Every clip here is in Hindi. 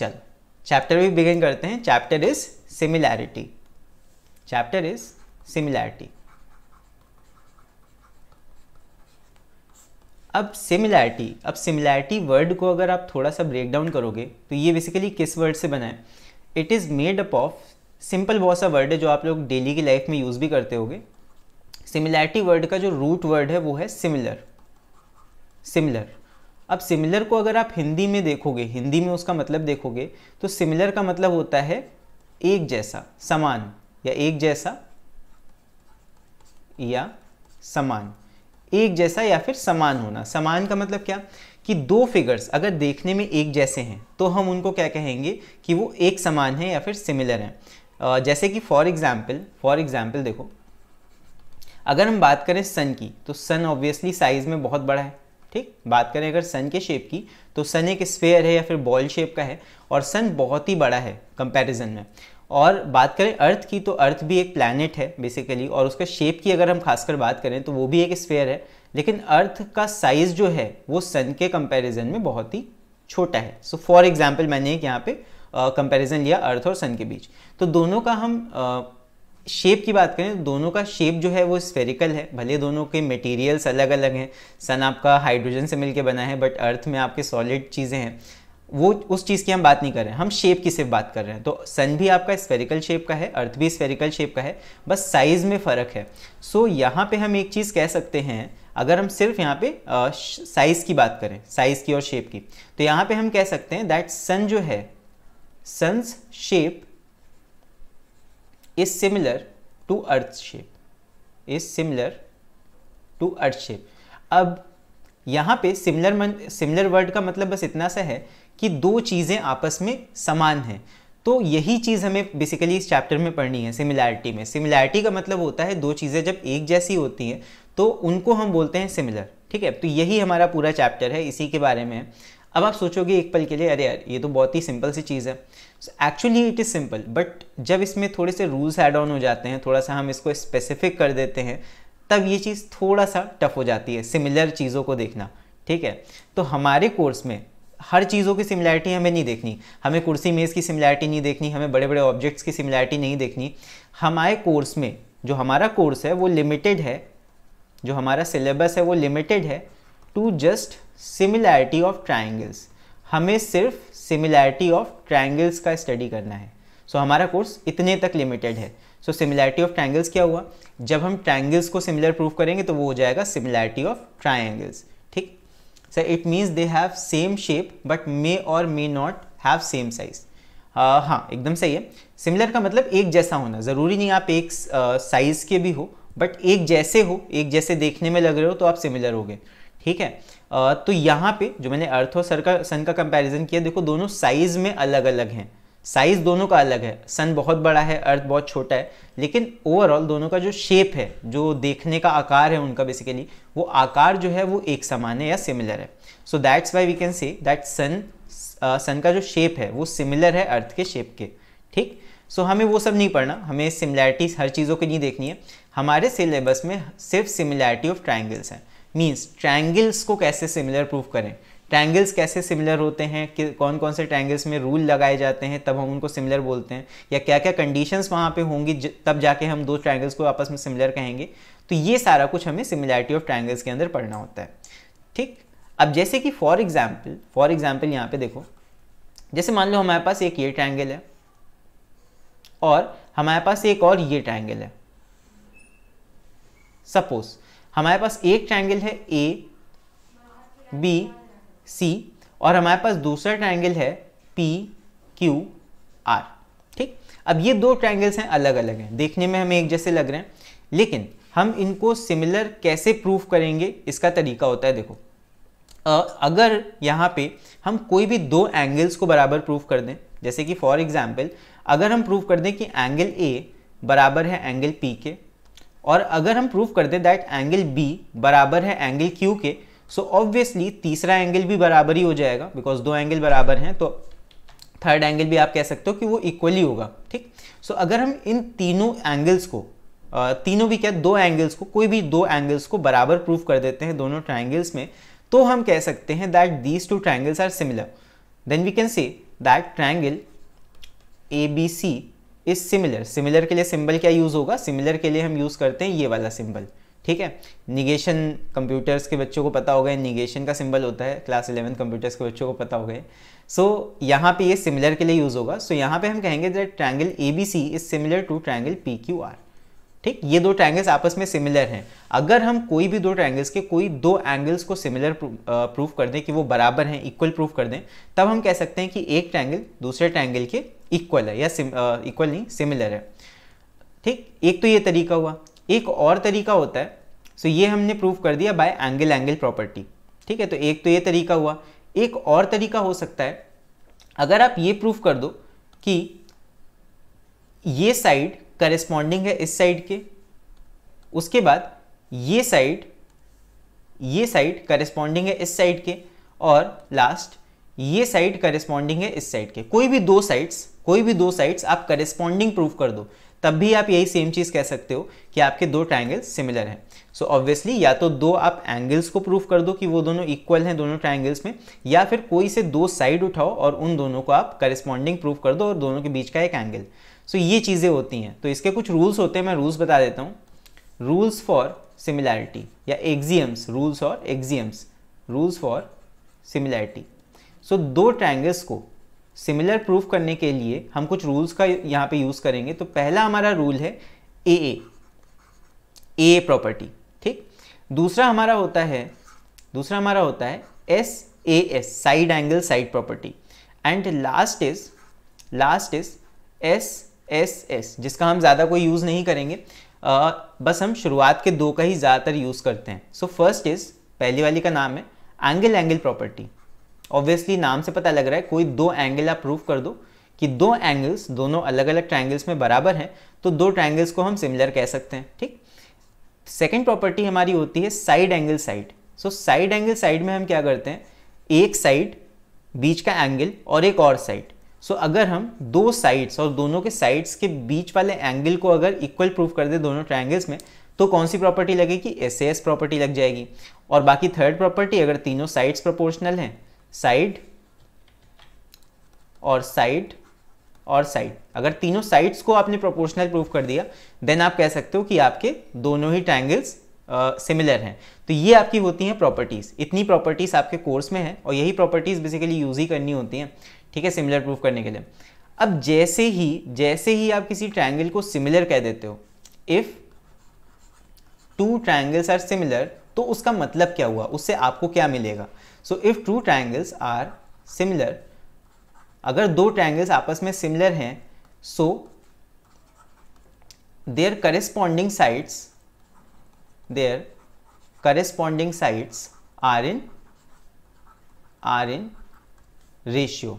चल चैप्टर भी बिगिन करते हैं chapter is similarity chapter is similarity अब सिमिलैरिटी अब सिमिलैरिटी वर्ड को अगर आप थोड़ा सा ब्रेक डाउन करोगे तो ये बेसिकली किस वर्ड से बना है it is made up of simple बहुत सा वर्ड है जो आप लोग डेली की लाइफ में यूज़ भी करते होगे सिमिलैरिटी वर्ड का जो रूट वर्ड है वो है सिमिलर सिमिलर अब सिमिलर को अगर आप हिंदी में देखोगे हिंदी में उसका मतलब देखोगे तो सिमिलर का मतलब होता है एक जैसा समान या एक जैसा या समान एक जैसा या फिर समान होना समान का मतलब क्या कि दो फिगर्स अगर देखने में एक जैसे हैं तो हम उनको क्या कहेंगे कि वो एक समान है या फिर सिमिलर हैं जैसे कि फॉर एग्जाम्पल फॉर एग्जाम्पल देखो अगर हम बात करें सन की तो सन ऑब्वियसली साइज़ में बहुत बड़ा है ठीक बात करें अगर सन के शेप की तो सन एक स्फेयर है या फिर बॉल शेप का है और सन बहुत ही बड़ा है कंपैरिजन में और बात करें अर्थ की तो अर्थ भी एक प्लानट है बेसिकली और उसका शेप की अगर हम खासकर बात करें तो वो भी एक स्फेयर है लेकिन अर्थ का साइज़ जो है वो सन के कंपैरिजन में बहुत ही छोटा है सो फॉर एग्जाम्पल मैंने एक यहाँ पे कंपैरिजन लिया अर्थ और सन के बीच तो दोनों का हम uh, शेप की बात करें दोनों का शेप जो है वो स्फेरिकल है भले दोनों के मटेरियल्स अलग अलग हैं सन आपका हाइड्रोजन से मिलके बना है बट अर्थ में आपके सॉलिड चीज़ें हैं वो उस चीज़ की हम बात नहीं कर रहे हैं हम शेप की सिर्फ बात कर रहे हैं तो सन भी आपका स्फेरिकल शेप का है अर्थ भी स्फेरिकल शेप का है बस साइज़ में फ़र्क है सो so, यहाँ पे हम एक चीज़ कह सकते हैं अगर हम सिर्फ यहाँ पे साइज़ की बात करें साइज़ की और शेप की तो यहाँ पे हम कह सकते हैं दैट सन जो है sun's shape is similar to earth shape is similar to earth shape अब यहाँ पे सिमिलर सिमिलर वर्ड का मतलब बस इतना सा है कि दो चीज़ें आपस में समान हैं तो यही चीज़ हमें बेसिकली इस चैप्टर में पढ़नी है सिमिलैरिटी में सिमिलैरिटी का मतलब होता है दो चीज़ें जब एक जैसी होती हैं तो उनको हम बोलते हैं सिमिलर ठीक है तो यही हमारा पूरा चैप्टर है इसी के बारे में अब आप सोचोगे एक पल के लिए अरे यार ये तो बहुत ही सिंपल सी चीज़ है actually it is simple but जब इसमें थोड़े से रूल्स एड ऑन हो जाते हैं थोड़ा सा हम इसको स्पेसिफिक कर देते हैं तब ये चीज़ थोड़ा सा टफ हो जाती है सिमिलर चीज़ों को देखना ठीक है तो हमारे कोर्स में हर चीज़ों की सिमिलैरिटी हमें नहीं देखनी हमें कुर्सी मेज़ की सिमिलैरिटी नहीं देखनी हमें बड़े बड़े ऑब्जेक्ट्स की सिमिलैरिटी नहीं देखनी हमारे कोर्स में जो हमारा कोर्स है वो लिमिटेड है जो हमारा सिलेबस है वो लिमिटेड है to just similarity of triangles हमें सिर्फ सिमिलैरिटी ऑफ ट्राइंगल्स का स्टडी करना है सो so, हमारा कोर्स इतने तक लिमिटेड है सो सिमिलैरिटी ऑफ ट्राइंगल्स क्या हुआ जब हम ट्राइंगल्स को सिमिलर प्रूव करेंगे तो वो हो जाएगा सिमिलैरिटी ऑफ ट्राइंगल्स ठीक sir it means they have same shape but may और may not have same size हाँ एकदम सही है सिमिलर का मतलब एक जैसा होना ज़रूरी नहीं आप एक साइज़ uh, के भी हो बट एक जैसे हो एक जैसे देखने में लग रहे हो तो आप सिमिलर हो गए ठीक है तो यहाँ पे जो मैंने अर्थ और सर का सन का कंपैरिजन किया देखो दोनों साइज़ में अलग अलग हैं साइज़ दोनों का अलग है सन बहुत बड़ा है अर्थ बहुत छोटा है लेकिन ओवरऑल दोनों का जो शेप है जो देखने का आकार है उनका बेसिकली वो आकार जो है वो एक समान है या सिमिलर है so that's why we can say that sun sun का जो शेप है वो सिमिलर है अर्थ के शेप के ठीक सो so, हमें वो सब नहीं पढ़ना हमें सिमिलैरिटीज़ हर चीज़ों की नहीं देखनी है हमारे सिलेबस में सिर्फ सिमिलैरिटी ऑफ ट्राइंगल्स हैं मीन्स ट्रैंगल्स को कैसे सिमिलर प्रूव करें ट्रैंगल्स कैसे सिमिलर होते हैं कि कौन कौन से ट्रैंगल्स में रूल लगाए जाते हैं तब हम उनको सिमिलर बोलते हैं या क्या क्या कंडीशंस वहाँ पे होंगी तब जाके हम दो ट्रैंगल्स को आपस में सिमिलर कहेंगे तो ये सारा कुछ हमें सिमिलैरिटी ऑफ ट्रैंगल्स के अंदर पढ़ना होता है ठीक अब जैसे कि फॉर एग्जाम्पल फॉर एग्जाम्पल यहाँ पे देखो जैसे मान लो हमारे पास एक ये ट्रैंगल है और हमारे पास एक और ये ट्रैंगल है सपोज़ हमारे पास एक ट्रायंगल है ए बी सी और हमारे पास दूसरा ट्रायंगल है पी क्यू आर ठीक अब ये दो ट्रायंगल्स हैं अलग अलग हैं देखने में हमें एक जैसे लग रहे हैं लेकिन हम इनको सिमिलर कैसे प्रूफ करेंगे इसका तरीका होता है देखो अगर यहाँ पे हम कोई भी दो एंगल्स को बराबर प्रूफ कर दें जैसे कि फॉर एग्जाम्पल अगर हम प्रूफ कर दें कि एंगल ए बराबर है एंगल पी के और अगर हम प्रूव कर दें दैट एंगल बी बराबर है एंगल क्यू के सो so ऑब्वियसली तीसरा एंगल भी बराबर ही हो जाएगा बिकॉज दो एंगल बराबर हैं तो थर्ड एंगल भी आप कह सकते हो कि वो इक्वली होगा ठीक सो so, अगर हम इन तीनों एंगल्स को तीनों भी क्या दो एंगल्स को कोई भी दो एंगल्स को बराबर प्रूव कर देते हैं दोनों ट्राइंगल्स में तो हम कह सकते हैं that these two triangles are similar then we can say that triangle A B C is similar similar के लिए सिंबल क्या यूज़ होगा सिमिलर के लिए हम यूज़ करते हैं ये वाला सिंबल ठीक है निगेशन कंप्यूटर्स के बच्चों को पता होगा निगेशन का सिंबल होता है क्लास इलेवन कंप्यूटर्स के बच्चों को पता होगा सो so, यहाँ पे ये सिमिलर के लिए यूज़ होगा सो so, यहाँ पे हम कहेंगे that triangle A B C is similar to triangle P Q R ठीक ये दो ट्रायंगल्स आपस में सिमिलर हैं अगर हम कोई भी दो ट्रायंगल्स के कोई दो एंगल्स को सिमिलर प्रूफ कर दें कि वो बराबर हैं इक्वल प्रूफ कर दें तब हम कह सकते हैं कि एक ट्रायंगल दूसरे ट्रायंगल के इक्वल है या इक्वल नहीं सिमिलर है ठीक एक तो ये तरीका हुआ एक और तरीका होता है सो ये हमने प्रूव कर दिया बाय एंगल एंगल प्रॉपर्टी ठीक है तो एक तो ये तरीका हुआ एक और तरीका हो सकता है अगर आप ये प्रूफ कर दो कि ये साइड करस्पॉन्डिंग है इस साइड के उसके बाद ये साइड ये साइड करस्पॉन्डिंग है इस साइड के और लास्ट ये साइड करस्पॉन्डिंग है इस साइड के कोई भी दो साइड्स कोई भी दो साइड्स आप करेस्पॉन्डिंग प्रूफ कर दो तब भी आप यही सेम चीज़ कह सकते हो कि आपके दो ट्राइंगल्स सिमिलर हैं सो so ऑब्वियसली या तो दो आप एंगल्स को प्रूफ कर दो कि वो दोनों इक्वल हैं दोनों ट्राइंगल्स में या फिर कोई से दो साइड उठाओ और उन दोनों को आप करस्पॉन्डिंग प्रूफ कर दो और दोनों के बीच का एक एंगल सो so ये चीज़ें होती हैं तो इसके कुछ रूल्स होते हैं मैं रूल्स बता देता हूँ रूल्स फॉर सिमिलैरिटी या एग्जियम्स रूल्स और axioms rules for similarity so दो ट्राइंगल्स को सिमिलर प्रूफ करने के लिए हम कुछ रूल्स का यहाँ पे यूज़ करेंगे तो पहला हमारा रूल है ए ए ए प्रॉपर्टी ठीक दूसरा हमारा होता है दूसरा हमारा होता है S A S side angle side property and last is last is S S S जिसका हम ज़्यादा कोई यूज़ नहीं करेंगे आ, बस हम शुरुआत के दो का ही ज़्यादातर यूज़ करते हैं सो फर्स्ट इज़ पहली वाली का नाम है एंगल एंगल प्रॉपर्टी ऑब्वियसली नाम से पता लग रहा है कोई दो एंगल आप प्रूफ कर दो कि दो एंगल्स दोनों अलग अलग ट्राइंगल्स में बराबर हैं तो दो ट्राइंगल्स को हम सिमिलर कह सकते हैं ठीक सेकेंड प्रॉपर्टी हमारी होती है side angle side so side angle side में हम क्या करते हैं एक साइड बीच का एंगल और एक और साइड सो so, अगर हम दो साइड्स और दोनों के साइड्स के बीच वाले एंगल को अगर इक्वल प्रूव कर दे दोनों ट्राइंगल्स में तो कौन सी प्रॉपर्टी लगेगी एस प्रॉपर्टी लग जाएगी और बाकी थर्ड प्रॉपर्टी अगर तीनों साइड्स प्रोपोर्शनल हैं साइड और साइड और साइड अगर तीनों साइड्स को आपने प्रोपोर्शनल प्रूव कर दिया देन आप कह सकते हो कि आपके दोनों ही ट्रायंगल्स सिमिलर हैं तो ये आपकी होती हैं प्रॉपर्टीज़ इतनी प्रॉपर्टीज़ आपके कोर्स में हैं और यही प्रॉपर्टीज़ बेसिकली यूज ही करनी होती हैं ठीक है सिमिलर प्रूफ करने के लिए अब जैसे ही जैसे ही आप किसी ट्रायंगल को सिमिलर कह देते हो if two triangles are similar तो उसका मतलब क्या हुआ उससे आपको क्या मिलेगा so if two triangles are similar अगर दो ट्राइंगल्स आपस में सिमिलर हैं so their corresponding sides their corresponding sides are in are in ratio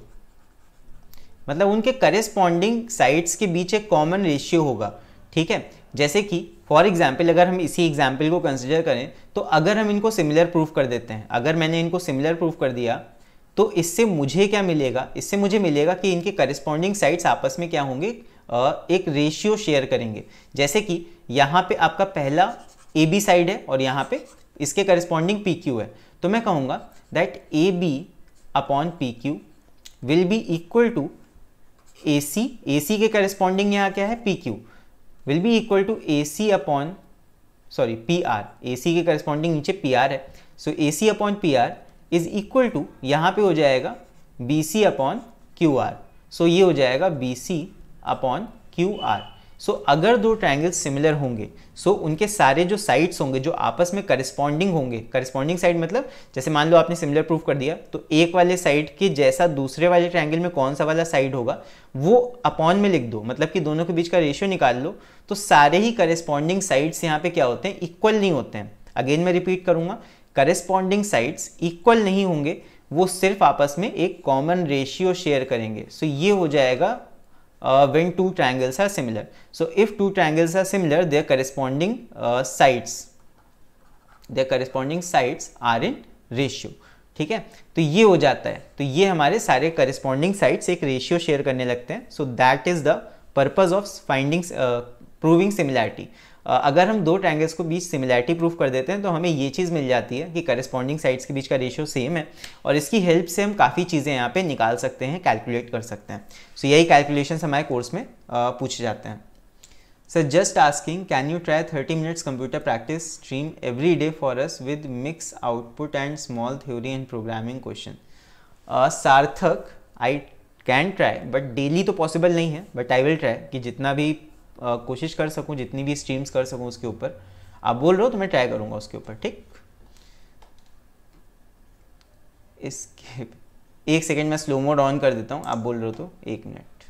मतलब उनके करेस्पॉन्डिंग साइड्स के बीच एक कॉमन रेशियो होगा ठीक है जैसे कि फॉर एग्जाम्पल अगर हम इसी एग्जाम्पल को कंसिडर करें तो अगर हम इनको सिमिलर प्रूफ कर देते हैं अगर मैंने इनको सिमिलर प्रूफ कर दिया तो इससे मुझे क्या मिलेगा इससे मुझे मिलेगा कि इनके करस्पॉन्डिंग साइड्स आपस में क्या होंगे एक रेशियो शेयर करेंगे जैसे कि यहाँ पे आपका पहला ए बी साइड है और यहाँ पे इसके करिस्पॉन्डिंग पी क्यू है तो मैं कहूँगा that A B upon P Q will be equal to A C A C के करस्पॉन्डिंग यहाँ क्या है P Q will be equal to A C upon sorry P R A C के करस्पॉन्डिंग नीचे पी आर है so A C upon P R is equal to यहाँ पे हो जाएगा B C upon Q R so ये हो जाएगा B C upon Q R सो so, अगर दो ट्राइंगल्स सिमिलर होंगे सो so उनके सारे जो साइड्स होंगे जो आपस में करिस्पॉन्डिंग होंगे करिस्पॉन्डिंग साइड मतलब जैसे मान लो आपने सिमिलर प्रूफ कर दिया तो एक वाले साइड के जैसा दूसरे वाले ट्राइंगल में कौन सा वाला साइड होगा वो अपॉन में लिख दो मतलब कि दोनों के बीच का रेशियो निकाल लो तो सारे ही करिस्पॉन्डिंग साइड्स यहाँ पे क्या होते हैं इक्वल नहीं होते हैं अगेन मैं रिपीट करूँगा करिस्पॉन्डिंग साइड्स इक्वल नहीं होंगे वो सिर्फ आपस में एक कॉमन रेशियो शेयर करेंगे सो so, ये हो जाएगा uh, when two triangles are similar. So, if two triangles are similar, their corresponding uh, sides, their corresponding sides are in ratio. ठीक है तो ये हो जाता है तो ये हमारे सारे करस्पॉन्डिंग साइड्स एक रेशियो शेयर करने लगते हैं so that is the purpose of finding proving similarity अगर हम दो ट्रैंगल्स को बीच सिमिलैरिटी प्रूफ कर देते हैं तो हमें ये चीज़ मिल जाती है कि करस्पॉन्डिंग साइड्स के बीच का रेशियो सेम है और इसकी हेल्प से हम काफ़ी चीज़ें यहाँ पे निकाल सकते हैं कैलकुलेट कर सकते हैं सो so, यही कैलकुलेशन हमारे कोर्स में पूछे जाते हैं sir just asking can you try thirty minutes computer practice stream every day for us with mix output and small theory and programming question Sarthak I can try but daily तो पॉसिबल नहीं है बट आई विल ट्राई कि जितना भी कोशिश कर सकूँ जितनी भी स्ट्रीम्स कर सकूँ उसके ऊपर आप बोल रहे हो तो मैं ट्राई करूँगा उसके ऊपर ठीक इसके एक सेकेंड मैं स्लो मोड ऑन कर देता हूँ आप बोल रहे हो तो एक मिनट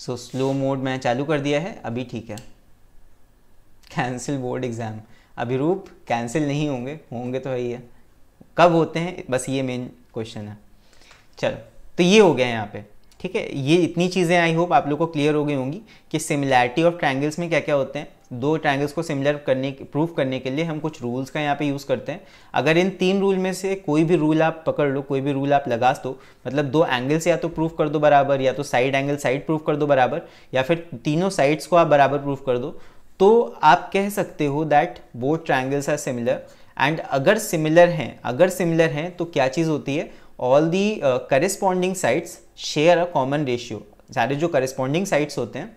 सो स्लो मोड मैं चालू कर दिया है अभी ठीक है कैंसिल बोर्ड एग्ज़ाम रूप कैंसिल नहीं होंगे होंगे तो है कब होते हैं बस ये मेन क्वेश्चन है चलो तो ये हो गया यहाँ पे ठीक है ये इतनी चीज़ें आई होप आप लोग को क्लियर हो गई होंगी कि सिमिलैरिटी ऑफ ट्रायंगल्स में क्या क्या होते हैं दो ट्रायंगल्स को सिमिलर करने प्रूफ करने के लिए हम कुछ रूल्स का यहाँ पे यूज़ करते हैं अगर इन तीन रूल में से कोई भी रूल आप पकड़ लो कोई भी रूल आप लगा दो मतलब दो एंगल्स या तो प्रूफ कर दो बराबर या तो साइड एंगल साइड प्रूफ कर दो बराबर या फिर तीनों साइड्स को आप बराबर प्रूफ कर दो तो आप कह सकते हो that both triangles are similar and अगर सिमिलर हैं अगर सिमिलर हैं तो क्या चीज़ होती है all the corresponding sides share a common ratio सारे जो करिस्पॉन्डिंग साइट्स होते हैं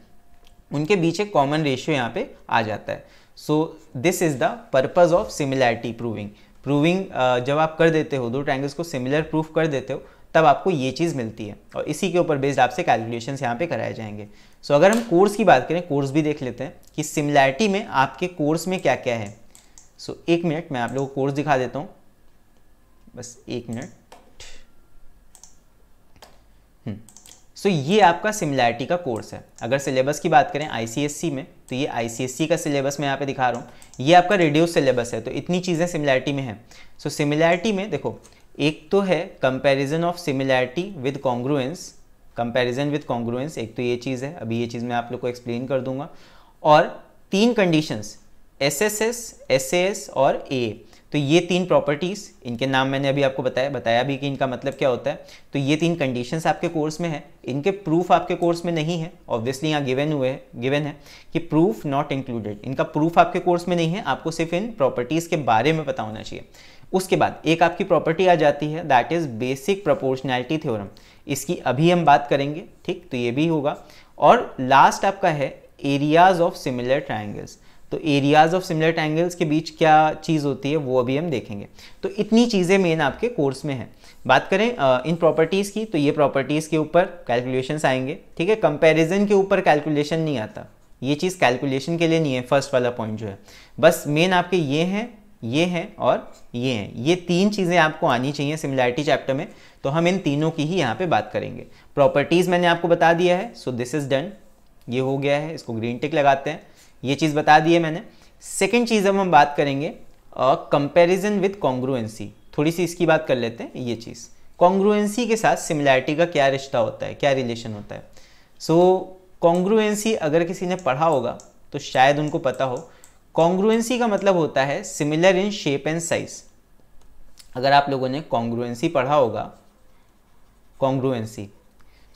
उनके बीच एक कॉमन रेशियो यहाँ पे आ जाता है so this is the purpose of similarity proving proving जब आप कर देते हो दो ट्रायंगल्स को सिमिलर प्रूफ कर देते हो तब आपको ये चीज़ मिलती है और इसी के ऊपर बेस्ड आपसे कैलकुलेशन यहाँ पे कराए जाएंगे सो so, अगर हम कोर्स की बात करें कोर्स भी देख लेते हैं कि सिमिलैरिटी में आपके कोर्स में क्या क्या है सो so, एक मिनट मैं आप लोगों को कोर्स दिखा देता हूँ बस एक मिनट सो हम्म। so, ये आपका सिमिलैरिटी का कोर्स है अगर सिलेबस की बात करें आईसीएससी में तो ये आईसीएससी का सिलेबस मैं यहाँ पे दिखा रहा हूँ ये आपका रिड्यूस सिलेबस है तो इतनी चीज़ें सिमिलैरिटी में हैं सो so, सिमिलैरिटी में देखो एक तो है comparison of similarity with congruence comparison with congruence एक तो ये चीज़ है अभी ये चीज़ मैं आप लोग को एक्सप्लेन कर दूंगा और तीन conditions S S S S A S और ए तो ये तीन प्रॉपर्टीज़ इनके नाम मैंने अभी आपको बताया बताया भी कि इनका मतलब क्या होता है तो ये तीन कंडीशंस आपके कोर्स में है इनके प्रूफ आपके कोर्स में नहीं है ऑब्वियसली यहाँ गिवन हुए हैं गिवन है कि प्रूफ नॉट इंक्लूडेड इनका प्रूफ आपके कोर्स में नहीं है आपको सिर्फ इन प्रॉपर्टीज़ के बारे में पता होना चाहिए उसके बाद एक आपकी प्रॉपर्टी आ जाती है that is basic proportionality theorem इसकी अभी हम बात करेंगे ठीक तो ये भी होगा और लास्ट आपका है एरियाज ऑफ सिमिलर ट्राइंगल्स तो एरियाज ऑफ सिमिलर ट्रैंगल्स के बीच क्या चीज़ होती है वो अभी हम देखेंगे तो इतनी चीज़ें मेन आपके कोर्स में हैं बात करें इन प्रॉपर्टीज़ की तो ये प्रॉपर्टीज़ के ऊपर कैलकुलेशंस आएंगे ठीक है कंपैरिजन के ऊपर कैलकुलेशन नहीं आता ये चीज़ कैलकुलेशन के लिए नहीं है फर्स्ट वाला पॉइंट जो है बस मेन आपके ये हैं ये हैं और ये हैं ये तीन चीज़ें आपको आनी चाहिए सिमिलैरिटी चैप्टर में तो हम इन तीनों की ही यहाँ पे बात करेंगे प्रॉपर्टीज़ मैंने आपको बता दिया है सो दिस इज़ डन ये हो गया है इसको ग्रीन टिक लगाते हैं ये चीज़ बता दी है मैंने सेकेंड चीज़ अब हम बात करेंगे कंपेरिजन विथ कॉन्ग्रुएंसी थोड़ी सी इसकी बात कर लेते हैं ये चीज़ कॉन्ग्रुएंसी के साथ सिमिलैरिटी का क्या रिश्ता होता है क्या रिलेशन होता है सो so, कॉन्ग्रुएंसी अगर किसी ने पढ़ा होगा तो शायद उनको पता हो कॉन्ग्रुएंसी का मतलब होता है similar in shape and size अगर आप लोगों ने कॉन्ग्रुएंसी पढ़ा होगा कॉन्ग्रुएंसी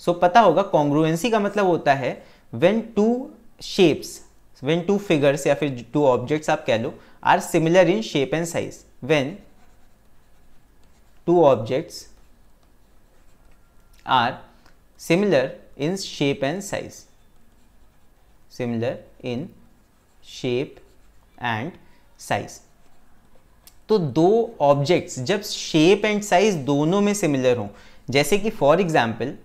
सो so, पता होगा कॉन्ग्रुएंसी का मतलब होता है when two shapes when two figures या फिर टू ऑब्जेक्ट्स आप कह लो are similar in shape and size when two objects are similar in shape and size similar in shape and size तो दो ऑब्जेक्ट्स जब शेप एंड साइज दोनों में सिमिलर हों जैसे कि फॉर एग्जाम्पल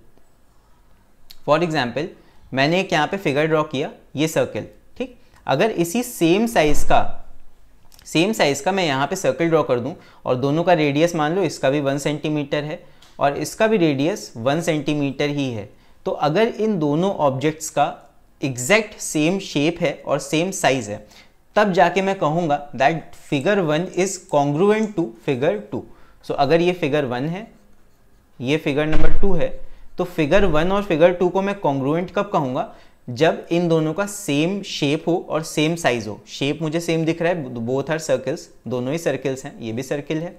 फॉर एग्जाम्पल मैंने एक यहाँ पे फिगर ड्रॉ किया ये सर्कल अगर इसी सेम साइज़ का सेम साइज़ का मैं यहाँ पे सर्कल ड्रॉ कर दूँ और दोनों का रेडियस मान लो इसका भी वन सेंटीमीटर है और इसका भी रेडियस वन सेंटीमीटर ही है तो अगर इन दोनों ऑब्जेक्ट्स का एग्जैक्ट सेम शेप है और सेम साइज़ है तब जाके मैं कहूँगा that figure one is congruent to figure two so अगर ये फिगर वन है ये फिगर नंबर टू है तो फिगर वन और फिगर टू को मैं कॉन्ग्रुएंट कब कहूँगा जब इन दोनों का सेम शेप हो और सेम साइज हो शेप मुझे सेम दिख रहा है बोथ आर सर्कल्स दोनों ही सर्कल्स हैं ये भी सर्किल है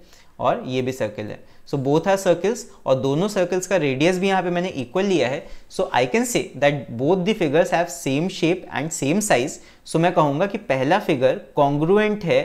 और ये भी सर्किल है सो बोथ आर सर्कल्स और दोनों सर्कल्स का रेडियस भी यहाँ पे मैंने इक्वल लिया है so I can say that both the figures have same shape and same size so मैं कहूँगा कि पहला फिगर कॉन्ग्रुएंट है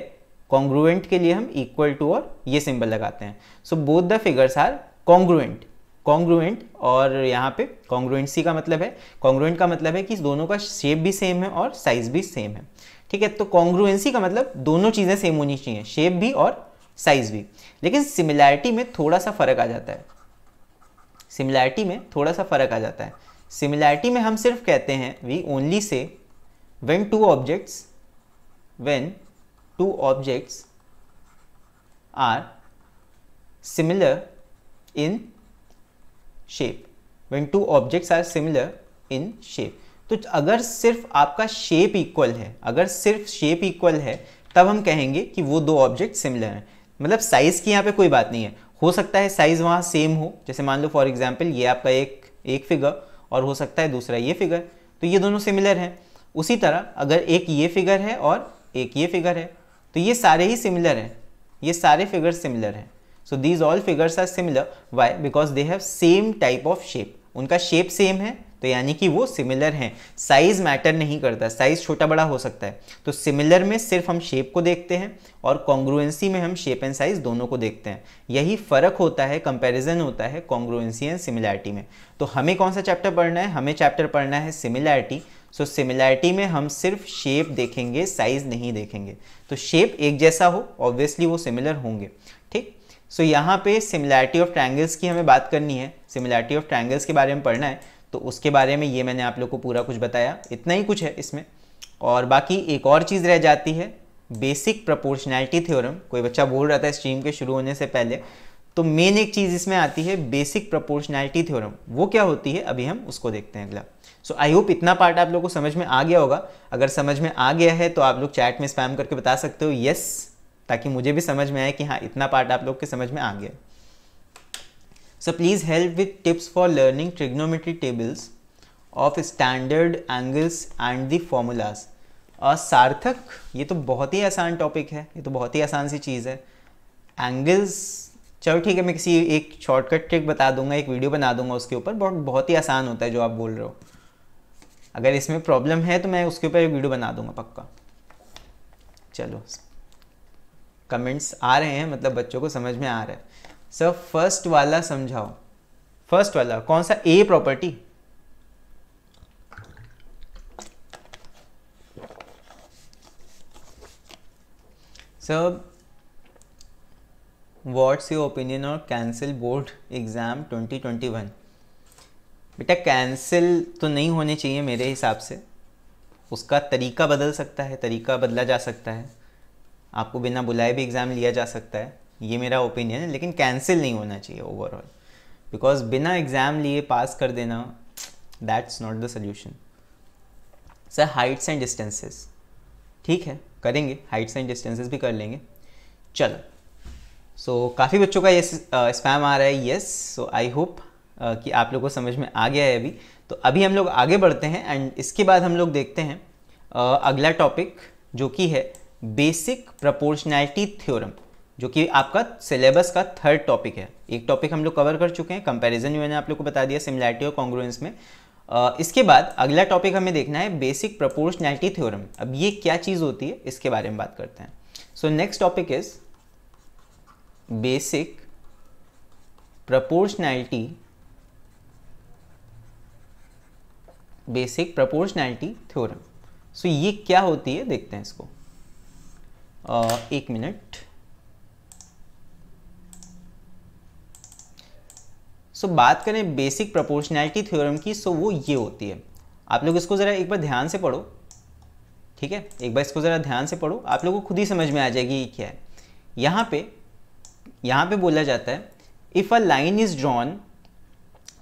कॉन्ग्रुएंट के लिए हम इक्वल टू और ये सिंबल लगाते हैं so both the figures are congruent congruent और यहाँ पे कॉन्ग्रुएंसी का मतलब है कॉन्ग्रुएंट का मतलब है कि दोनों का शेप भी सेम है और साइज भी सेम है ठीक है तो कॉन्ग्रुएंसी का मतलब दोनों चीज़ें सेम होनी चाहिए शेप भी और साइज भी लेकिन सिमिलैरिटी में थोड़ा सा फ़र्क आ जाता है सिमिलैरिटी में थोड़ा सा फ़र्क आ जाता है सिमिलैरिटी में हम सिर्फ कहते हैं we only say when two objects when two objects are similar in shape when two objects are similar in shape तो अगर सिर्फ आपका शेप इक्वल है अगर सिर्फ शेप इक्वल है तब हम कहेंगे कि वो दो ऑब्जेक्ट सिमिलर हैं मतलब साइज़ की यहाँ पे कोई बात नहीं है हो सकता है साइज़ वहाँ सेम हो जैसे मान लो फॉर एग्जाम्पल ये आपका एक एक फिगर और हो सकता है दूसरा ये फिगर तो ये दोनों सिमिलर हैं उसी तरह अगर एक ये फिगर है और एक ये फिगर है तो ये सारे ही सिमिलर हैं ये सारे फिगर सिमिलर हैं so these all figures are similar why because they have same type of shape उनका शेप सेम है तो यानी कि वो सिमिलर हैं साइज मैटर नहीं करता साइज छोटा बड़ा हो सकता है तो सिमिलर में सिर्फ हम शेप को देखते हैं और कॉन्ग्रुएंसी में हम शेप एंड साइज दोनों को देखते हैं यही फ़र्क होता है कंपैरिजन होता है कॉन्ग्रुएंसी एंड सिमिलैरिटी में तो हमें कौन सा चैप्टर पढ़ना है हमें चैप्टर पढ़ना है सिमिलैरिटी सो सिमिलैरिटी में हम सिर्फ शेप देखेंगे साइज नहीं देखेंगे तो शेप एक जैसा हो ऑब्वियसली वो सिमिलर होंगे सो so, यहाँ पे सिमिलैरिटी ऑफ ट्रायंगल्स की हमें बात करनी है सिमिलैरिटी ऑफ ट्रायंगल्स के बारे में पढ़ना है तो उसके बारे में ये मैंने आप लोग को पूरा कुछ बताया इतना ही कुछ है इसमें और बाकी एक और चीज़ रह जाती है बेसिक प्रपोर्शनैलिटी थ्योरम कोई बच्चा बोल रहा था स्ट्रीम के शुरू होने से पहले तो मेन एक चीज़ इसमें आती है बेसिक प्रपोर्शनैलिटी थ्योरम वो क्या होती है अभी हम उसको देखते हैं अगला सो आई होप इतना पार्ट आप लोग को समझ में आ गया होगा अगर समझ में आ गया है तो आप लोग चैट में स्पैम करके बता सकते हो यस ताकि मुझे भी समझ में आए कि हाँ इतना पार्ट आप लोग के समझ में आ गया so please help with tips for learning trigonometry tables of standard angles and the formulas Sarthak ये तो बहुत ही आसान टॉपिक है ये तो बहुत ही आसान सी चीज़ है एंगल्स चलो ठीक है मैं किसी एक शॉर्टकट ट्रिक बता दूंगा एक वीडियो बना दूंगा उसके ऊपर बहुत बहुत ही आसान होता है जो आप बोल रहे हो अगर इसमें प्रॉब्लम है तो मैं उसके ऊपर एक वीडियो बना दूंगा पक्का चलो कमेंट्स आ रहे हैं मतलब बच्चों को समझ में आ रहा है सर फर्स्ट वाला समझाओ फर्स्ट वाला कौन सा a property sir what's your opinion और कैंसिल बोर्ड एग्जाम 2021 बेटा कैंसिल तो नहीं होने चाहिए मेरे हिसाब से उसका तरीका बदल सकता है तरीका बदला जा सकता है आपको बिना बुलाए भी एग्ज़ाम लिया जा सकता है ये मेरा ओपिनियन है लेकिन कैंसिल नहीं होना चाहिए ओवरऑल बिकॉज बिना एग्ज़ाम लिए पास कर देना that's not the solution sir heights and distances ठीक है करेंगे हाइट्स एंड डिस्टेंसेस भी कर लेंगे चलो सो so, काफ़ी बच्चों का ये स्पैम आ रहा है येस सो आई होप कि आप लोगों को समझ में आ गया है अभी तो अभी हम लोग आगे बढ़ते हैं एंड इसके बाद हम लोग देखते हैं uh, अगला टॉपिक जो कि है बेसिक प्रपोर्शनैलिटी थ्योरम जो कि आपका सिलेबस का थर्ड टॉपिक है एक टॉपिक हम लोग कवर कर चुके हैं कंपैरिजन जो मैंने आप लोग को बता दिया सिमिलैरिटी और कॉन्ग्रुएंस में इसके बाद अगला टॉपिक हमें देखना है बेसिक प्रपोर्शनैलिटी थ्योरम अब ये क्या चीज़ होती है इसके बारे में बात करते हैं so next topic is basic proportionality basic proportionality theorem so ये क्या होती है देखते हैं इसको Uh, एक मिनट सो so, बात करें बेसिक प्रोपोर्शनैलिटी थ्योरम की सो so वो ये होती है आप लोग इसको ज़रा एक बार ध्यान से पढ़ो ठीक है एक बार इसको ज़रा ध्यान से पढ़ो आप लोगों को खुद ही समझ में आ जाएगी ये क्या है यहाँ पे यहाँ पे बोला जाता है if a line is drawn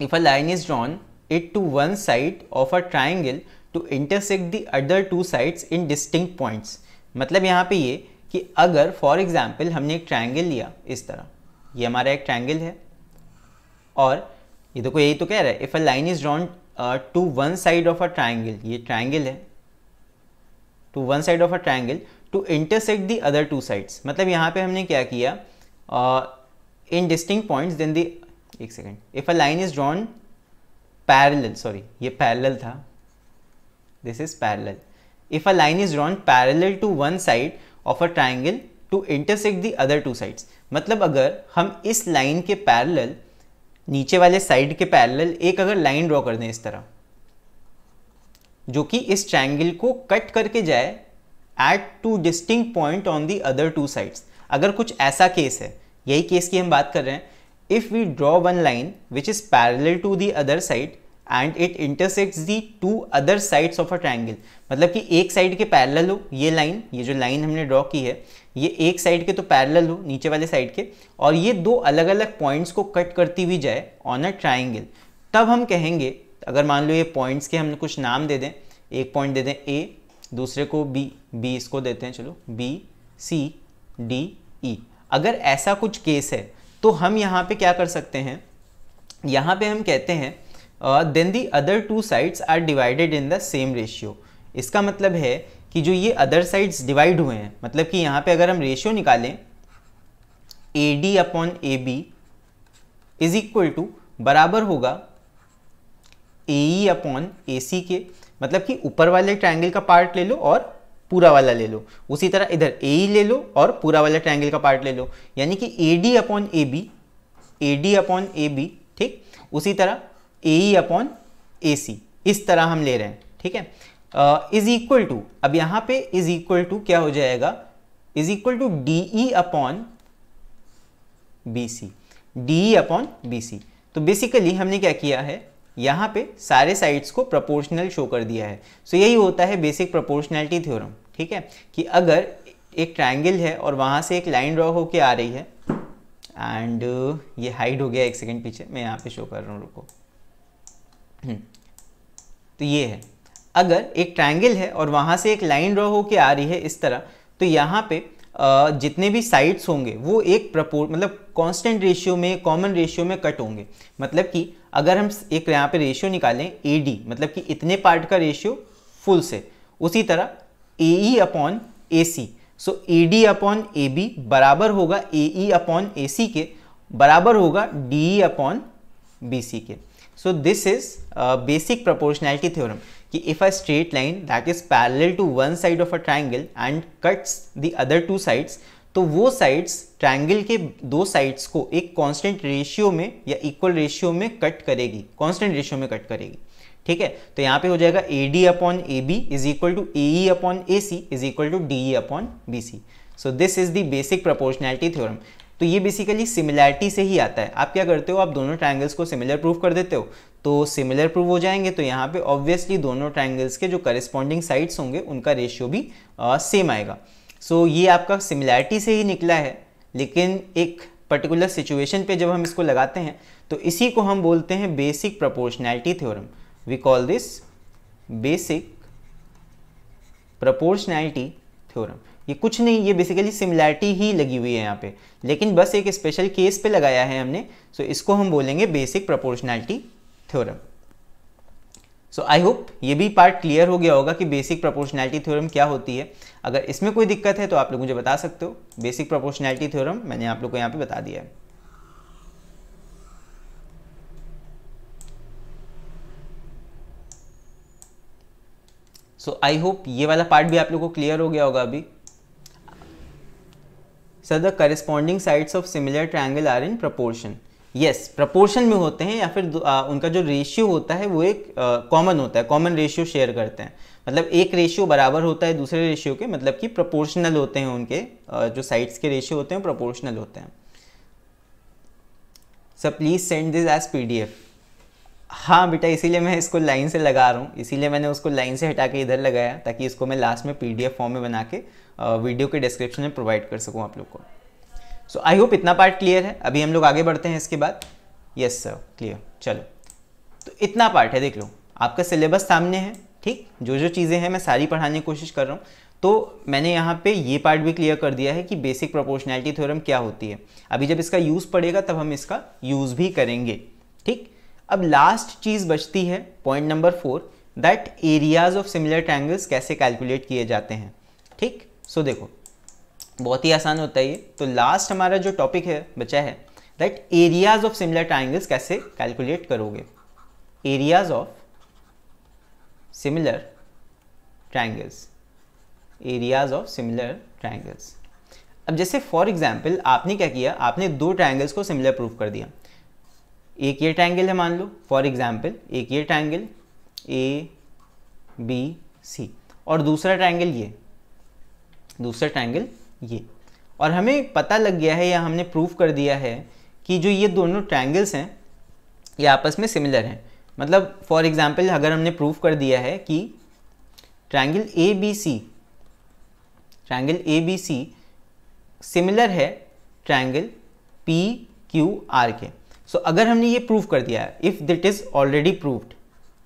if a line is drawn it to one side of a triangle to intersect the other two sides in distinct points मतलब यहाँ पे ये कि अगर फॉर एग्ज़ाम्पल हमने एक ट्रायंगल लिया इस तरह ये हमारा एक ट्रायंगल है और ये देखो यही तो कह रहा है if a line is drawn to one side of a triangle ये ट्राइंगल है to one side of a triangle to intersect the other two sides मतलब यहाँ पे हमने क्या किया in distinct points then the एक second if a line is drawn parallel sorry ये पैरेलल था this is parallel if a line is drawn parallel to one side of a triangle to intersect the other two sides मतलब अगर हम इस लाइन के पैरेलल नीचे वाले साइड के पैरेलल एक अगर लाइन ड्रॉ कर दें इस तरह जो कि इस ट्राइंगल को कट करके जाए at two distinct points on the other two sides अगर कुछ ऐसा केस है यही केस की हम बात कर रहे हैं if we draw one line which is parallel to the other side and it intersect the two other sides of a triangle मतलब कि एक साइड के पैरेलल हो ये लाइन ये जो लाइन हमने ड्रॉ की है ये एक साइड के तो पैरेलल हो नीचे वाले साइड के और ये दो अलग अलग पॉइंट्स को कट करती हुई जाए ऑन अ ट्राइंगल तब हम कहेंगे अगर मान लो ये पॉइंट्स के हमने कुछ नाम दे दें एक पॉइंट दे दें ए दूसरे को बी बी इसको देते हैं चलो बी सी डी ई अगर ऐसा कुछ केस है तो हम यहाँ पे क्या कर सकते हैं यहाँ पे हम कहते हैं then the other two sides are divided in the same ratio इसका मतलब है कि जो ये अदर साइड्स डिवाइड हुए हैं मतलब कि यहाँ पे अगर हम रेशियो निकालें A D upon A B is equal to बराबर होगा ए ई अपॉन ए सी के मतलब कि ऊपर वाले ट्रायंगल का पार्ट ले लो और पूरा वाला ले लो उसी तरह इधर ए ई e ले लो और पूरा वाला ट्रायंगल का पार्ट ले लो यानी कि A D upon A B A D upon A B ठीक उसी तरह ए ई अपॉन ए सी इस तरह हम ले रहे हैं ठीक है इज इक्वल टू अब यहाँ पे इज इक्वल टू क्या हो जाएगा is equal to D E upon B C D E upon B C तो बेसिकली हमने क्या किया है यहां पे सारे साइड्स को प्रोपोर्शनल शो कर दिया है सो so, यही होता है बेसिक प्रोपोर्शनैलिटी थ्योरम ठीक है कि अगर एक ट्राइंगल है और वहां से एक लाइन ड्रॉ होके आ रही है एंड ये हाइड हो गया एक सेकेंड पीछे मैं यहाँ पे शो कर रहा हूँ रुको हम्म। तो ये है अगर एक ट्राइंगल है और वहाँ से एक लाइन ड्रॉ होके आ रही है इस तरह तो यहाँ पे जितने भी साइड्स होंगे वो एक प्रपोर मतलब कांस्टेंट रेशियो में कॉमन रेशियो में कट होंगे मतलब कि अगर हम एक यहाँ पे रेशियो निकालें ए डी मतलब कि इतने पार्ट का रेशियो फुल से उसी तरह A E upon A C so A D upon A B बराबर होगा ए ई अपॉन ए सी के बराबर होगा D E upon B C के so this is basic proportionality theorem कि if a straight line that is parallel to one side of a triangle and cuts the other two sides तो वो साइड्स ट्रायंगल के दो साइड्स को एक कांस्टेंट रेशियो में या इक्वल रेशियो में कट करेगी कांस्टेंट रेशियो में कट करेगी ठीक है तो यहाँ पे हो जाएगा A D upon A B is equal to A upon A C is equal to D E upon B C so this is the basic proportionality theorem तो ये बेसिकली सिमिलैरिटी से ही आता है आप क्या करते हो आप दोनों ट्राइंगल्स को सिमिलर प्रूफ कर देते हो तो सिमिलर प्रूफ हो जाएंगे तो यहाँ पे ऑब्वियसली दोनों ट्राइंगल्स के जो करिस्पॉन्डिंग साइड्स होंगे उनका रेशियो भी आ, सेम आएगा सो so, ये आपका सिमिलैरिटी से ही निकला है लेकिन एक पर्टिकुलर सिचुएशन पे जब हम इसको लगाते हैं तो इसी को हम बोलते हैं basic proportionality theorem we call this basic proportionality theorem ये कुछ नहीं ये बेसिकली सिमिलैरिटी ही लगी हुई है यहाँ पे लेकिन बस एक स्पेशल केस पे लगाया है हमने सो so इसको हम बोलेंगे basic proportionality theorem so I hope ये भी पार्ट क्लियर हो गया होगा कि बेसिक प्रोपोर्शनैलिटी थ्योरम क्या होती है अगर इसमें कोई दिक्कत है तो आप लोग मुझे बता सकते हो बेसिक प्रोपोर्शनैलिटी थ्योरम मैंने आप लोग को यहाँ पर बता दिया है सो आई होप ये वाला पार्ट भी आप लोग को क्लियर हो गया होगा अभी sir the corresponding sides of similar triangle are in proportion yes proportion में होते हैं या फिर आ, उनका जो रेशियो होता है वो एक कॉमन होता है कॉमन रेशियो शेयर करते हैं मतलब एक रेशियो बराबर होता है दूसरे रेशियो के मतलब कि प्रपोर्शनल होते हैं उनके आ, जो साइड्स के रेशियो होते हैं प्रपोर्शनल होते हैं sir please send this as P हाँ बेटा इसीलिए मैं इसको लाइन से लगा रहा हूँ इसीलिए मैंने उसको लाइन से हटा के इधर लगाया ताकि इसको मैं लास्ट में पी फॉर्म में बना के वीडियो के डिस्क्रिप्शन में प्रोवाइड कर सकूँ आप लोग को सो आई होप इतना पार्ट क्लियर है अभी हम लोग आगे बढ़ते हैं इसके बाद यस सर क्लियर चलो तो इतना पार्ट है देख लो आपका सिलेबस सामने है ठीक जो जो चीज़ें हैं मैं सारी पढ़ाने की कोशिश कर रहा हूँ तो मैंने यहाँ पे ये पार्ट भी क्लियर कर दिया है कि बेसिक प्रोपोर्शनैलिटी थ्योरम क्या होती है अभी जब इसका यूज़ पड़ेगा तब हम इसका यूज़ भी करेंगे ठीक अब लास्ट चीज़ बचती है point number four that areas of similar triangles कैसे कैलकुलेट किए जाते हैं ठीक सो so, देखो बहुत ही आसान होता है ये तो लास्ट हमारा जो टॉपिक है बचा है right areas of similar triangles कैसे कैलकुलेट करोगे areas of similar triangles areas of similar triangles अब जैसे फॉर एग्जाम्पल आपने क्या किया आपने दो ट्राइंगल्स को सिमिलर प्रूव कर दिया एक ये ट्राइंगल है मान लो फॉर एग्जाम्पल एक ये ट्राइंगल ए बी सी और दूसरा ट्राइंगल ये दूसरा ट्राइंगल ये और हमें पता लग गया है या हमने प्रूफ कर दिया है कि जो ये दोनों ट्राइंगल्स हैं ये आपस में सिमिलर हैं मतलब फॉर एग्जाम्पल अगर हमने प्रूफ कर दिया है कि triangle A B C triangle A B C similar है ट्राइंगल पी क्यू आर के सो so, अगर हमने ये प्रूव कर दिया है if it is already proved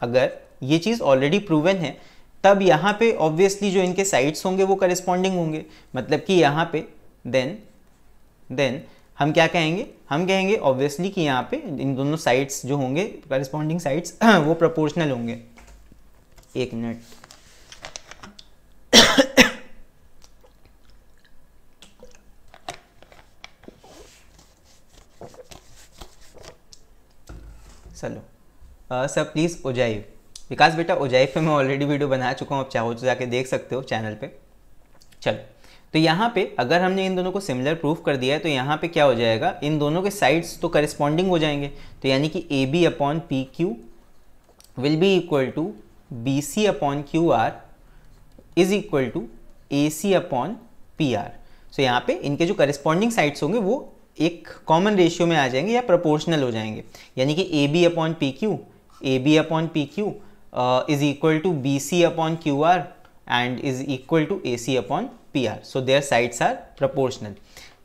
अगर ये चीज़ ऑलरेडी प्रूवन है तब यहाँ पे ऑब्वियसली जो इनके साइड्स होंगे वो करिस्पॉन्डिंग होंगे मतलब कि यहाँ पे देन देन हम क्या कहेंगे हम कहेंगे ऑब्वियसली कि यहाँ पे इन दोनों साइड्स जो होंगे करिस्पॉन्डिंग साइड्स वो प्रोपोर्शनल होंगे एक मिनट चलो सर प्लीज़ ओजाइव विकास बेटा ओजाइफ पे मैं ऑलरेडी वीडियो बना चुका हूँ आप चाहो तो जाके देख सकते हो चैनल पे चलो तो यहाँ पे अगर हमने इन दोनों को सिमिलर प्रूफ कर दिया है तो यहाँ पे क्या हो जाएगा इन दोनों के साइड्स तो करस्पॉन्डिंग हो जाएंगे तो यानी कि A B upon P Q will be equal to B C upon Q R is equal to A C upon P R so यहाँ पे इनके जो करस्पॉन्डिंग साइड्स होंगे वो एक कॉमन रेशियो में आ जाएंगे या प्रपोर्शनल हो जाएंगे यानी कि A B upon P Q A B upon P Q uh, is equal to BC upon QR and is equal to AC upon PR. So their sides are proportional.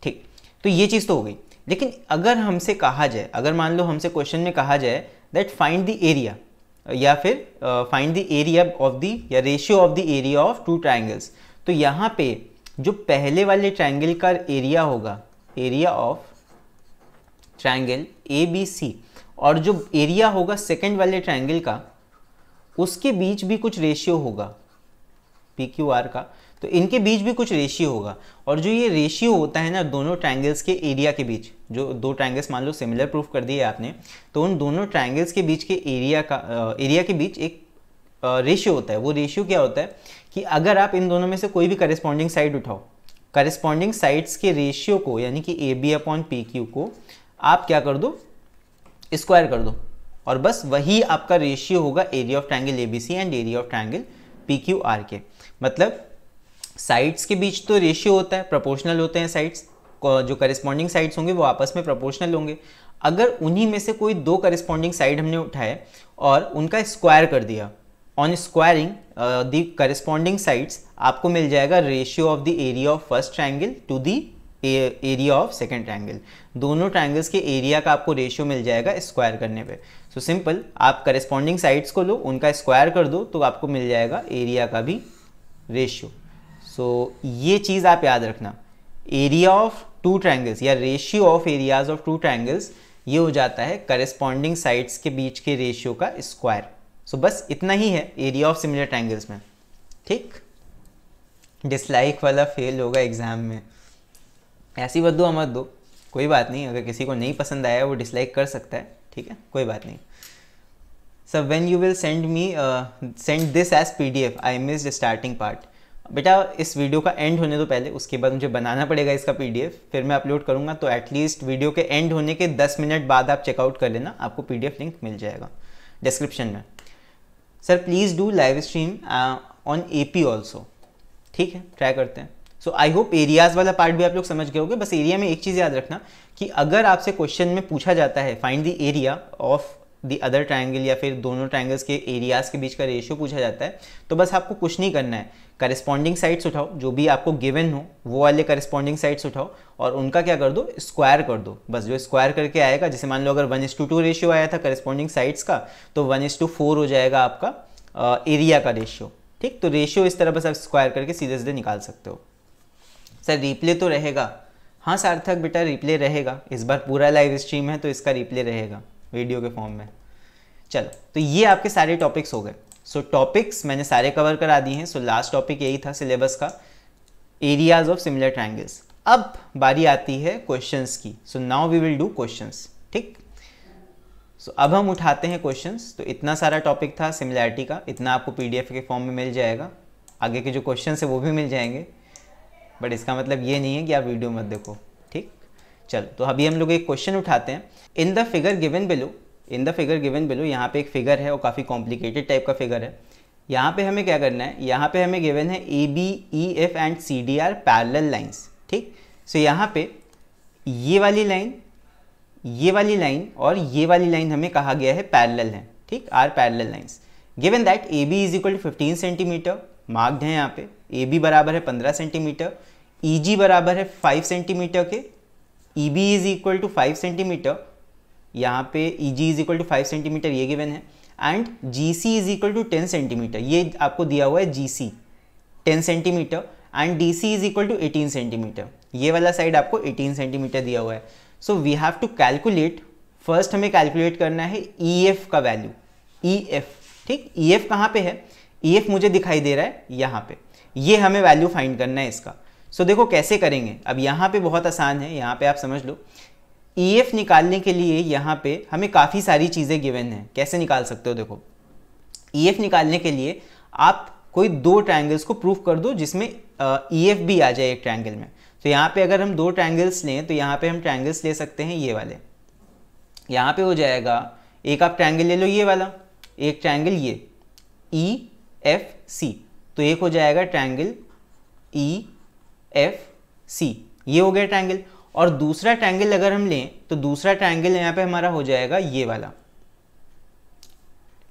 ठीक तो ये चीज़ तो हो गई लेकिन अगर हमसे कहा जाए अगर मान लो हमसे क्वेश्चन में कहा जाए दैट फाइंड द एरिया या फिर find the area of the या ratio of the area of two triangles तो यहाँ पे जो पहले वाले ट्राइंगल का एरिया होगा area of triangle A B C और जो एरिया होगा सेकेंड वाले ट्राइंगल का उसके बीच भी कुछ रेशियो होगा पी क्यू आर का तो इनके बीच भी कुछ रेशियो होगा और जो ये रेशियो होता है ना दोनों ट्रायंगल्स के एरिया के बीच जो दो ट्रायंगल्स मान लो सिमिलर प्रूफ कर दिए आपने तो उन दोनों ट्रायंगल्स के बीच के एरिया का एरिया के बीच एक रेशियो होता है वो रेशियो क्या होता है कि अगर आप इन दोनों में से कोई भी करिस्पॉन्डिंग साइड उठाओ करिस्पॉन्डिंग साइड्स के रेशियो को यानी कि A B upon P Q को आप क्या कर दो स्क्वायर कर दो और बस वही आपका रेशियो होगा area of A B C and area of P Q R के मतलब साइड्स के बीच तो रेशियो होता है प्रोपोर्शनल होते हैं साइड्स जो करस्पॉन्डिंग साइड्स होंगे वो आपस में प्रोपोर्शनल होंगे अगर उन्हीं में से कोई दो करस्पॉन्डिंग साइड हमने उठाए और उनका स्क्वायर कर दिया on squaring the corresponding sides आपको मिल जाएगा ratio of the area of first triangle to the area of second triangle दोनों ट्रैंगल्स के एरिया का आपको रेशियो मिल जाएगा स्क्वायर करने पे सो so, सिंपल आप करेस्पॉन्डिंग साइड्स को लो उनका स्क्वायर कर दो तो आपको मिल जाएगा एरिया का भी रेशियो सो so, ये चीज़ आप याद रखना एरिया ऑफ टू ट्राइंगल्स या ratio of areas of two triangles ये हो जाता है करेस्पॉन्डिंग साइड्स के बीच के रेशियो का स्क्वायर सो so, बस इतना ही है एरिया ऑफ सिमिलर ट्रायंगल्स में ठीक डिसलाइक वाला फेल होगा एग्ज़ाम में ऐसी दो मत दो कोई बात नहीं अगर किसी को नहीं पसंद आया वो डिसलाइक कर सकता है ठीक है कोई बात नहीं sir when you will send me send this as P D F I miss starting part बेटा इस वीडियो का एंड होने तो पहले उसके बाद मुझे बनाना पड़ेगा इसका पी डी एफ फिर मैं अपलोड करूँगा तो एटलीस्ट वीडियो के एंड होने के दस मिनट बाद आप चेकआउट कर लेना आपको पी डी एफ लिंक मिल जाएगा डिस्क्रिप्शन में sir please do live stream on A P also ठीक है ट्राई करते हैं सो आई होप एरियाज वाला पार्ट भी आप लोग समझ गए होंगे बस एरिया में एक चीज़ याद रखना कि अगर आपसे क्वेश्चन में पूछा जाता है find the area of the other triangle या फिर दोनों ट्राइंगल्स के एरियाज के बीच का रेशियो पूछा जाता है तो बस आपको कुछ नहीं करना है करस्पॉन्डिंग साइड्स उठाओ जो भी आपको गिवन हो वो वाले करस्पॉन्डिंग साइड्स उठाओ और उनका क्या कर दो स्क्वायर कर दो बस जो स्क्वायर करके आएगा जैसे मान लो अगर one is to two ratio आया था करस्पॉन्डिंग साइड्स का तो वन इज टू फोर हो जाएगा आपका एरिया का रेशियो ठीक तो रेशियो इस तरह बस आप स्क्वायर करके सीधे सीधे निकाल सकते हो सर रिप्ले तो रहेगा हाँ सार्थक बेटा रिप्ले रहेगा इस बार पूरा लाइव स्ट्रीम है तो इसका रिप्ले रहेगा वीडियो के फॉर्म में चलो तो ये आपके सारे टॉपिक्स हो गए सो so, टॉपिक्स मैंने सारे कवर करा दिए हैं सो लास्ट टॉपिक यही था सिलेबस का एरियाज ऑफ सिमिलर ट्राइंगल्स अब बारी आती है क्वेश्चंस की so now we will do questions ठीक सो अब हम उठाते हैं क्वेश्चंस तो इतना सारा टॉपिक था सिमिलैरिटी का इतना आपको पीडीएफ के फॉर्म में मिल जाएगा आगे के जो क्वेश्चन है वो भी मिल जाएंगे बट इसका मतलब ये नहीं है कि आप वीडियो मत देखो ठीक चलो तो अभी हम लोग एक क्वेश्चन उठाते हैं in the figure given below in the figure given below यहाँ पे एक फिगर है और काफ़ी कॉम्प्लिकेटेड टाइप का फिगर है यहाँ पे हमें क्या करना है यहाँ पे हमें गिवन है A B E F and C D are parallel lines ठीक सो यहाँ पे ये वाली लाइन ये वाली लाइन और ये वाली लाइन हमें कहा गया है पैरल है ठीक are parallel lines given that A B is equal to fifteen centimetre marked है यहाँ पे ए बी बराबर है पंद्रह सेंटीमीटर ई जी बराबर है फाइव सेंटीमीटर के E B is equal to five centimetre यहाँ पे E G is equal to five centimetre ये गिवन है and G C is equal to ten centimetre ये आपको दिया हुआ है G C ten centimetre and D C is equal to eighteen centimetre ये वाला साइड आपको एटीन सेंटीमीटर दिया हुआ है so we have to calculate first हमें कैलकुलेट करना है ई e एफ का वैल्यू ई एफ ठीक ई e एफ कहाँ पर है ई e एफ मुझे दिखाई दे रहा है यहाँ पे ये हमें वैल्यू फाइंड करना है इसका सो देखो कैसे करेंगे अब यहाँ पे बहुत आसान है यहाँ पे आप समझ लो ई e एफ निकालने के लिए यहाँ पे हमें काफ़ी सारी चीज़ें गिवन हैं कैसे निकाल सकते हो देखो ई e एफ निकालने के लिए आप कोई दो ट्रायंगल्स को प्रूफ कर दो जिसमें ई एफ e भी आ जाए एक ट्रायंगल में तो यहाँ पे अगर हम दो ट्रायंगल्स लें तो यहाँ पे हम ट्रायंगल्स ले सकते हैं ये वाले यहाँ पे हो जाएगा एक आप ट्रायंगल ले लो ये वाला एक ट्रायंगल ये ई एफ सी तो एक हो जाएगा ट्रायंगल ई एफ सी ये हो गया ट्रैंगल और दूसरा ट्रैंगल अगर हम लें तो दूसरा ट्रैंगल यहाँ पे हमारा हो जाएगा ये वाला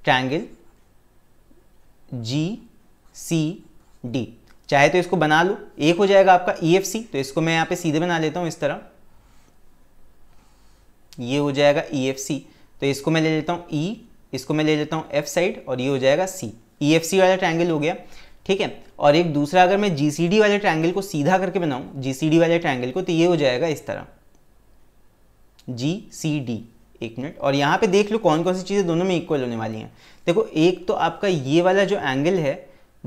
ट्रैंगल जी सी डी चाहे तो इसको बना लो एक हो जाएगा आपका ई एफ सी तो इसको मैं यहाँ पे सीधे बना लेता हूँ इस तरह ये हो जाएगा ई एफ सी तो इसको मैं ले लेता हूँ ई e, इसको मैं ले लेता हूँ एफ साइड और ये हो जाएगा सी ई एफ सी वाला ट्रैंगल हो गया ठीक है और एक दूसरा अगर मैं जी वाले ट्रायंगल को सीधा करके बनाऊं जी वाले ट्रायंगल को तो ये हो जाएगा इस तरह जी सी डी एक मिनट और यहाँ पे देख लो कौन कौन सी चीज़ें दोनों में इक्वल होने वाली हैं देखो एक तो आपका ये वाला जो एंगल है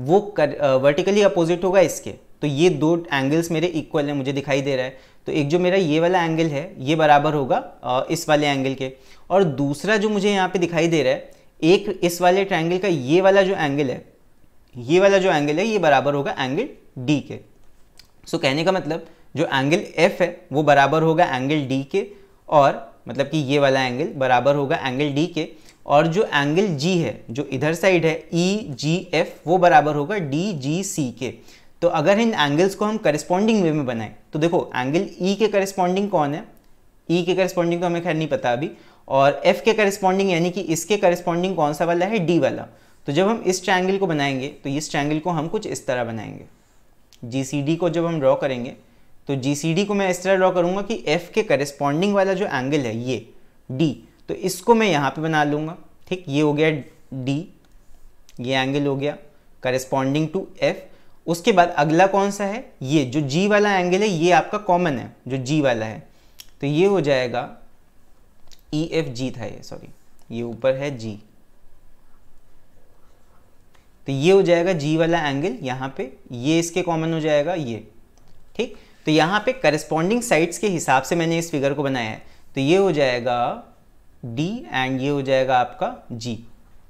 वो कर, वर्टिकली अपोजिट होगा इसके तो ये दो एंगल्स मेरे इक्वल हैं मुझे दिखाई दे रहा है तो एक जो मेरा ये वाला एंगल है ये बराबर होगा इस वाले एंगल के और दूसरा जो मुझे यहाँ पे दिखाई दे रहा है एक इस वाले ट्रायंगल का ये वाला जो एंगल है ये वाला जो एंगल है ये बराबर होगा एंगल डी के सो so, कहने का मतलब जो एंगल एफ है वो बराबर होगा एंगल डी के और मतलब कि ये वाला एंगल बराबर होगा एंगल डी के और जो एंगल जी है जो इधर साइड है ई जी एफ वो बराबर होगा डी जी सी के तो अगर इन एंगल्स को हम करस्पॉन्डिंग वे में बनाएं तो देखो एंगल ई e के करस्पॉन्डिंग कौन है ई e के करस्पॉन्डिंग तो हमें खैर नहीं पता अभी और एफ के करस्पॉन्डिंग यानी कि इसके करस्पॉन्डिंग कौन सा वाला है डी वाला तो जब हम इस ट्रैंगल को बनाएंगे तो इस ट्रैंगल को हम कुछ इस तरह बनाएंगे जी को जब हम ड्रॉ करेंगे तो जी को मैं इस तरह ड्रॉ करूँगा कि एफ के करस्पॉन्डिंग वाला जो एंगल है ये डी तो इसको मैं यहाँ पे बना लूँगा ठीक ये हो गया डी ये एंगल हो गया करस्पॉन्डिंग टू एफ उसके बाद अगला कौन सा है ये जो जी वाला एंगल है ये आपका कॉमन है जो जी वाला है तो ये हो जाएगा ई एफ जी था ये सॉरी ये ऊपर है जी तो ये हो जाएगा जी वाला एंगल यहाँ पे ये इसके कॉमन हो जाएगा ये ठीक तो यहाँ पे करस्पॉन्डिंग साइड्स के हिसाब से मैंने इस फिगर को बनाया है तो ये हो जाएगा डी एंड ये हो जाएगा आपका जी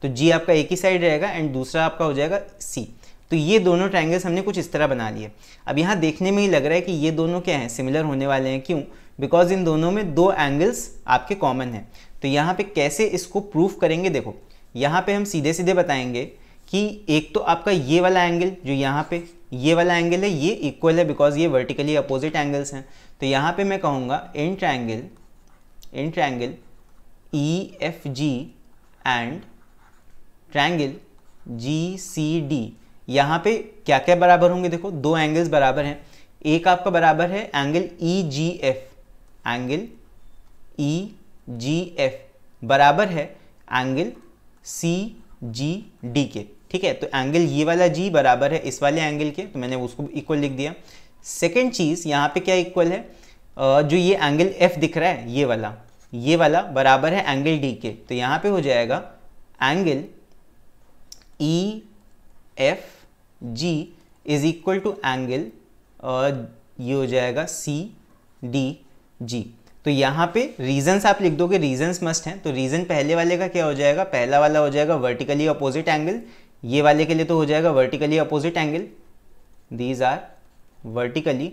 तो जी आपका एक ही साइड रहेगा एंड दूसरा आपका हो जाएगा सी तो ये दोनों ट्रायंगल्स हमने कुछ इस तरह बना लिए अब यहाँ देखने में ही लग रहा है कि ये दोनों क्या हैं सिमिलर होने वाले हैं क्यों बिकॉज इन दोनों में दो एंगल्स आपके कॉमन हैं तो यहाँ पे कैसे इसको प्रूफ करेंगे देखो यहाँ पे हम सीधे सीधे बताएंगे कि एक तो आपका ये वाला एंगल जो यहाँ पे ये वाला एंगल है ये इक्वल है बिकॉज ये वर्टिकली अपोजिट एंगल्स हैं तो यहाँ पे मैं कहूँगा in triangle in triangle E F G and triangle G C D यहाँ पे क्या क्या बराबर होंगे देखो दो एंगल्स बराबर हैं एक आपका बराबर है angle E G F angle E G F बराबर है एंगल सी जी डी के ठीक है तो एंगल ये वाला जी बराबर है इस वाले एंगल के तो मैंने उसको इक्वल लिख दिया सेकेंड चीज़ यहाँ पे क्या इक्वल है जो ये एंगल एफ दिख रहा है ये वाला ये वाला बराबर है एंगल डी के तो यहाँ पे हो जाएगा angle E F G is equal to angle ये हो जाएगा सी डी जी तो यहाँ पे रीजंस आप लिख दोगे रीजंस मस्ट हैं तो रीजन पहले वाले का क्या हो जाएगा पहला वाला हो जाएगा वर्टिकली अपोजिट एंगल ये वाले के लिए तो हो जाएगा vertically opposite angle these are vertically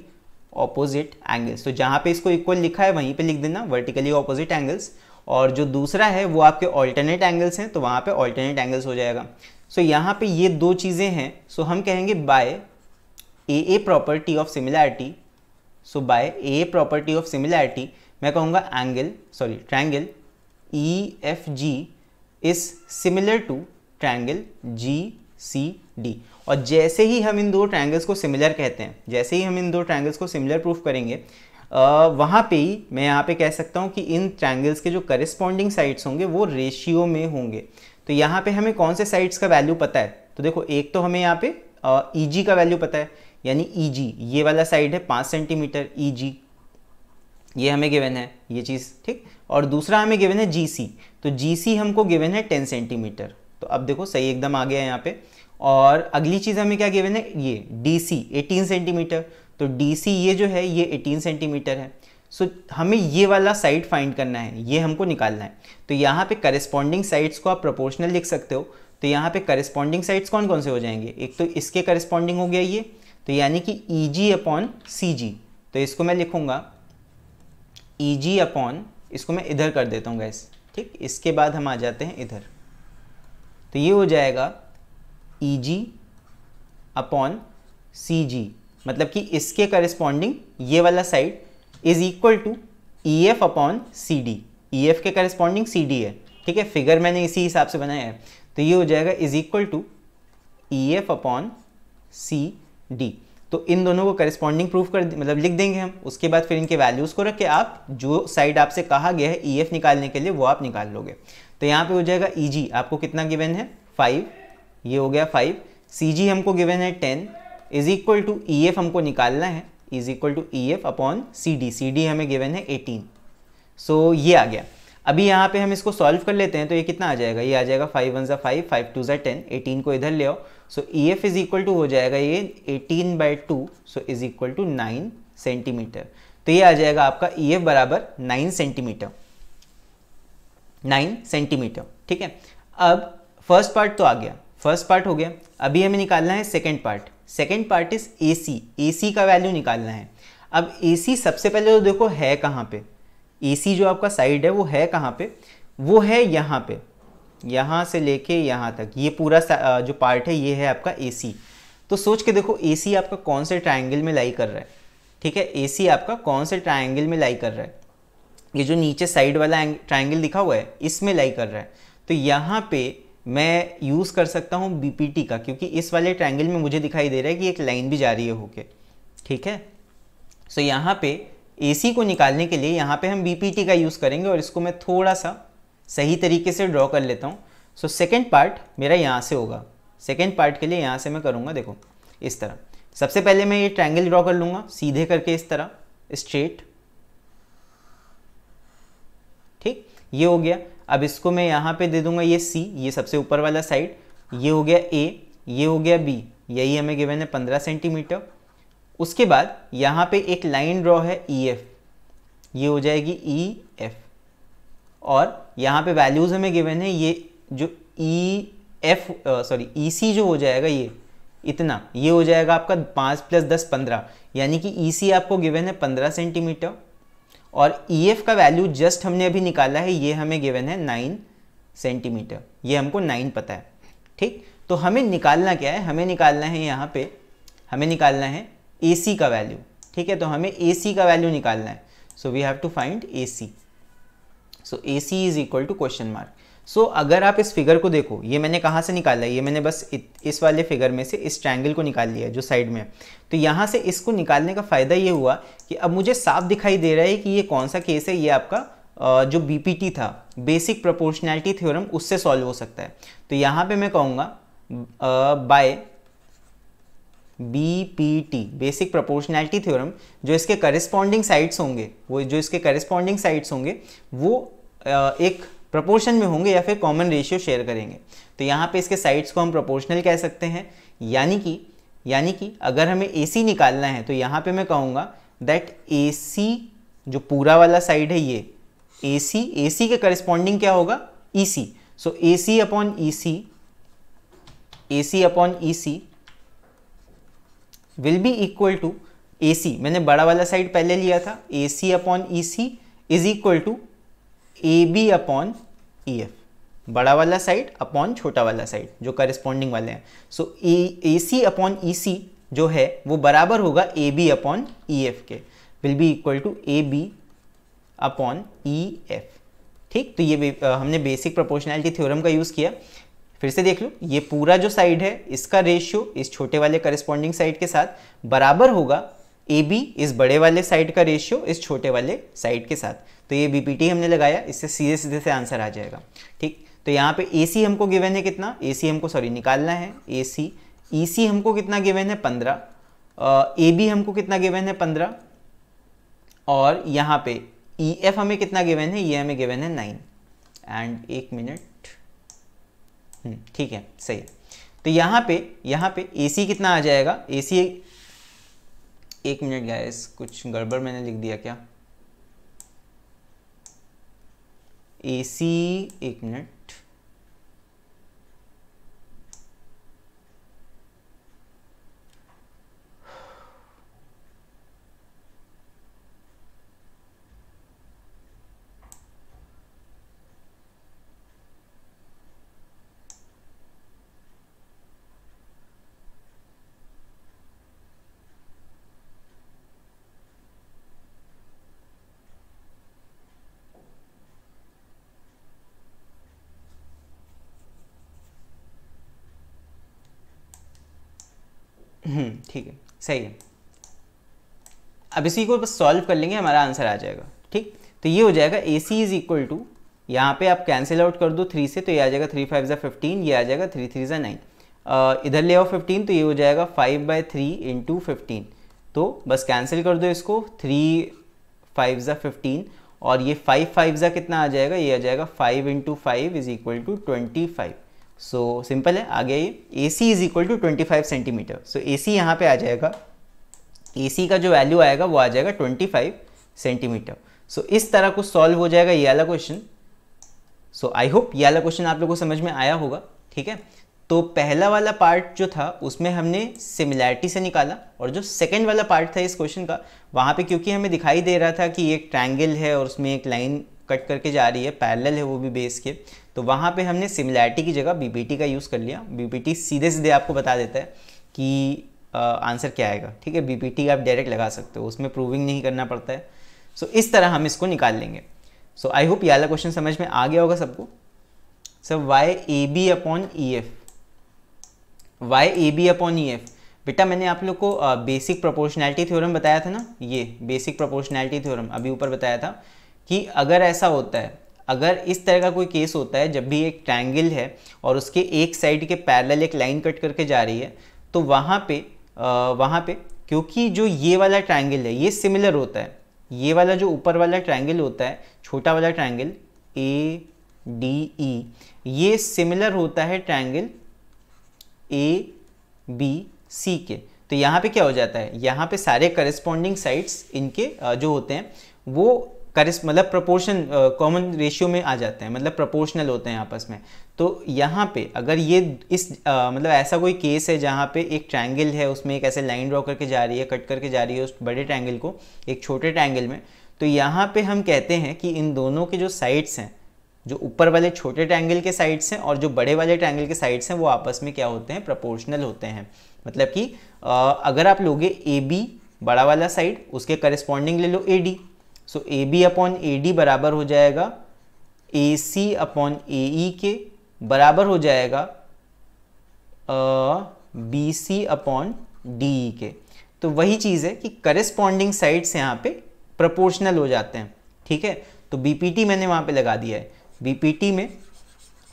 opposite angles तो जहाँ पे इसको इक्वल लिखा है वहीं पे लिख देना वर्टिकली ऑपोजिट एंगल्स और जो दूसरा है वो आपके ऑल्टरनेट एंगल्स हैं तो वहाँ पे ऑल्टरनेट एंगल्स हो जाएगा सो so, यहाँ पे ये दो चीज़ें हैं सो so, हम कहेंगे by A A property of similarity so by A property of similarity मैं कहूँगा angle sorry triangle E F G is similar to triangle G C D और जैसे ही हम इन दो ट्रायंगल्स को सिमिलर कहते हैं जैसे ही हम इन दो ट्रायंगल्स को सिमिलर प्रूफ करेंगे वहाँ पे ही मैं यहाँ पे कह सकता हूँ कि इन ट्रायंगल्स के जो करिस्पॉन्डिंग साइड्स होंगे वो रेशियो में होंगे तो यहाँ पे हमें कौन से साइड्स का वैल्यू पता है तो देखो एक तो हमें यहाँ पे ई जी का वैल्यू पता है यानी ई जी ये वाला साइड है पाँच सेंटीमीटर ई जी ये हमें गिवन है ये चीज़ ठीक और दूसरा हमें गिवन है जी सी तो जी सी हमको गिवन है टेन सेंटीमीटर तो अब देखो सही एकदम आ गया है यहाँ पे और अगली चीज़ हमें क्या गिवन है ये डी सी एटीन सेंटीमीटर तो डी सी ये जो है ये एटीन सेंटीमीटर है सो so, हमें ये वाला साइड फाइंड करना है ये हमको निकालना है तो यहाँ पे करस्पॉन्डिंग साइड्स को आप प्रोपोर्शनल लिख सकते हो तो यहाँ पे करस्पॉन्डिंग साइड्स कौन कौन से हो जाएंगे एक तो इसके करिस्पॉन्डिंग हो गया ये तो यानी कि ई जी अपॉन सी जी तो इसको मैं लिखूँगा ई e जी अपॉन इसको मैं इधर कर देता हूँ गैस ठीक इसके बाद हम आ जाते हैं इधर तो ये हो जाएगा ई जी अपॉन सी जी मतलब कि इसके करिस्पॉन्डिंग ये वाला side is equal to E F upon C D E F के करस्पॉन्डिंग सी डी है ठीक है फिगर मैंने इसी हिसाब से बनाया है तो ये हो जाएगा is equal to E F upon C D तो इन दोनों को करिस्पॉन्डिंग प्रूफ कर मतलब लिख देंगे हम उसके बाद फिर इनके वैल्यूज़ को रख के आप जो साइड आपसे कहा गया है ई e एफ निकालने के लिए वो आप निकाल लोगे तो यहाँ पे हो जाएगा ई e जी आपको कितना गिवन है फाइव ये हो गया फाइव सी जी हमको गिवन है ten is equal to E F हमको निकालना है is equal to E F upon C D C D हमें गिवन है एटीन सो so, ये आ गया अभी यहाँ पे हम इसको सॉल्व कर लेते हैं तो ये कितना आ जाएगा ये आ जाएगा फाइव वन ज़ा फाइव फाइव टू ज़ा टेन एटीन को इधर ले आओ so E F is equal to हो जाएगा ये eighteen by two so is equal to nine centimetre तो ये आ जाएगा आपका ई e एफ बराबर नाइन सेंटीमीटर नाइन सेंटीमीटर ठीक है अब फर्स्ट पार्ट तो आ गया फर्स्ट पार्ट हो गया अभी हमें निकालना है second part second part is A C A C का वैल्यू निकालना है अब ए सी सबसे पहले तो देखो है कहाँ पे ए सी जो आपका साइड है वो है कहाँ पे वो है यहाँ पे यहाँ से लेके यहाँ तक ये पूरा जो पार्ट है ये है आपका ए सी तो सोच के देखो ए सी आपका कौन से ट्राइंगल में लाई कर रहा है ठीक है ए सी आपका कौन से ट्राइंगल में लाई कर रहा है ये जो नीचे साइड वाला ट्राइंगल दिखा हुआ है इसमें लाई कर रहा है तो यहाँ पे मैं यूज़ कर सकता हूँ बीपीटी का क्योंकि इस वाले ट्राइंगल में मुझे दिखाई दे रहा है कि एक लाइन भी जा रही है होके ठीक है सो so, यहाँ पे ए को निकालने के लिए यहाँ पे हम बीपीटी का यूज़ करेंगे और इसको मैं थोड़ा सा सही तरीके से ड्रॉ कर लेता हूँ सो सेकेंड पार्ट मेरा यहाँ से होगा सेकेंड पार्ट के लिए यहाँ से मैं करूँगा देखो इस तरह सबसे पहले मैं ये ट्रैंगल ड्रॉ कर लूँगा सीधे करके इस तरह स्ट्रेट ये हो गया अब इसको मैं यहाँ पे दे दूंगा ये सी ये सबसे ऊपर वाला साइड ये हो गया ए ये हो गया बी यही हमें गिवन है पंद्रह सेंटीमीटर उसके बाद यहाँ पे एक लाइन ड्रॉ है ई e एफ ये हो जाएगी ई e एफ और यहाँ पे वैल्यूज़ हमें गिवन है ये जो ई एफ सॉरी ई सी जो हो जाएगा ये इतना ये हो जाएगा आपका पाँच प्लस दस पंद्रह यानी कि ई e सी आपको गिवन है पंद्रह सेंटीमीटर और ई e एफ का वैल्यू जस्ट हमने अभी निकाला है ये हमें गिवन है नाइन सेंटीमीटर ये हमको नाइन पता है ठीक तो हमें निकालना क्या है हमें निकालना है यहाँ पे हमें निकालना है ए सी का वैल्यू ठीक है तो हमें ए सी का वैल्यू निकालना है so we have to find A C so A C is equal to question mark so so, अगर आप इस फिगर को देखो ये मैंने कहाँ से निकाला है ये मैंने बस इस वाले फिगर में से इस ट्रायंगल को निकाल लिया जो साइड में तो यहाँ से इसको निकालने का फ़ायदा ये हुआ कि अब मुझे साफ दिखाई दे रहा है कि ये कौन सा केस है ये आपका जो बीपीटी था बेसिक प्रपोर्शनैलिटी थ्योरम उससे सॉल्व हो सकता है तो यहाँ पर मैं कहूँगा by the basic proportionality theorem जो इसके करिस्पॉन्डिंग साइड्स होंगे वो जो इसके करिस्पॉन्डिंग साइड्स होंगे वो एक प्रपोर्शन में होंगे या फिर कॉमन रेशियो शेयर करेंगे तो यहाँ पे इसके साइड्स को हम प्रपोर्शनल कह सकते हैं यानी कि यानी कि अगर हमें ए सी निकालना है तो यहाँ पे मैं कहूँगा दैट ए सी जो पूरा वाला साइड है ये ए सी ए सी के करिस्पॉन्डिंग क्या होगा E C so A C upon E C A C upon E C will be equal to A C मैंने बड़ा वाला साइड पहले लिया था A C upon E C is equal to A B upon E F बड़ा वाला साइड अपॉन छोटा वाला साइड जो करिस्पॉन्डिंग वाले हैं सो ए सी अपॉन ई सी जो है वो बराबर होगा A B upon E F के will be equal to A B upon E F ठीक तो ये हमने बेसिक प्रोपोर्शनैलिटी थ्योरम का यूज़ किया फिर से देख लो ये पूरा जो साइड है इसका रेशियो इस छोटे वाले करिस्पॉन्डिंग साइड के साथ बराबर होगा ए बी इस बड़े वाले साइड का रेशियो इस छोटे वाले साइड के साथ तो ये बीपीटी हमने लगाया इससे सीधे सीधे से आंसर आ जाएगा ठीक तो यहाँ पे एसी हमको गिवन है कितना एसी हमको सॉरी निकालना है एसी ईसी e हमको कितना गिवन है पंद्रह ए बी हमको कितना गिवन है पंद्रह और यहाँ पे ई e एफ हमें कितना गिवन है ये हमें गिवन है नाइन एंड एक मिनट हम्म, ठीक है सही तो यहाँ पे यहाँ पे सी कितना आ जाएगा ए सी एक मिनट गया कुछ गड़बड़ मैंने लिख दिया क्या ए सी एक मिनट हम्म, ठीक है सही है अब इसी को बस सॉल्व कर लेंगे हमारा आंसर आ जाएगा ठीक तो ये हो जाएगा A C is equal to यहाँ पे आप कैंसिल आउट कर दो थ्री से तो ये आ जाएगा थ्री फाइव ज़ा फिफ्टीन ये आ जाएगा थ्री थ्री ज़ा नाइन इधर ले आओ फिफ्टीन तो ये हो जाएगा five by three into fifteen तो बस कैंसिल कर दो इसको थ्री फाइव ज़ा फिफ्टीन और ये फाइव फाइव ज़ा कितना आ जाएगा ये आ जाएगा five into five is equal to twenty five so so, simple है आ गया ये A C is equal to twenty five centimetre so A C यहाँ पर आ जाएगा ए सी का जो वैल्यू आएगा वो आ जाएगा ट्वेंटी फाइव सेंटीमीटर सो इस तरह को सॉल्व हो जाएगा ये वाला क्वेश्चन सो आई होप ये वाला क्वेश्चन आप लोगों को समझ में आया होगा ठीक है तो पहला वाला पार्ट जो था उसमें हमने सिमिलैरिटी से निकाला और जो सेकेंड वाला पार्ट था इस क्वेश्चन का वहाँ पर क्योंकि हमें दिखाई दे रहा था कि एक ट्रैंगल है और उसमें एक लाइन कट करके जा रही है पैरेलल है वो भी बेस के तो वहाँ पे हमने सिमिलैरिटी की जगह बीपीटी का यूज़ कर लिया बीपीटी सीधे सीधे आपको बता देता है कि आंसर क्या आएगा ठीक है बीपीटी आप डायरेक्ट लगा सकते हो उसमें प्रूविंग नहीं करना पड़ता है सो so, इस तरह हम इसको निकाल लेंगे सो आई होप ये क्वेश्चन समझ में आ गया होगा सबको sir why A B upon E F why A B upon E F बेटा मैंने आप लोग को बेसिक प्रोपोर्शनैलिटी थ्योरम बताया था ना ये बेसिक प्रोपोर्शनैलिटी थ्योरम अभी ऊपर बताया था कि अगर ऐसा होता है अगर इस तरह का कोई केस होता है जब भी एक ट्रैंगल है और उसके एक साइड के पैरल एक लाइन कट करके जा रही है तो वहाँ पे आ, वहाँ पे क्योंकि जो ये वाला ट्रैंगल है ये सिमिलर होता है ये वाला जो ऊपर वाला ट्रैंगल होता है छोटा वाला ट्रैंगल ए डी ई ये सिमिलर होता है ट्रैंगल ए बी सी के तो यहाँ पे क्या हो जाता है यहाँ पे सारे करस्पॉन्डिंग साइड्स इनके जो होते हैं वो करिस मतलब प्रपोर्शन कॉमन रेशियो में आ जाते हैं मतलब प्रपोर्शनल होते हैं आपस में तो यहाँ पे अगर ये इस आ, मतलब ऐसा कोई केस है जहाँ पे एक ट्रायंगल है उसमें एक ऐसे लाइन ड्रॉ करके जा रही है कट करके जा रही है उस बड़े ट्रायंगल को एक छोटे ट्रायंगल में तो यहाँ पे हम कहते हैं कि इन दोनों के जो साइड्स हैं जो ऊपर वाले छोटे ट्रायंगल के साइड्स हैं और जो बड़े वाले ट्रायंगल के साइड्स हैं वो आपस में क्या होते हैं प्रपोर्शनल होते हैं मतलब कि अगर आप लोगे ए बी बड़ा वाला साइड उसके करिस्पॉन्डिंग ले लो A D so A B upon A D बराबर हो जाएगा ए सी अपॉन ए ई के बराबर हो जाएगा B C upon D E के तो वही चीज़ है कि साइड साइड्स यहाँ पे प्रपोर्शनल हो जाते हैं ठीक है तो बीपीटी मैंने वहाँ पे लगा दिया है बीपीटी में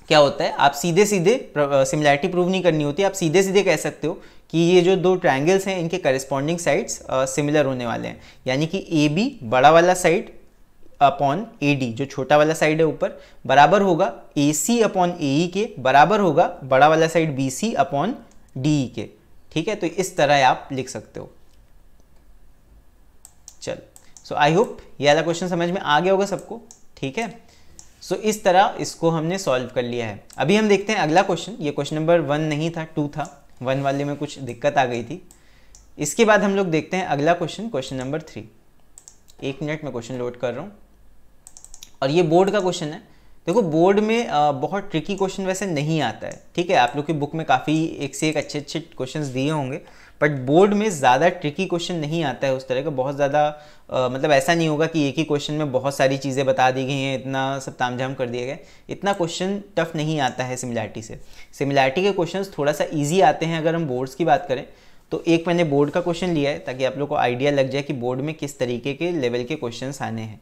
क्या होता है आप सीधे सीधे सिमिलैरिटी प्रूव नहीं करनी होती आप सीधे सीधे कह सकते हो कि ये जो दो ट्राइंगल्स हैं इनके करिस्पॉन्डिंग साइड्स सिमिलर होने वाले हैं यानी कि ए बी बड़ा वाला साइड अपॉन ए डी जो छोटा वाला साइड है ऊपर बराबर होगा ए सी अपॉन ए ई के बराबर होगा बड़ा वाला side B C upon D E के ठीक है तो इस तरह आप लिख सकते हो चल सो आई होप ये वाला क्वेश्चन समझ में आ गया होगा सबको ठीक है सो so, इस तरह इसको हमने सॉल्व कर लिया है अभी हम देखते हैं अगला क्वेश्चन ये क्वेश्चन नंबर वन नहीं था टू था वन वाले में कुछ दिक्कत आ गई थी इसके बाद हम लोग देखते हैं अगला क्वेश्चन क्वेश्चन नंबर थ्री एक मिनट में क्वेश्चन लोड कर रहा हूँ और ये बोर्ड का क्वेश्चन है देखो बोर्ड में बहुत ट्रिकी क्वेश्चन वैसे नहीं आता है ठीक है आप लोग की बुक में काफ़ी एक से एक अच्छे अच्छे क्वेश्चन दिए होंगे बट बोर्ड में ज़्यादा ट्रिकी क्वेश्चन नहीं आता है उस तरह का बहुत ज़्यादा मतलब ऐसा नहीं होगा कि एक ही क्वेश्चन में बहुत सारी चीज़ें बता दी गई हैं इतना सब ताम झाम कर दिया गया इतना क्वेश्चन टफ नहीं आता है सिमिलैरिटी से सिमिलैरिटी के क्वेश्चन थोड़ा सा ईजी आते हैं अगर हम बोर्ड्स की बात करें तो एक मैंने बोर्ड का क्वेश्चन लिया है ताकि आप लोग को आइडिया लग जाए कि बोर्ड में किस तरीके के लेवल के क्वेश्चन आने हैं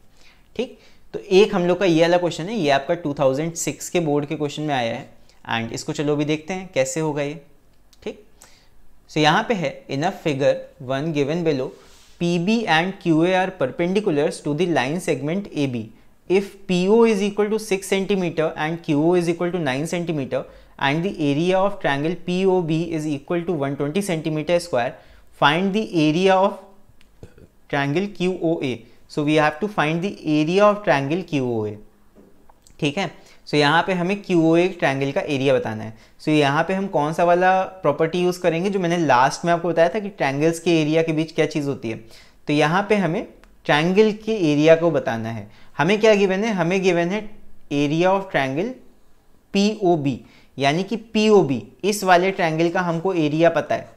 ठीक तो एक हम लोग का ये वाला क्वेश्चन है ये आपका 2006 के बोर्ड के क्वेश्चन में आया है एंड इसको चलो भी देखते हैं कैसे होगा ये सो यहाँ पे है in a figure one given below P B and Q A are perpendicular to the line segment A B if P O is equal to six centimetre and Q O is equal to nine centimetre and the area of triangle P O B is equal to one twenty centimetre square find the area of triangle Q O A so we have to find the area of triangle Q O A ठीक है सो so, यहाँ पे हमें क्यू ओ एक ट्रायंगल का एरिया बताना है सो so, यहाँ पे हम कौन सा वाला प्रॉपर्टी यूज़ करेंगे जो मैंने लास्ट में आपको बताया था कि ट्रायंगल्स के एरिया के बीच क्या चीज़ होती है तो यहाँ पे हमें ट्रायंगल के एरिया को बताना है हमें क्या गिवन है हमें गिवन है area of triangle P O B यानी कि पी ओ बी इस वाले ट्रायंगल का हमको एरिया पता है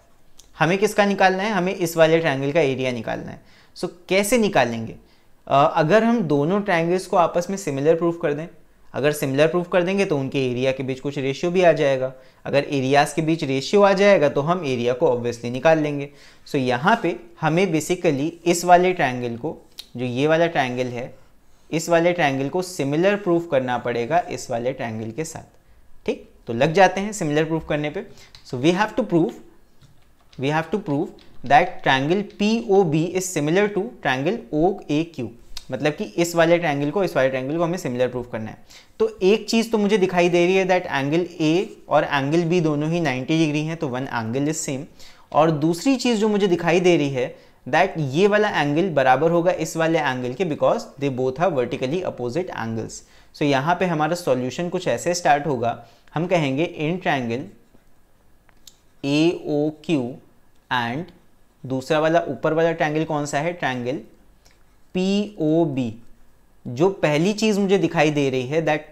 हमें किसका निकालना है हमें इस वाले ट्रायंगल का एरिया निकालना है सो so, कैसे निकालेंगे uh, अगर हम दोनों ट्रायंगल्स को आपस में सिमिलर प्रूफ कर दें अगर सिमिलर प्रूफ कर देंगे तो उनके एरिया के बीच कुछ रेशियो भी आ जाएगा अगर एरियाज़ के बीच रेशियो आ जाएगा तो हम एरिया को ऑब्वियसली निकाल लेंगे सो so, यहाँ पे हमें बेसिकली इस वाले ट्रायंगल को जो ये वाला ट्रायंगल है इस वाले ट्रायंगल को सिमिलर प्रूफ करना पड़ेगा इस वाले ट्रायंगल के साथ ठीक तो लग जाते हैं सिमिलर प्रूफ करने पर so we have to proof we have to proof that triangle P O B is similar to triangle O A Q मतलब कि इस वाले ट्रैंगल को इस वाले ट्रैंगल को हमें सिमिलर प्रूफ करना है तो एक चीज़ तो मुझे दिखाई दे रही है दैट एंगल ए और एंगल बी दोनों ही 90 डिग्री हैं तो वन एंगल इज सेम और दूसरी चीज़ जो मुझे दिखाई दे रही है दैट ये वाला एंगल बराबर होगा इस वाले एंगल के because they both have vertically opposite angles so यहाँ पे हमारा सॉल्यूशन कुछ ऐसे स्टार्ट होगा हम कहेंगे in triangle A O Q and दूसरा वाला ऊपर वाला ट्रैंगल कौन सा है ट्रैंगल पी ओ बी जो पहली चीज़ मुझे दिखाई दे रही है that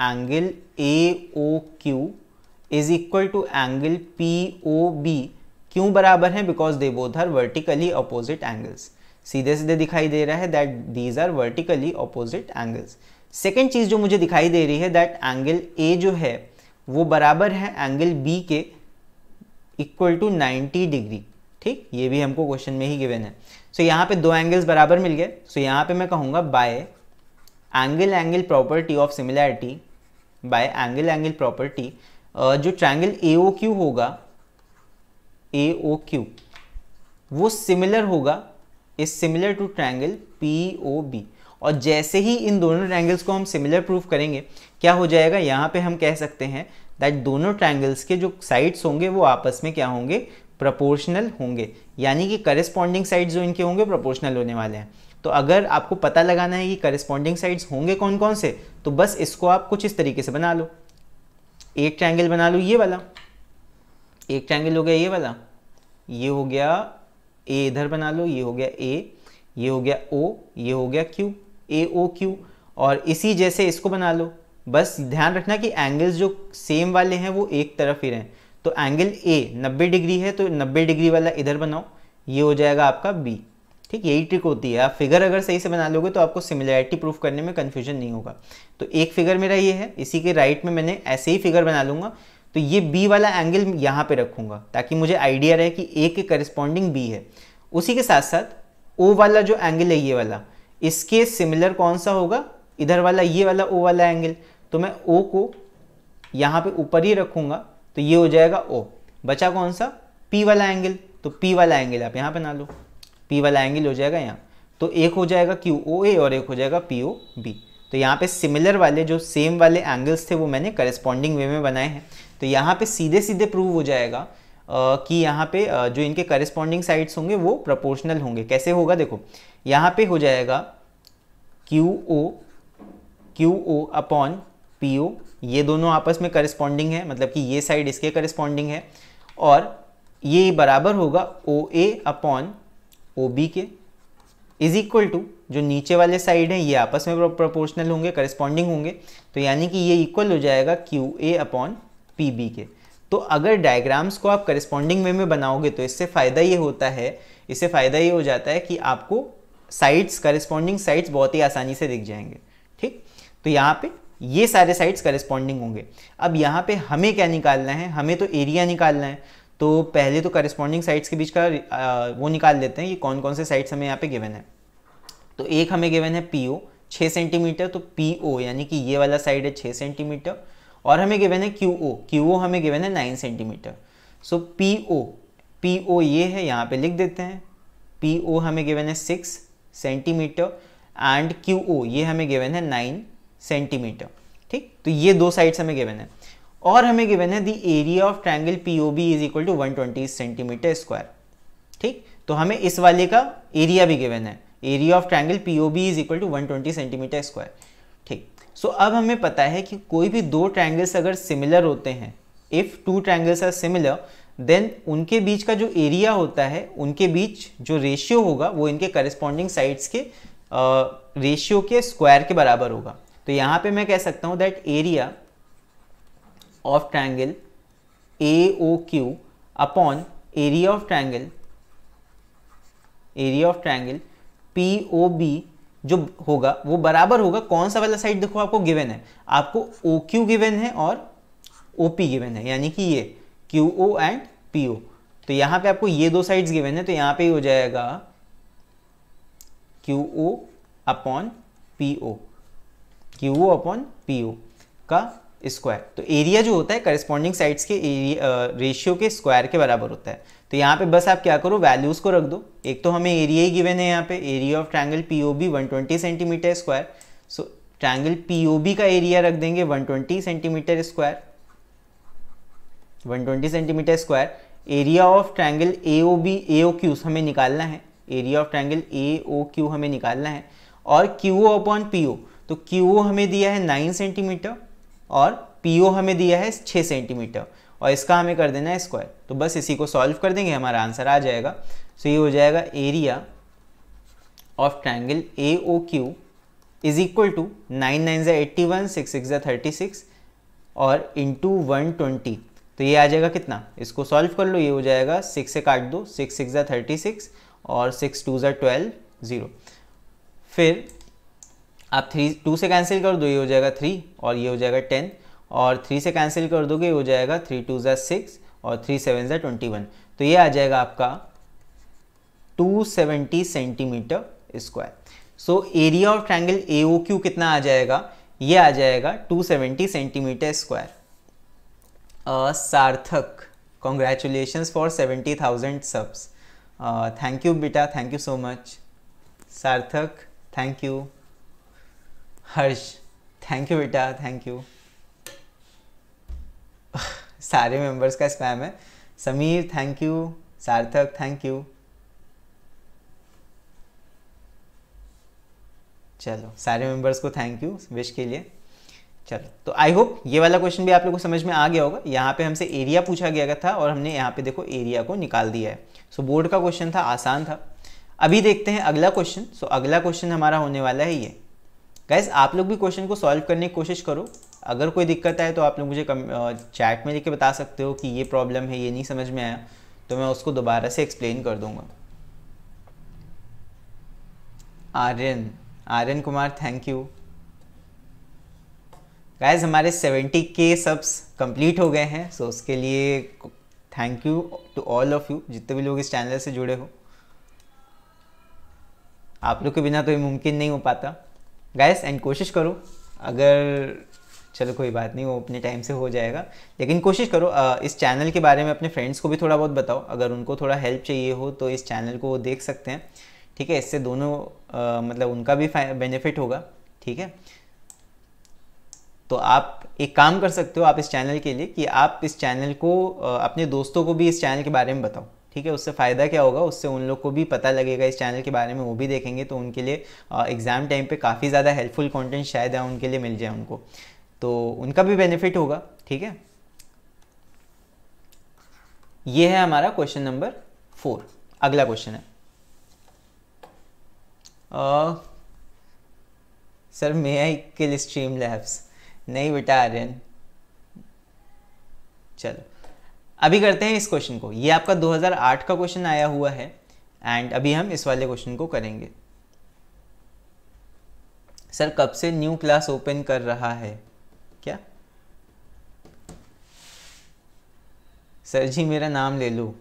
angle A O Q is equal to angle P O B क्यों बराबर है because they both are vertically opposite angles सीधे सीधे दिखाई दे रहा है that these are vertically opposite angles second चीज़ जो मुझे दिखाई दे रही है दैट एंगल ए जो है वो बराबर है एंगल बी के इक्वल टू 90 डिग्री ठीक ये भी हमको क्वेश्चन में ही गिवन है सो यहाँ पे दो एंगल्स बराबर मिल गए सो यहाँ पे मैं कहूँगा by angle angle property of similarity by angle angle property जो ट्रैंगल ए ओ क्यू होगा ए ओ क्यू वो सिमिलर होगा is similar to triangle P O B और जैसे ही इन दोनों ट्रैंगल्स को हम सिमिलर प्रूफ करेंगे क्या हो जाएगा यहाँ पे हम कह सकते हैं दैट दोनों ट्रैंगल्स के जो साइड्स होंगे वो आपस में क्या होंगे प्रोपोर्शनल होंगे यानी कि करस्पॉन्डिंग साइड जो इनके होंगे प्रपोर्शनल होने वाले हैं तो अगर आपको पता लगाना है कि करस्पॉन्डिंग साइड्स होंगे कौन कौन से तो बस इसको आप कुछ इस तरीके से बना लो एक ट्रैंगल बना लो ये वाला एक ट्रैंगल हो गया ये वाला ये हो गया ए इधर बना लो ये हो गया ए ये हो गया ओ ये हो गया क्यू ए ओ क्यू और इसी जैसे इसको बना लो बस ध्यान रखना कि एंगल्स जो सेम वाले हैं वो एक तरफ ही रहें तो एंगल ए 90 डिग्री है तो 90 डिग्री वाला इधर बनाओ ये हो जाएगा आपका बी ठीक यही ट्रिक होती है आप फिगर अगर सही से बना लोगे तो आपको सिमिलैरिटी प्रूफ करने में कन्फ्यूजन नहीं होगा तो एक फिगर मेरा ये है इसी के राइट में मैंने ऐसे ही फिगर बना लूँगा तो ये बी वाला एंगल यहाँ पर रखूँगा ताकि मुझे आइडिया रहे कि ए के करस्पॉन्डिंग बी है उसी के साथ साथ ओ वाला जो एंगल है ये वाला इसके सिमिलर कौन सा होगा इधर वाला ये वाला ओ वाला एंगल तो मैं ओ को यहाँ पे ऊपर ही रखूँगा तो ये हो जाएगा ओ बचा कौन सा पी वाला एंगल तो पी वाला एंगल आप यहाँ ना लो पी वाला एंगल हो जाएगा यहाँ तो एक हो जाएगा क्यू ओ ए और एक हो जाएगा पी ओ बी तो यहाँ पे सिमिलर वाले जो सेम वाले एंगल्स थे वो मैंने करस्पॉन्डिंग वे में बनाए हैं तो यहाँ पे सीधे सीधे प्रूव हो जाएगा आ, कि यहाँ पे आ, जो इनके करस्पॉन्डिंग साइड्स होंगे वो प्रपोर्शनल होंगे कैसे होगा देखो यहाँ पे हो जाएगा Q O Q O upon P O ये दोनों आपस में करस्पॉन्डिंग है मतलब कि ये साइड इसके करस्पॉन्डिंग है और ये बराबर होगा O A upon O B के इज इक्वल टू जो नीचे वाले साइड हैं ये आपस में प्रोपोर्शनल होंगे करस्पॉन्डिंग होंगे तो यानी कि ये इक्वल हो जाएगा Q A upon P B के तो अगर डायग्राम्स को आप करस्पॉन्डिंग वे में बनाओगे तो इससे फ़ायदा ये होता है इससे फ़ायदा ये हो जाता है कि आपको साइड्स करस्पॉन्डिंग साइड्स बहुत ही आसानी से दिख जाएंगे ठीक तो यहाँ पे ये सारे साइड्स करस्पॉन्डिंग होंगे अब यहाँ पे हमें क्या निकालना है हमें तो एरिया निकालना है तो पहले तो करस्पॉन्डिंग साइड्स के बीच का वो निकाल लेते हैं कि कौन कौन से साइड्स हमें यहाँ पे गिवन है तो एक हमें गिवन है पी ओ छः सेंटीमीटर तो पी ओ यानी कि ये वाला साइड है छः सेंटीमीटर और हमें गिवन है क्यू ओ क्यू ओ हमें गिवन है nine centimetre so P O P O ये है यहाँ पे लिख देते हैं पी ओ हमें गिवन है six centimetre and Q O ये हमें गिवन है नाइन सेंटीमीटर ठीक तो ये दो साइड्स हमें गिवन है और हमें गिवन है the area of triangle P O B is equal to one twenty centimetre square ठीक तो हमें इस वाले का एरिया भी गिवन है area of triangle P O B is equal to one twenty centimetre square ठीक सो अब हमें पता है कि कोई भी दो ट्रायंगल्स अगर सिमिलर होते हैं if two triangles are similar then उनके बीच का जो एरिया होता है उनके बीच जो रेशियो होगा वो इनके करिस्पॉन्डिंग साइड्स के रेशियो के स्क्वायर के बराबर होगा तो यहां पे मैं कह सकता हूं that area of triangle A O Q upon area of triangle area of triangle P O B जो होगा वो बराबर होगा कौन सा वाला साइड देखो आपको गिवन है आपको ओ क्यू गिवन है और ओ पी गिवेन है यानी कि ये Q O and P O तो यहां पे आपको ये दो साइड्स गिवन है तो यहां पे हो जाएगा Q O upon P O Q upon P का स्क्वायर तो एरिया जो होता है करिस्पॉन्डिंग साइड्स के रेशियो के स्क्वायर के बराबर होता है तो यहाँ पे बस आप क्या करो वैल्यूज़ को रख दो एक तो हमें एरिया ही गिवन है यहाँ पे area of triangle P O B one twenty centimetre square so triangle P O B का एरिया रख देंगे one twenty centimetre square one twenty centimetre square area of triangle A O B A O Q हमें निकालना है area of triangle A O Q हमें निकालना है और Q O upon P O तो क्यू हमें दिया है नाइन सेंटीमीटर और पी हमें दिया है छः सेंटीमीटर और इसका हमें कर देना है स्क्वायर तो बस इसी को सॉल्व कर देंगे हमारा आंसर आ जाएगा सो ये हो जाएगा area of triangle A O Q is equal to nine nine जै एट्टी वन सिक्स सिक्स ज़ा थर्टी सिक्स और इंटू वन ट्वेंटी तो ये आ जाएगा कितना इसको सॉल्व कर लो ये हो जाएगा सिक्स से काट दो सिक्स सिक्स ज़ा थर्टी सिक्स और सिक्स टू जै ट्वेल्व ज़ीरो फिर आप थ्री टू से कैंसिल कर दो ये हो जाएगा थ्री और ये हो जाएगा टेन और थ्री से कैंसिल कर दोगे हो जाएगा थ्री टू ज़ा सिक्स और थ्री सेवन ज़ा ट्वेंटी वन तो ये आ जाएगा आपका two seventy centimetre square so area of triangle A O Q कितना आ जाएगा ये आ जाएगा two seventy centimetre square Sarthak congratulation for seventy thousand subs thank you बेटा thank you so much Sarthak thank you Harsh thank you बेटा थैंक यू सारे मेंबर्स का स्पैम है समीर थैंक यू सार्थक थैंक यू चलो सारे मेंबर्स को थैंक यू विश के लिए चलो तो आई होप ये वाला क्वेश्चन भी आप लोगों को समझ में आ गया होगा यहाँ पे हमसे एरिया पूछा गया था और हमने यहाँ पे देखो एरिया को निकाल दिया है सो so, बोर्ड का क्वेश्चन था आसान था अभी देखते हैं अगला क्वेश्चन सो so, अगला क्वेश्चन हमारा होने वाला है ये गैस आप लोग भी क्वेश्चन को सॉल्व करने की कोशिश करो अगर कोई दिक्कत आए तो आप लोग मुझे चैट में लिख बता सकते हो कि ये प्रॉब्लम है ये नहीं समझ में आया तो मैं उसको दोबारा से एक्सप्लेन कर दूंगा Aryan Aryan Kumar thank you guys हमारे 70 के सब्स कंप्लीट हो गए हैं सो उसके लिए thank you to all of you जितने भी लोग इस चैनल से जुड़े हो आप लोग के बिना तो ये मुमकिन नहीं हो पाता गैस एंड कोशिश करो अगर चलो कोई बात नहीं वो अपने टाइम से हो जाएगा लेकिन कोशिश करो इस चैनल के बारे में अपने फ्रेंड्स को भी थोड़ा बहुत बताओ अगर उनको थोड़ा हेल्प चाहिए हो तो इस चैनल को वो देख सकते हैं ठीक है इससे दोनों आ, मतलब उनका भी बेनिफिट होगा ठीक है तो आप एक काम कर सकते हो आप इस चैनल के लिए कि आप इस चैनल को अपने दोस्तों को भी इस चैनल के बारे में बताओ ठीक है उससे फ़ायदा क्या होगा उससे उन लोग को भी पता लगेगा इस चैनल के बारे में वो भी देखेंगे तो उनके लिए एग्ज़ाम टाइम पे काफ़ी ज़्यादा हेल्पफुल कंटेंट शायद है उनके लिए मिल जाए उनको तो उनका भी बेनिफिट होगा ठीक है ये है हमारा क्वेश्चन नंबर फोर अगला क्वेश्चन है आ, sir may I kill stream labs नहीं बेटा आर्यन चलो अभी करते हैं इस क्वेश्चन को ये आपका 2008 का क्वेश्चन आया हुआ है एंड अभी हम इस वाले क्वेश्चन को करेंगे सर कब से न्यू क्लास ओपन कर रहा है क्या सर जी मेरा नाम ले लो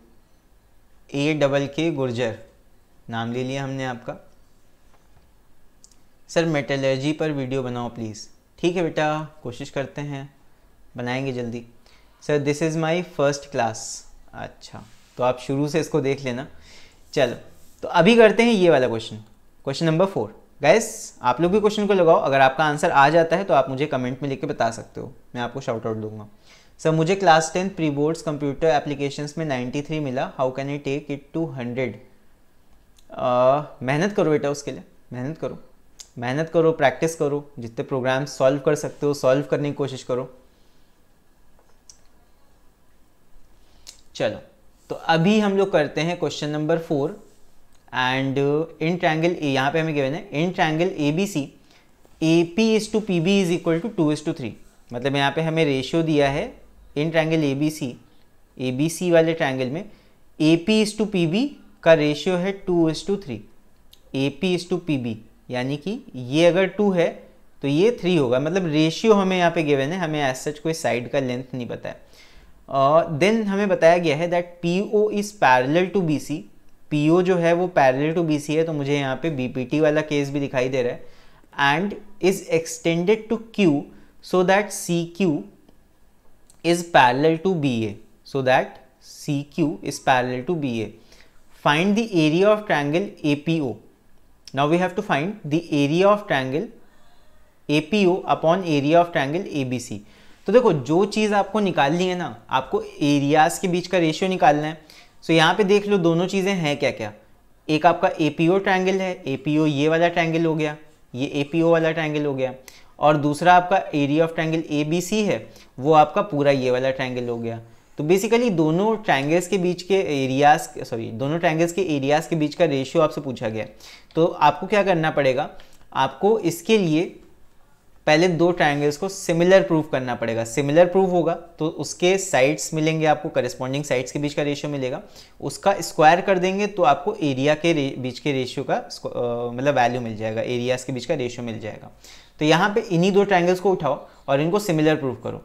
ए डबल के गुर्जर नाम ले लिया हमने आपका सर मेटलर्जी पर वीडियो बनाओ प्लीज़ ठीक है बेटा कोशिश करते हैं बनाएंगे जल्दी sir this is my first class अच्छा तो आप शुरू से इसको देख लेना चलो तो अभी करते हैं ये वाला question question number four guys आप लोग भी क्वेश्चन को लगाओ अगर आपका आंसर आ जाता है तो आप मुझे कमेंट में लिख के बता सकते हो मैं आपको शॉर्ट आउट दूंगा सर मुझे class tenth pre boards computer applications में 93 मिला how can you take it to hundred मेहनत करो बेटा उसके लिए मेहनत करो मेहनत करो प्रैक्टिस करो जितने प्रोग्राम सॉल्व कर सकते हो सॉल्व करने की कोशिश करो चलो तो अभी हम लोग करते हैं question number four and in triangle A यहाँ पे हमें गिवन है in triangle A B C A P is to P B is equal to two is to three मतलब यहाँ पे हमें रेशियो दिया है in triangle A B C A B C वाले ट्रैंगल में A P is to P B का रेशियो है two is to three A P is to P B यानी कि ये अगर टू है तो ये थ्री होगा मतलब रेशियो हमें यहाँ पे गिवन है हमें एज सच कोई साइड का लेंथ नहीं पता है देन uh, हमें बताया गया है that P O is parallel to B C P O जो है वो पैरल टू बी सी है तो मुझे यहाँ पे बी पी टी वाला केस भी दिखाई दे रहा है and is extended to Q so that C Q is parallel to B A so that C Q is parallel to B A find the area of triangle A P O now we have to find the area of triangle A P O upon area of triangle A B C तो देखो जो चीज़ आपको निकालनी है ना आपको एरियाज के बीच का रेशियो निकालना है सो यहाँ पे देख लो दोनों चीज़ें हैं क्या क्या एक आपका ए पी ओ ट्रायंगल है ए पी ओ ये वाला ट्रायंगल हो गया ये ए पी ओ वाला ट्रायंगल हो गया और दूसरा आपका area of triangle A B C है वो आपका पूरा ये वाला ट्रायंगल हो गया तो बेसिकली दोनों ट्रायंगल्स के बीच के एरियाज सॉरी दोनों ट्रायंगल्स के एरियाज के बीच का रेशियो आपसे पूछा गया तो आपको क्या करना पड़ेगा आपको इसके लिए पहले दो ट्राइंगल्स को सिमिलर प्रूफ करना पड़ेगा सिमिलर प्रूफ होगा तो उसके साइड्स मिलेंगे आपको करस्पॉन्डिंग साइड्स के बीच का रेशियो मिलेगा उसका स्क्वायर कर देंगे तो आपको एरिया के बीच के रेशियो का मतलब वैल्यू मिल जाएगा एरियाज के बीच का रेशियो मिल जाएगा तो यहाँ पे इन्हीं दो ट्राइंगल्स को उठाओ और इनको सिमिलर प्रूफ करो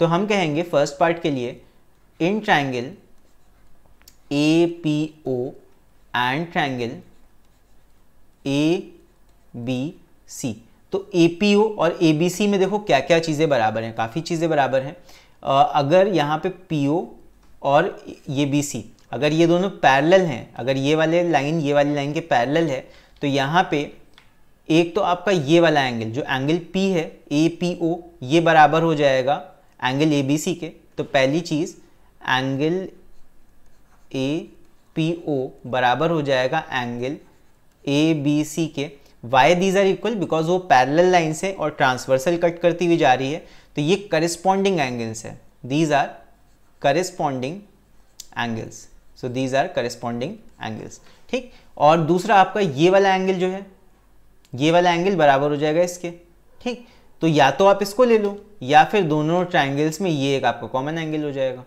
तो हम कहेंगे फर्स्ट पार्ट के लिए in triangle A P O and triangle A B C तो ए और ए में देखो क्या क्या चीज़ें बराबर हैं काफ़ी चीज़ें बराबर हैं अगर यहाँ पे पी और ये बी सी अगर ये दोनों पैरेलल हैं अगर ये वाले लाइन ये वाली लाइन के पैरेलल है तो यहाँ पे एक तो आपका ये वाला एंगल जो एंगल पी है ए पी ओ ये बराबर हो जाएगा एंगल ए बी सी के तो पहली चीज़ एंगल ए पी ओ बराबर हो जाएगा एंगल ए बी सी के why these are equal because वो पैरेलल लाइन से और ट्रांसवर्सल कट करती हुई जा रही है तो ये करिस्पॉन्डिंग एंगल्स है these are corresponding angles so these are corresponding angles ठीक और दूसरा आपका ये वाला एंगल जो है ये वाला एंगल बराबर हो जाएगा इसके ठीक तो या तो आप इसको ले लो या फिर दोनों ट्राइंगल्स में ये एक आपका कॉमन एंगल हो जाएगा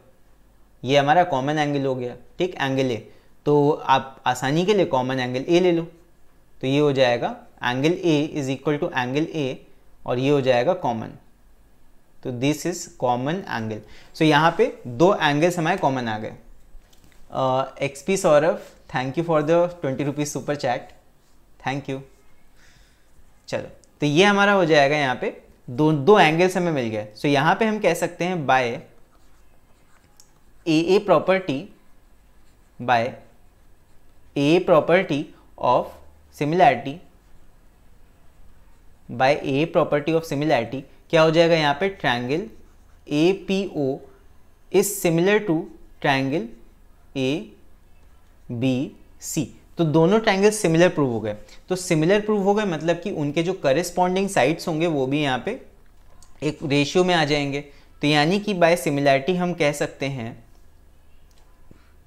ये हमारा कॉमन एंगल हो गया ठीक एंगल ए तो आप आसानी के लिए कॉमन एंगल ए ले लो तो ये हो जाएगा angle A is equal to angle A और ये हो जाएगा कॉमन तो this is common angle so यहाँ पे दो एंगल्स हमारे कॉमन आ गए X P Saurabh thank you for the twenty rupees super chat thank you चलो तो ये हमारा हो जाएगा यहाँ पे दो दो एंगल्स हमें मिल गए सो so, यहाँ पे हम कह सकते हैं by A A property by A property of similarity by A property of similarity क्या हो जाएगा यहाँ पे triangle A P O is similar to triangle A B C तो दोनों ट्रायंगल सिमिलर प्रूव हो गए तो सिमिलर प्रूव हो गए मतलब कि उनके जो करेस्पॉन्डिंग साइड्स होंगे वो भी यहाँ पे एक रेशियो में आ जाएंगे तो यानी कि बाय सिमिलैरिटी हम कह सकते हैं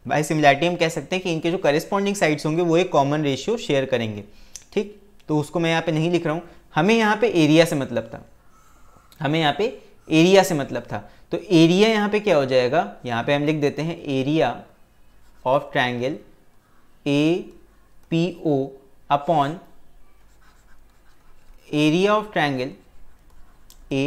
बाई सिमिलैरिटी हम कह सकते हैं कि इनके जो करिस्पॉन्डिंग साइड्स होंगे वो एक कॉमन रेशियो शेयर करेंगे ठीक तो उसको मैं यहाँ पे नहीं लिख रहा हूँ हमें यहाँ पे एरिया से मतलब था हमें यहाँ पे एरिया से मतलब था तो एरिया यहाँ पे क्या हो जाएगा यहाँ पे हम लिख देते हैं area of triangle A P O upon area of triangle A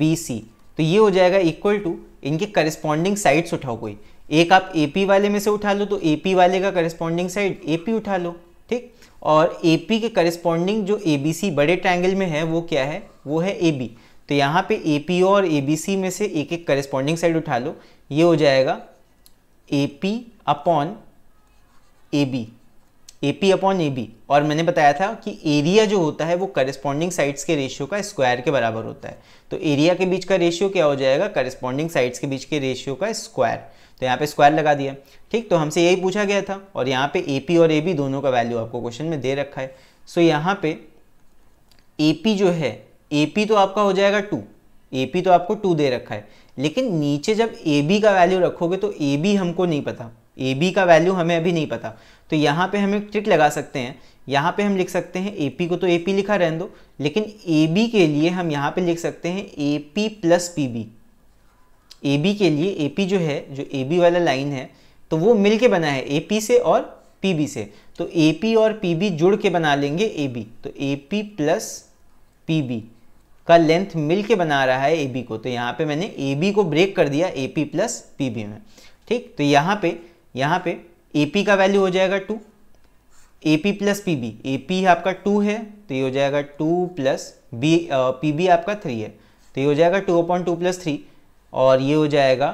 B C तो ये हो जाएगा इक्वल टू इनके करस्पॉन्डिंग साइड्स उठाओ कोई एक आप पी वाले में से उठा लो तो पी वाले का करस्पॉन्डिंग साइड पी उठा लो ठीक और पी के करस्पॉन्डिंग जो सी बड़े ट्रैंगल में है वो क्या है वो है बी तो यहाँ पे एपी और सी में से एक एक करिस्पॉन्डिंग साइड उठा लो ये हो जाएगा P upon B A P upon A B और मैंने बताया था कि एरिया जो होता है वो करस्पॉन्डिंग साइड्स के रेशियो का स्क्वायर के बराबर होता है तो एरिया के बीच का रेशियो क्या हो जाएगा करस्पॉन्डिंग साइड्स के बीच के रेशियो का स्क्वायर तो यहाँ पे स्क्वायर लगा दिया ठीक तो हमसे यही पूछा गया था और यहाँ पे ए पी और ए बी दोनों का वैल्यू आपको क्वेश्चन में दे रखा है सो यहाँ पे ए पी जो है ए पी तो आपका हो जाएगा टू ए पी तो आपको टू दे रखा है लेकिन नीचे जब ए बी का वैल्यू रखोगे तो ए बी हमको नहीं पता ए बी का वैल्यू हमें अभी नहीं पता तो यहाँ पे हम एक ट्रिक लगा सकते हैं यहाँ पे हम लिख सकते हैं ए को तो ए लिखा रहने दो लेकिन ए के लिए हम यहाँ पे लिख सकते हैं A P plus P B A B के लिए ए पी जो है जो ए बी वाला लाइन है तो वो मिल के बना है ए पी से और पी बी से तो ए पी और पी बी जुड़ के बना लेंगे ए बी तो A P plus P B का लेंथ मिल के बना रहा है ए बी को तो यहाँ पे मैंने ए बी को ब्रेक कर दिया A P plus P B में ठीक तो यहाँ पे यहाँ पे ए पी का वैल्यू हो जाएगा to A P plus P B A P आपका टू है तो ये हो जाएगा two plus B P B आपका थ्री है तो ये हो जाएगा two upon two plus three और ये हो जाएगा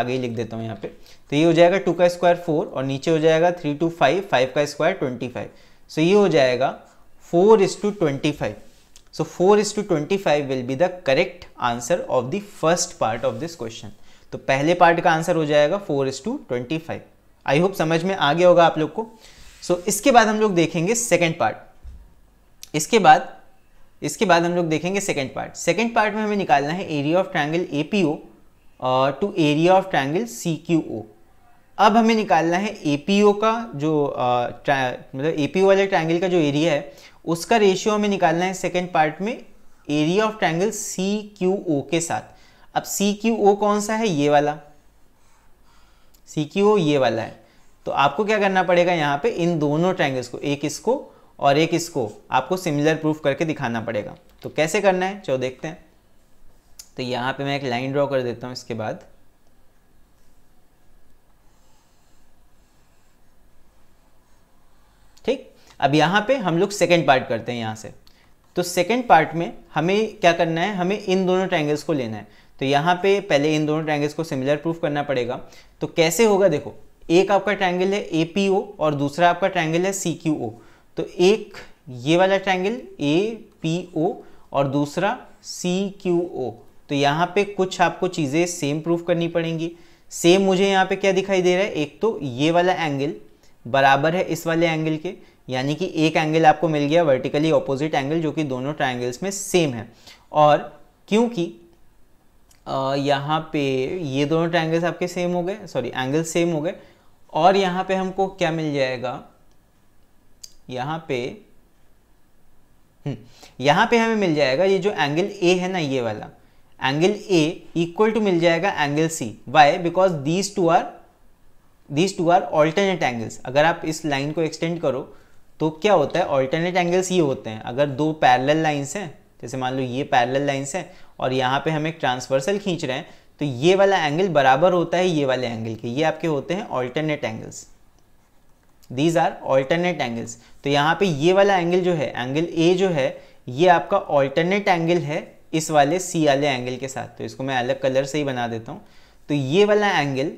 आगे ही लिख देता हूँ यहाँ पे तो ये हो जाएगा टू का स्क्वायर फोर और नीचे हो जाएगा थ्री टू फाइव फाइव का स्क्वायर ट्वेंटी फाइव सो ये हो जाएगा four is to twenty five so four is to twenty five will be the correct answer of the first part of this question तो पहले पार्ट का आंसर हो जाएगा four is to twenty five I hope समझ में आ गया होगा आप लोग को सो so, इसके बाद हम लोग देखेंगे सेकेंड पार्ट इसके बाद इसके बाद हम लोग देखेंगे सेकेंड पार्ट सेकेंड पार्ट में हमें निकालना है area of triangle A P O to area of triangle C Q O अब हमें निकालना है ए पी ओ का जो uh, मतलब ए पी ओ वाले ट्रायंगल का जो एरिया है उसका रेशियो हमें निकालना है सेकेंड पार्ट में area of triangle C Q O के साथ अब सी क्यू ओ कौन सा है ये वाला सी ओ ये वाला है तो आपको क्या करना पड़ेगा यहाँ पे इन दोनों ट्रैंगल्स को एक इसको और एक इसको आपको सिमिलर प्रूफ करके दिखाना पड़ेगा तो कैसे करना है चलो देखते हैं तो यहाँ पे मैं एक लाइन ड्रॉ कर देता हूँ इसके बाद ठीक अब यहाँ पे हम लोग सेकेंड पार्ट करते हैं यहाँ से तो सेकेंड पार्ट में हमें क्या करना है हमें इन दोनों ट्रैंगल्स को लेना है तो यहाँ पे पहले इन दोनों ट्रैंगल्स को सिमिलर प्रूफ करना पड़ेगा तो कैसे होगा देखो एक आपका ट्रैंगल है ए पी ओ और दूसरा आपका ट्रैंगल है सी क्यू ओ तो एक ये वाला ट्रैंगल ए पी ओ और दूसरा सी क्यू ओ तो यहाँ पे कुछ आपको चीज़ें सेम प्रूफ करनी पड़ेंगी सेम मुझे यहाँ पे क्या दिखाई दे रहा है एक तो ये वाला एंगल बराबर है इस वाले एंगल के यानी कि एक एंगल आपको मिल गया वर्टिकली ऑपोजिट एंगल जो कि दोनों ट्रायंगल्स में सेम है और क्योंकि यहाँ पे ये दोनों ट्रायंगल्स आपके सेम हो गए सॉरी एंगल सेम हो गए और यहाँ पे हमको क्या मिल जाएगा यहाँ पे हम्म, यहाँ पे हमें मिल जाएगा ये जो एंगल ए है ना ये वाला एंगल ए इक्वल टू मिल जाएगा angle C why because these two are these two are alternate angles अगर आप इस लाइन को एक्सटेंड करो तो क्या होता है ऑल्टरनेट एंगल्स ये होते हैं अगर दो पैरेलल लाइंस हैं जैसे मान लो ये पैरेलल लाइन्स हैं और यहाँ पे हम एक ट्रांसवर्सल खींच रहे हैं तो ये वाला एंगल बराबर होता है ये वाले एंगल के ये आपके होते हैं alternate angles these are alternate angles तो यहाँ पे ये वाला एंगल जो है एंगल ए जो है ये आपका ऑल्टरनेट एंगल है इस वाले सी वाले एंगल के साथ तो इसको मैं अलग कलर से ही बना देता हूँ तो ये वाला एंगल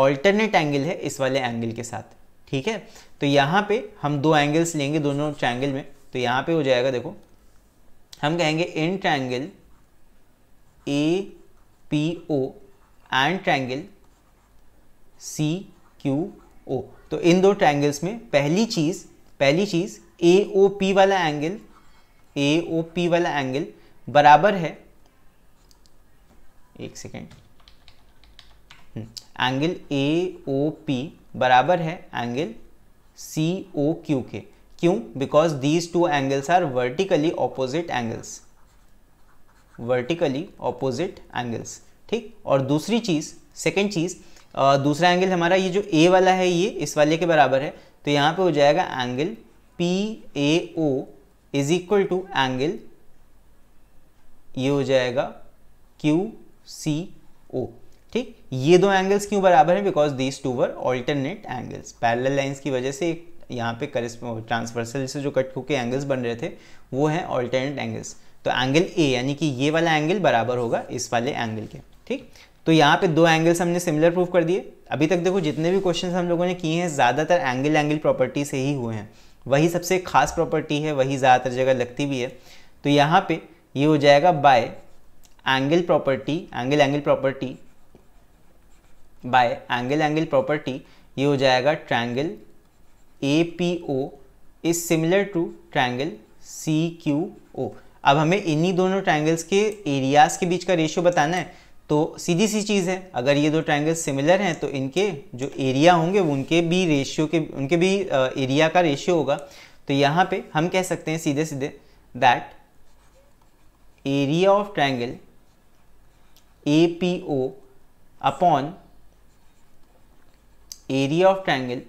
ऑल्टरनेट एंगल है इस वाले एंगल के साथ ठीक है तो यहाँ पे हम दो एंगल्स लेंगे दोनों ट्रायंगल में तो यहाँ पे हो जाएगा देखो हम कहेंगे in triangle A P O and triangle C Q O तो इन दो ट्रैंगल्स में पहली चीज़ पहली चीज़ ए ओ पी वाला एंगल ए ओ पी वाला एंगल बराबर है एक second angle A O P बराबर है एंगल सी ओ क्यू के क्यों because these two angles are vertically opposite angles vertically opposite angles ठीक और दूसरी चीज़ सेकेंड चीज़ दूसरा एंगल हमारा ये जो ए वाला है ये इस वाले के बराबर है तो यहाँ पे हो जाएगा angle P A O is equal to angle ये हो जाएगा क्यू सी ओ ठीक ये दो एंगल्स क्यों बराबर हैं because these two were alternate angles parallel lines की वजह से एक यहाँ पे करिस ट्रांसवर्सल से जो कट के एंगल्स बन रहे थे वो हैं ऑल्टरनेट एंगल्स तो एंगल ए यानी कि ये वाला एंगल बराबर होगा इस वाले एंगल के ठीक तो यहाँ पे दो एंगल्स हमने सिमिलर प्रूफ कर दिए अभी तक देखो जितने भी क्वेश्चन हम लोगों ने किए हैं ज़्यादातर एंगल एंगल प्रॉपर्टी से ही हुए हैं वही सबसे खास प्रॉपर्टी है वही ज़्यादातर जगह लगती भी है तो यहाँ पर ये हो जाएगा by angle property angle angle property by angle angle property ये हो जाएगा triangle A P O is similar to triangle C Q O अब हमें इन्हीं दोनों ट्राइंगल्स के एरियाज के बीच का रेशियो बताना है तो सीधी सी चीज़ है अगर ये दो ट्राइंगल्स सिमिलर हैं तो इनके जो एरिया होंगे उनके भी रेशियो के उनके भी एरिया का रेशियो होगा तो यहाँ पे हम कह सकते हैं सीधे सीधे that area of triangle A P O upon area of triangle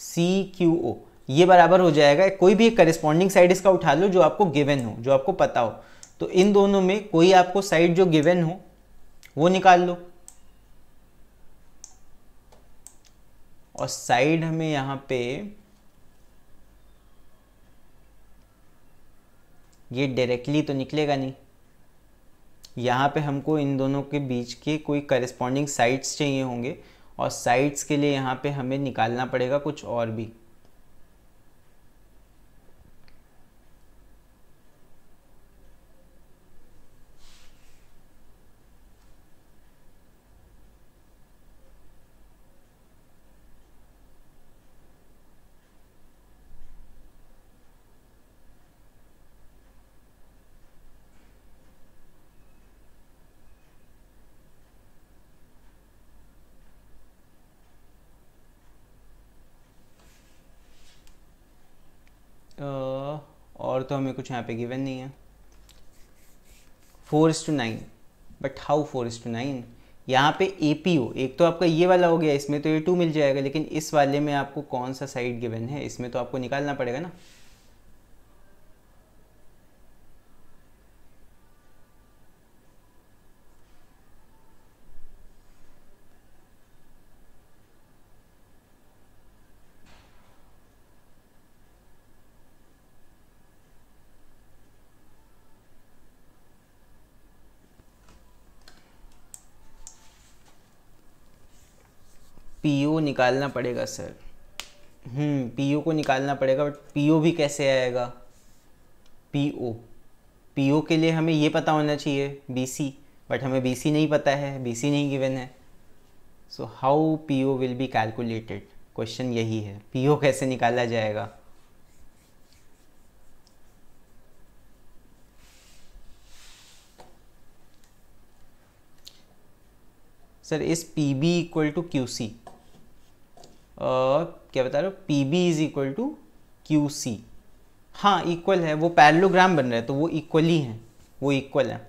C Q O ये बराबर हो जाएगा कोई भी एक साइड इसका उठा लो जो आपको गिवन हो जो आपको पता हो तो इन दोनों में कोई आपको साइड जो गिवन हो वो निकाल लो और साइड हमें यहां पे ये डायरेक्टली तो निकलेगा नहीं यहां पे हमको इन दोनों के बीच के कोई करिस्पॉन्डिंग साइड्स चाहिए होंगे और साइड्स के लिए यहाँ पे हमें निकालना पड़ेगा कुछ और भी तो हमें कुछ यहाँ पे गिवन नहीं है four to nine but how four to nine यहाँ पे ए पी ओ एक तो आपका ये वाला हो गया इसमें तो ये टू मिल जाएगा लेकिन इस वाले में आपको कौन सा साइड गिवन है इसमें तो आपको निकालना पड़ेगा ना पीओ निकालना पड़ेगा सर हम्म पीओ को निकालना पड़ेगा बट पीओ भी कैसे आएगा पीओ पीओ के लिए हमें ये पता होना चाहिए बीसी बट हमें बीसी नहीं पता है बीसी नहीं गिवन है so how PO will be calculated question यही है पीओ कैसे निकाला जाएगा सर इस P B equal to Q C क्या बता रहे हो P B is equal to Q C हाँ इक्वल है वो पैरलोग्राम बन रहे तो वो इक्वली हैं वो इक्वल है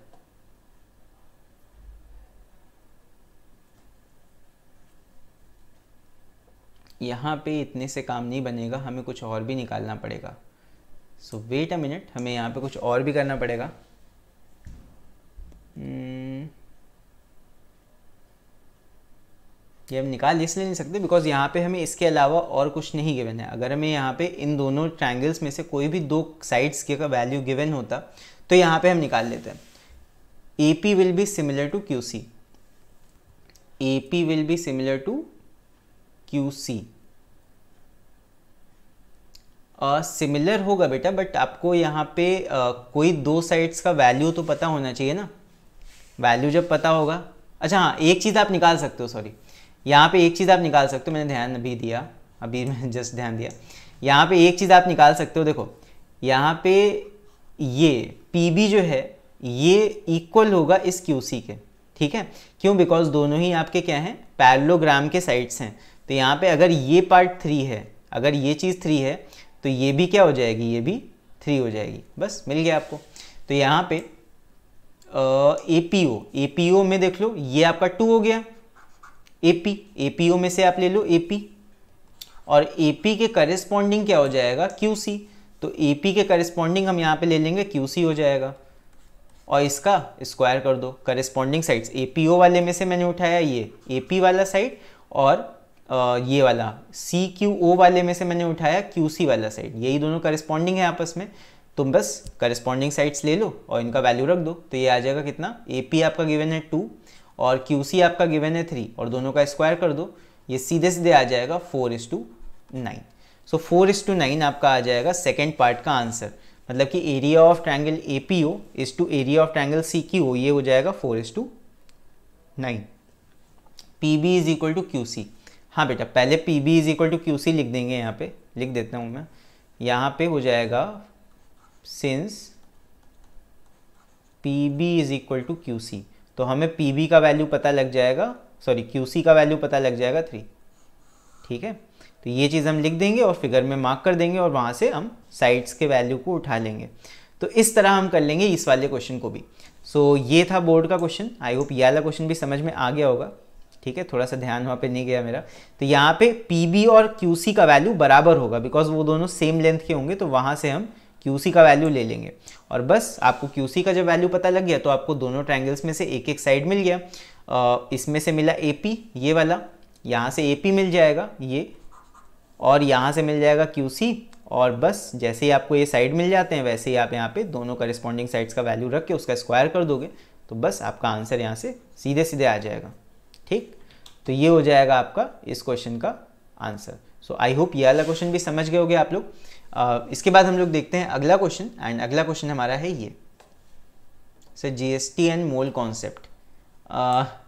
यहाँ पे इतने से काम नहीं बनेगा हमें कुछ और भी निकालना पड़ेगा सो वेट अ मिनट हमें यहाँ पे कुछ और भी करना पड़ेगा hmm. ये हम निकाल इसलिए नहीं सकते बिकॉज यहाँ पे हमें इसके अलावा और कुछ नहीं गिवन है अगर हमें यहाँ पे इन दोनों ट्रायंगल्स में से कोई भी दो साइड्स के का वैल्यू गिवन होता तो यहाँ पे हम निकाल लेते हैं A P will be similar to Q C A P will be similar to Q C similar होगा बेटा बट आपको यहाँ पे uh, कोई दो साइड्स का वैल्यू तो पता होना चाहिए ना वैल्यू जब पता होगा अच्छा हाँ एक चीज़ आप निकाल सकते हो सॉरी यहाँ पे एक चीज़ आप निकाल सकते हो मैंने ध्यान अभी दिया अभी मैंने जस्ट ध्यान दिया यहाँ पे एक चीज़ आप निकाल सकते हो देखो यहाँ पे ये पी जो है ये इक्वल होगा इस क्यू के ठीक है क्यों बिकॉज दोनों ही आपके क्या हैं पैरलोग्राम के साइड्स हैं तो यहाँ पे अगर ये पार्ट थ्री है अगर ये चीज़ थ्री है तो ये भी क्या हो जाएगी ये भी थ्री हो जाएगी बस मिल गया आपको तो यहाँ पे ए पी ओ ए पी ओ में देख लो ये आपका टू हो गया एपी एपीओ में से आप ले लो एपी और एपी के करेस्पॉन्डिंग क्या हो जाएगा क्यूसी तो एपी के करेस्पॉन्डिंग हम यहाँ पे ले लेंगे क्यूसी हो जाएगा और इसका स्क्वायर कर दो करेस्पॉन्डिंग साइड्स एपीओ वाले में से मैंने उठाया ये एपी वाला साइड और ये वाला सी क्यू ओ वाले में से मैंने उठाया क्यू सी वाला साइड यही दोनों करिस्पॉन्डिंग है आपस में तुम तो बस करस्पॉन्डिंग साइड्स ले लो और इनका वैल्यू रख दो तो ये आ जाएगा कितना ए पी आपका गिवन है टू और क्यू सी आपका गिवन है थ्री और दोनों का स्क्वायर कर दो ये सीधे सीधे आ जाएगा four is to nine so four is to nine आपका आ जाएगा सेकेंड पार्ट का आंसर मतलब कि area of triangle A P O is to area of triangle C Q O ये हो जाएगा four is to nine P B is equal to Q C हाँ बेटा पहले P B is equal to Q C लिख देंगे यहाँ पे लिख देता हूँ मैं यहाँ पे हो जाएगा since P B is equal to Q C तो हमें पी का वैल्यू पता लग जाएगा सॉरी क्यू का वैल्यू पता लग जाएगा थ्री ठीक है तो ये चीज़ हम लिख देंगे और फिगर में मार्क कर देंगे और वहाँ से हम साइड्स के वैल्यू को उठा लेंगे तो इस तरह हम कर लेंगे इस वाले क्वेश्चन को भी सो so, ये था बोर्ड का क्वेश्चन आई होप ये वाला क्वेश्चन भी समझ में आ गया होगा ठीक है थोड़ा सा ध्यान वहाँ पे नहीं गया मेरा तो यहाँ पे पी और क्यू का वैल्यू बराबर होगा बिकॉज वो दोनों सेम लेंथ के होंगे तो वहाँ से हम क्यू का वैल्यू ले लेंगे और बस आपको क्यू का जब वैल्यू पता लग गया तो आपको दोनों ट्राइंगल्स में से एक एक साइड मिल गया इसमें से मिला ए ये वाला यहाँ से ए मिल जाएगा ये और यहाँ से मिल जाएगा क्यू और बस जैसे ही आपको ये साइड मिल जाते हैं वैसे ही आप यहाँ पे दोनों करस्पॉन्डिंग साइड्स का वैल्यू रख के उसका स्क्वायर कर दोगे तो बस आपका आंसर यहाँ से सीधे सीधे आ जाएगा ठीक तो ये हो जाएगा आपका इस क्वेश्चन का आंसर सो आई होप ये वाला क्वेश्चन भी समझ गए होगे आप लोग इसके बाद हम लोग देखते हैं अगला क्वेश्चन एंड अगला क्वेश्चन हमारा है ये sir G S T and mole concept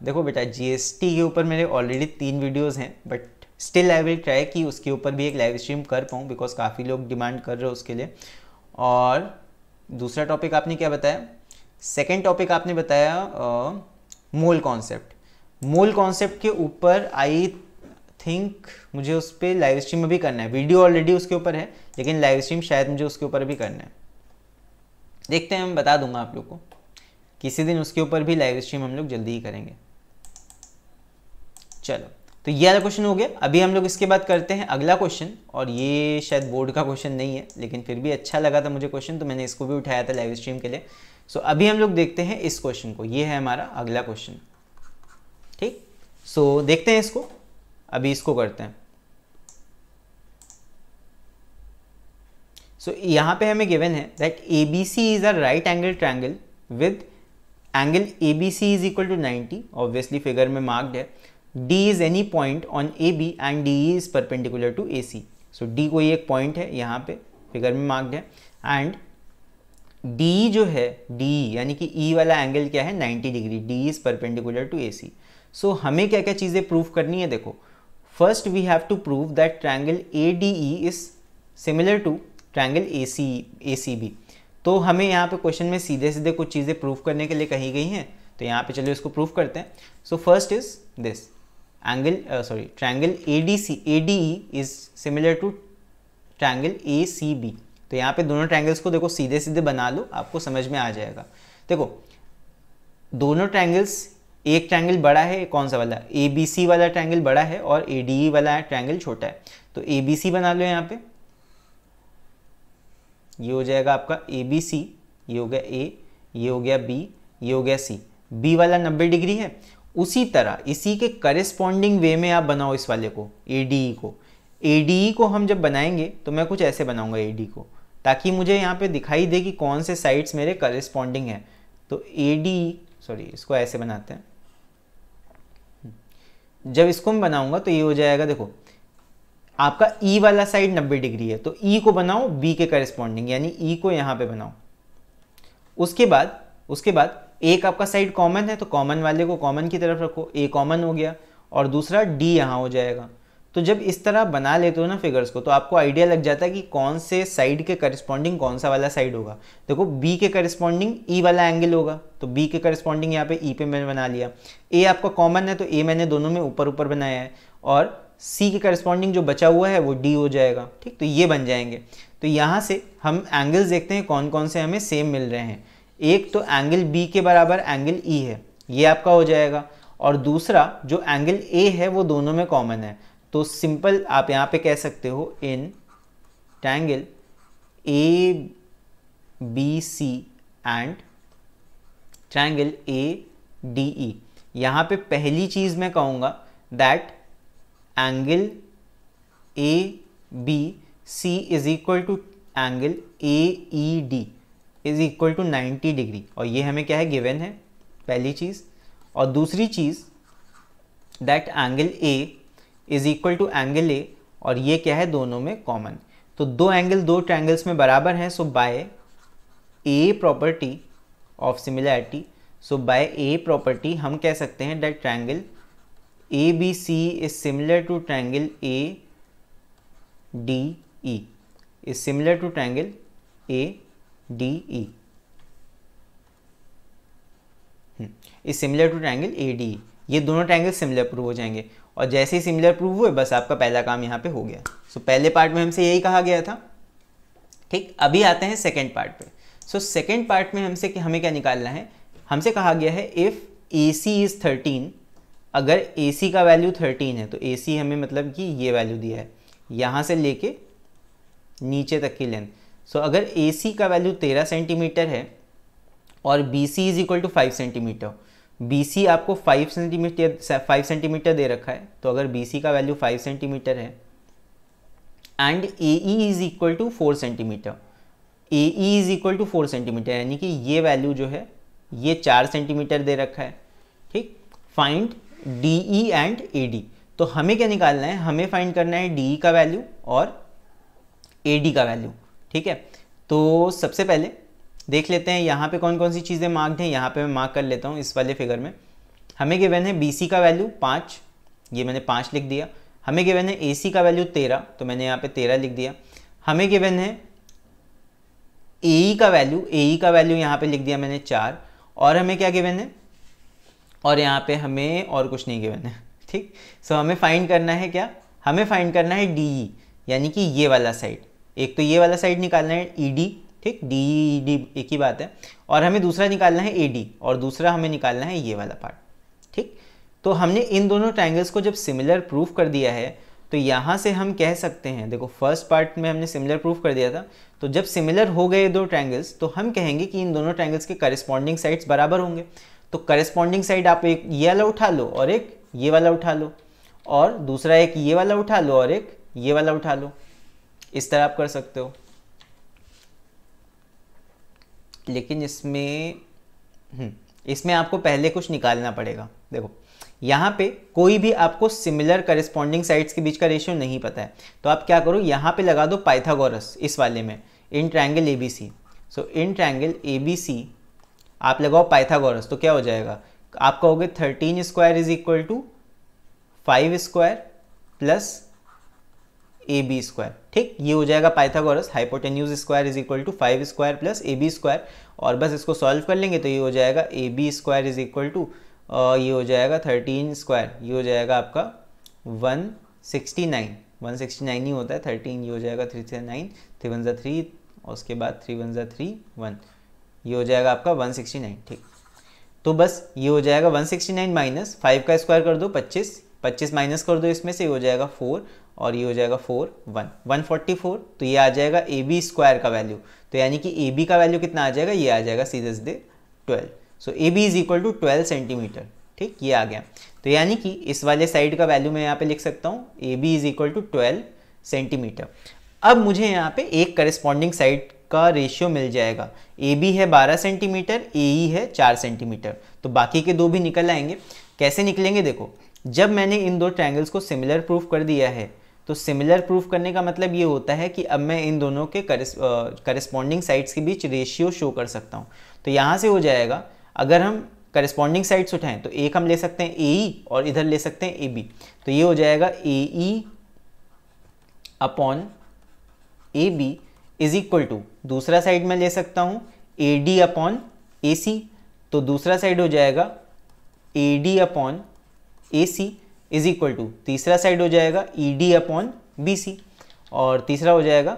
देखो बेटा जी एस टी के ऊपर मेरे ऑलरेडी तीन वीडियोज़ हैं but still I will try कि उसके ऊपर भी एक लाइव स्ट्रीम कर पाऊँ बिकॉज काफ़ी लोग डिमांड कर रहे हो उसके लिए और दूसरा टॉपिक आपने क्या बताया सेकेंड टॉपिक आपने बताया मोल कॉन्सेप्ट मोल कॉन्सेप्ट के ऊपर आई थिंक मुझे उस पर लाइव स्ट्रीम में भी करना है वीडियो ऑलरेडी उसके ऊपर है लेकिन लाइव स्ट्रीम शायद मुझे उसके ऊपर भी करना है देखते हैं मैं बता दूंगा आप लोग को किसी दिन उसके ऊपर भी लाइव स्ट्रीम हम लोग जल्दी ही करेंगे चलो तो ये वाला क्वेश्चन हो गया अभी हम लोग इसके बाद करते हैं अगला क्वेश्चन और ये शायद बोर्ड का क्वेश्चन नहीं है लेकिन फिर भी अच्छा लगा था मुझे क्वेश्चन तो मैंने इसको भी उठाया था लाइव स्ट्रीम के लिए सो so, अभी हम लोग देखते हैं इस क्वेश्चन को ये है हमारा अगला क्वेश्चन ठीक सो so, देखते हैं इसको अभी इसको करते हैं सो so, यहां पे हमें गिवन है that A B C is a right angle triangle with angle A B C is equal to ninety obviously figure में मार्क्ड है D is any point on A B and D is perpendicular to A C so D कोई एक पॉइंट है यहां पे फिगर में मार्क्ड है एंड डी जो है डी यानी कि ई e वाला एंगल क्या है 90 degree D is perpendicular to A C so हमें क्या क्या चीज़ें प्रूफ करनी है देखो First, we have to prove that triangle ADE is similar to triangle AC ACB. तो हमें यहाँ पे क्वेश्चन में सीधे सीधे कुछ चीज़ें प्रूफ करने के लिए कही गई हैं तो यहाँ पे चलो इसको प्रूफ करते हैं so first is this angle sorry triangle A D C A D E is similar to triangle A C B तो यहाँ पे दोनों ट्रैंगल्स को देखो सीधे सीधे बना लो आपको समझ में आ जाएगा देखो दोनों ट्रैंगल्स एक ट्रैंगल बड़ा है कौन सा वाला ए बी सी वाला ट्रैंगल बड़ा है और ए डी ई वाला ट्रैंगल छोटा है तो ए बी सी बना लो यहाँ पे ये हो जाएगा आपका ए बी सी ये हो गया ए ये हो गया बी ये हो गया सी बी वाला नब्बे डिग्री है उसी तरह इसी के करेस्पॉन्डिंग वे में आप बनाओ इस वाले को ए डी ई को ए डी ई को हम जब बनाएंगे तो मैं कुछ ऐसे बनाऊंगा ए डी e को ताकि मुझे यहाँ पे दिखाई दे कि कौन से साइड्स मेरे करेस्पॉन्डिंग हैं तो ए डी सॉरी इसको ऐसे बनाते हैं जब इसको मैं बनाऊंगा तो ये हो जाएगा देखो आपका ई e वाला साइड 90 डिग्री है तो ई e को बनाओ बी के करिस्पॉन्डिंग यानी ई e को यहाँ पे बनाओ उसके बाद उसके बाद एक आपका साइड कॉमन है तो कॉमन वाले को कॉमन की तरफ रखो ए कॉमन हो गया और दूसरा डी यहाँ हो जाएगा तो जब इस तरह बना लेते हो ना फिगर्स को तो आपको आइडिया लग जाता है कि कौन से साइड के करिस्पॉन्डिंग कौन सा वाला साइड होगा देखो बी के करिस्पॉन्डिंग ई e वाला एंगल होगा तो बी के करिस्पॉन्डिंग यहाँ पे ई e पे मैंने बना लिया ए आपका कॉमन है तो ए मैंने दोनों में ऊपर ऊपर बनाया है और सी के करिस्पॉन्डिंग जो बचा हुआ है वो डी हो जाएगा ठीक तो ये बन जाएंगे तो यहाँ से हम एंगल्स देखते हैं कौन कौन से हमें सेम मिल रहे हैं एक तो एंगल बी के बराबर एंगल ई e है ये आपका हो जाएगा और दूसरा जो एंगल ए है वो दोनों में कॉमन है तो सिंपल आप यहाँ पे कह सकते हो in triangle A B C and triangle A D E यहाँ पे पहली चीज़ मैं कहूँगा that angle A B C is equal to angle A E D is equal to 90 degree और ये हमें क्या है गिवन है पहली चीज़ और दूसरी चीज़ that angle A is equal to angle A और ये क्या है दोनों में कॉमन तो दो एंगल दो ट्रैंगल्स में बराबर हैं so by A property of similarity so by A property हम कह सकते हैं that triangle A B C is similar to triangle A D E is similar to triangle A D E is similar to triangle A D ये दोनों ट्रैंगल सिमिलर प्रूव हो जाएंगे और जैसे ही सिमिलर प्रूव हुए बस आपका पहला काम यहाँ पे हो गया सो so, पहले पार्ट में हमसे यही कहा गया था ठीक अभी आते हैं सेकेंड पार्ट पे सो सेकेंड पार्ट में हमसे कि हमें क्या निकालना है हमसे कहा गया है if A C is thirteen अगर ए सी का वैल्यू थर्टीन है तो ए सी हमें मतलब कि ये वैल्यू दिया है यहाँ से लेके नीचे तक की लेंथ सो so, अगर ए सी का वैल्यू तेरह सेंटीमीटर है और B C is equal to five centimetre BC आपको फाइव सेंटीमीटर फाइव सेंटीमीटर दे रखा है तो अगर बी सी का वैल्यू फाइव सेंटीमीटर है and A E is equal to four centimetre A E is equal to four centimetre यानी कि ये वैल्यू जो है ये चार सेंटीमीटर दे रखा है ठीक find D E and A D तो हमें क्या निकालना है हमें फाइंड करना है डी ई e का वैल्यू और ए डी का वैल्यू ठीक है तो सबसे पहले देख लेते हैं यहाँ पे कौन कौन सी चीज़ें मार्क्ड हैं यहाँ पे मैं मार्क कर लेता हूँ इस वाले फिगर में हमें गिवन है बी का वैल्यू पाँच ये मैंने पाँच लिख दिया हमें गिवन है ए का वैल्यू तेरह तो मैंने यहाँ पे तेरह लिख दिया हमें गिवन है ए e का वैल्यू ए e का वैल्यू यहाँ पे लिख दिया मैंने चार और हमें क्या गिवन है और यहाँ पे हमें और कुछ नहीं गिवन है ठीक सो so, हमें फाइंड करना है क्या हमें फाइंड करना है डी e, यानी कि ये वाला साइड एक तो ये वाला साइड निकालना है ई डी ठीक डी डी एक ही बात है और हमें दूसरा निकालना है ए डी और दूसरा हमें निकालना है ये वाला पार्ट ठीक तो हमने इन दोनों ट्राइंगल्स को जब सिमिलर प्रूफ कर दिया है तो यहाँ से हम कह सकते हैं देखो फर्स्ट पार्ट में हमने सिमिलर प्रूफ कर दिया था तो जब सिमिलर हो गए दो ट्राइंगल्स तो हम कहेंगे कि इन दोनों ट्राइंगल्स के करस्पॉन्डिंग साइड्स बराबर होंगे तो करिस्पॉन्डिंग साइड आप एक ये वाला उठा लो और एक ये वाला उठा लो और दूसरा एक ये वाला उठा लो और एक ये वाला उठा लो इस तरह आप कर सकते हो लेकिन इसमें हम्म, इसमें आपको पहले कुछ निकालना पड़ेगा देखो यहाँ पे कोई भी आपको सिमिलर करस्पॉन्डिंग साइड्स के बीच का रेशियो नहीं पता है तो आप क्या करो यहाँ पे लगा दो पाइथागोरस इस वाले में in triangle A B C so in triangle A B C आप लगाओ पाइथागोरस तो क्या हो जाएगा आप कहोगे thirteen square is equal to five square plus A B square ठीक ये हो जाएगा Pythagoras hypotenuse square is equal to five square plus A B square और बस इसको सॉल्व कर लेंगे तो ये हो जाएगा A B square is equal to ये हो जाएगा थर्टीन स्क्वायर ये हो जाएगा आपका one sixty nine one sixty nine ही होता है थर्टीन ये हो जाएगा three three nine three one ज़ा थ्री और उसके बाद थ्री वन ज़ा थ्री वन ये हो जाएगा आपका वन सिक्सटी नाइन ठीक तो बस ये हो जाएगा one sixty nine minus five का स्क्वायर कर दो पच्चीस पच्चीस माइनस कर दो इसमें से हो जाएगा फोर और ये हो जाएगा four one one forty four तो ये आ जाएगा ए बी स्क्वायर का वैल्यू तो यानी कि ए बी का वैल्यू कितना आ जाएगा ये आ जाएगा सीधे सीधे twelve so A B is equal to twelve centimetre ठीक ये आ गया तो यानी कि इस वाले साइड का वैल्यू मैं यहाँ पे लिख सकता हूँ A B is equal to twelve centimetre अब मुझे यहाँ पे एक करस्पॉन्डिंग साइड का रेशियो मिल जाएगा ए बी है बारह सेंटीमीटर ए ई है चार सेंटीमीटर तो बाकी के दो भी निकल आएंगे कैसे निकलेंगे देखो जब मैंने इन दो ट्रायंगल्स को सिमिलर प्रूफ कर दिया है तो सिमिलर प्रूफ करने का मतलब ये होता है कि अब मैं इन दोनों के करस्पॉन्डिंग साइड्स के बीच रेशियो शो कर सकता हूँ तो यहाँ से हो जाएगा अगर हम करस्पॉन्डिंग साइड्स उठाएं तो एक हम ले सकते हैं ए ई e और इधर ले सकते हैं ए बी तो ये हो जाएगा A E upon A B is equal to दूसरा साइड में ले सकता हूँ ए डी अपॉन ए सी तो दूसरा साइड हो जाएगा A D upon A C is equal to तीसरा साइड हो जाएगा E D upon B C और तीसरा हो जाएगा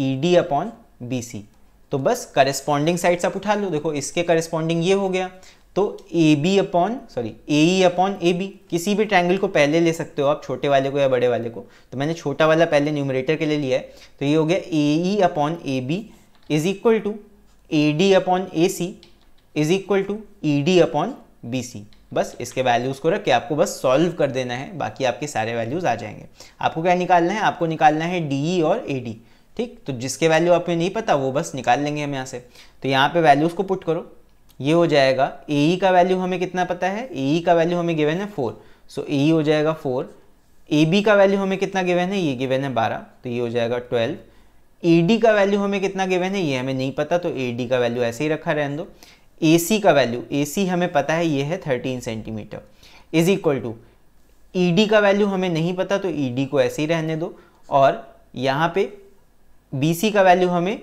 E D upon B C तो बस करस्पॉन्डिंग साइड्स आप उठा लो देखो इसके करस्पॉन्डिंग ये हो गया तो A B upon sorry A E upon A B किसी भी ट्रैंगल को पहले ले सकते हो आप छोटे वाले को या बड़े वाले को तो मैंने छोटा वाला पहले न्यूमरेटर के लिए लिया है तो ये हो गया A E upon A B is equal to A D upon A C is equal to E D upon B C बस इसके वैल्यूज़ को रख के आपको बस सॉल्व कर देना है बाकी आपके सारे वैल्यूज़ आ जाएंगे आपको क्या निकालना है आपको निकालना है डी e और ए डी ठीक तो जिसके वैल्यू आपको नहीं पता वो बस निकाल लेंगे हम यहाँ से तो यहाँ पे वैल्यूज़ को पुट करो ये हो जाएगा ए e का वैल्यू हमें कितना पता है ए e का वैल्यू हमें गिवन है फोर सो ए हो जाएगा फोर ए बी का वैल्यू हमें कितना गिवन है ये गिवन है बारह तो ये हो जाएगा ट्वेल्व ए डी का वैल्यू हमें कितना गिवन है ये हमें नहीं पता तो ए डी का वैल्यू ऐसे ही रखा रहने दो ए सी का वैल्यू ए सी हमें पता है ये है thirteen centimetre is equal to E का वैल्यू हमें नहीं पता तो ई e को ऐसे ही रहने दो और यहाँ पे बी सी का वैल्यू हमें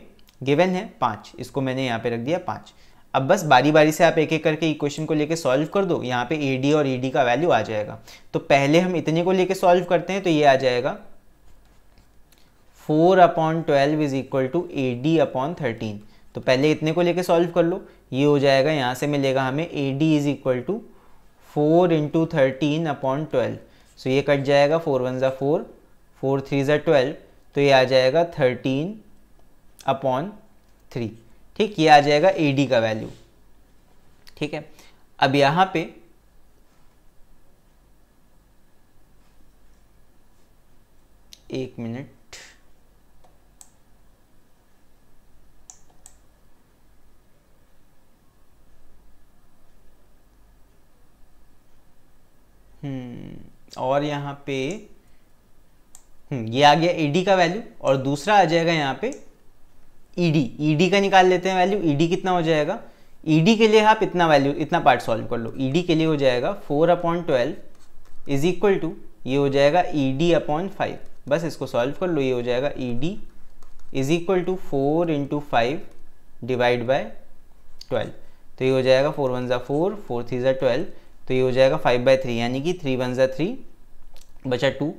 गिवन है पाँच इसको मैंने यहाँ पे रख दिया पाँच अब बस बारी बारी से आप एक एक करके इक्वेशन को लेके सॉल्व कर दो यहाँ पे ए और ई e का वैल्यू आ जाएगा तो पहले हम इतने को लेके सॉल्व करते हैं तो ये आ जाएगा four upon twelve is equal to A D upon thirteen तो पहले इतने को लेके सॉल्व कर लो ये हो जाएगा यहाँ से मिलेगा हमें A D is equal to four into thirteen upon twelve so ये कट जाएगा फोर वन ज़ा फोर फोर थ्री ज़ा ट्वेल्व तो ये आ जाएगा थर्टीन अपॉन थ्री ठीक ये आ जाएगा ए डी का वैल्यू ठीक है अब यहाँ पे एक मिनट हम्म, और यहाँ पे हम्म, ये आ गया ईडी e का वैल्यू और दूसरा आ जाएगा यहाँ पे ईडी e ईडी e का निकाल लेते हैं वैल्यू ईडी कितना हो जाएगा ईडी के लिए आप इतना वैल्यू इतना पार्ट सॉल्व कर लो ईडी के लिए हो जाएगा four upon twelve is equal to ये हो जाएगा ईडी अपॉन फाइव बस इसको सॉल्व कर लो ये हो जाएगा E D is equal to four into five divide by twelve तो ये हो जाएगा फोर वन ज़ा फोर फोर थ्री ज़ा ट्वेल्व तो ये हो जाएगा फाइव बाई थ्री यानी कि थ्री वन ज़ा थ्री बचा टू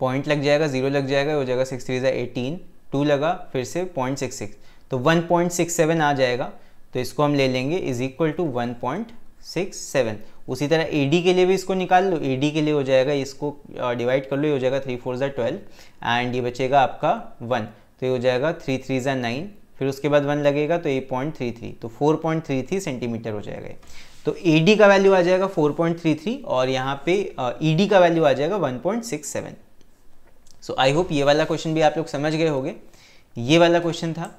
पॉइंट लग जाएगा जीरो लग जाएगा हो जाएगा सिक्स थ्री ज़ा एटीन टू लगा फिर से पॉइंट सिक्स सिक्स तो वन पॉइंट सिक्स सेवन आ जाएगा तो इसको हम ले लेंगे is equal to one point six seven उसी तरह ए डी के लिए भी इसको निकाल लो ए डी के लिए हो जाएगा इसको डिवाइड कर लो ये हो जाएगा थ्री फोर ज़ा ट्वेल्व एंड ये बचेगा आपका वन तो ये हो जाएगा थ्री थ्री ज़ा नाइन फिर उसके बाद वन लगेगा तो ये पॉइंट थ्री थ्री तो four point three three centimetre हो जाएगा तो ए का वैल्यू आ जाएगा 4.33 और यहाँ पे ई uh, e का वैल्यू आ जाएगा 1.67 सो आई होप ये वाला क्वेश्चन भी आप लोग समझ गए होंगे ये वाला क्वेश्चन था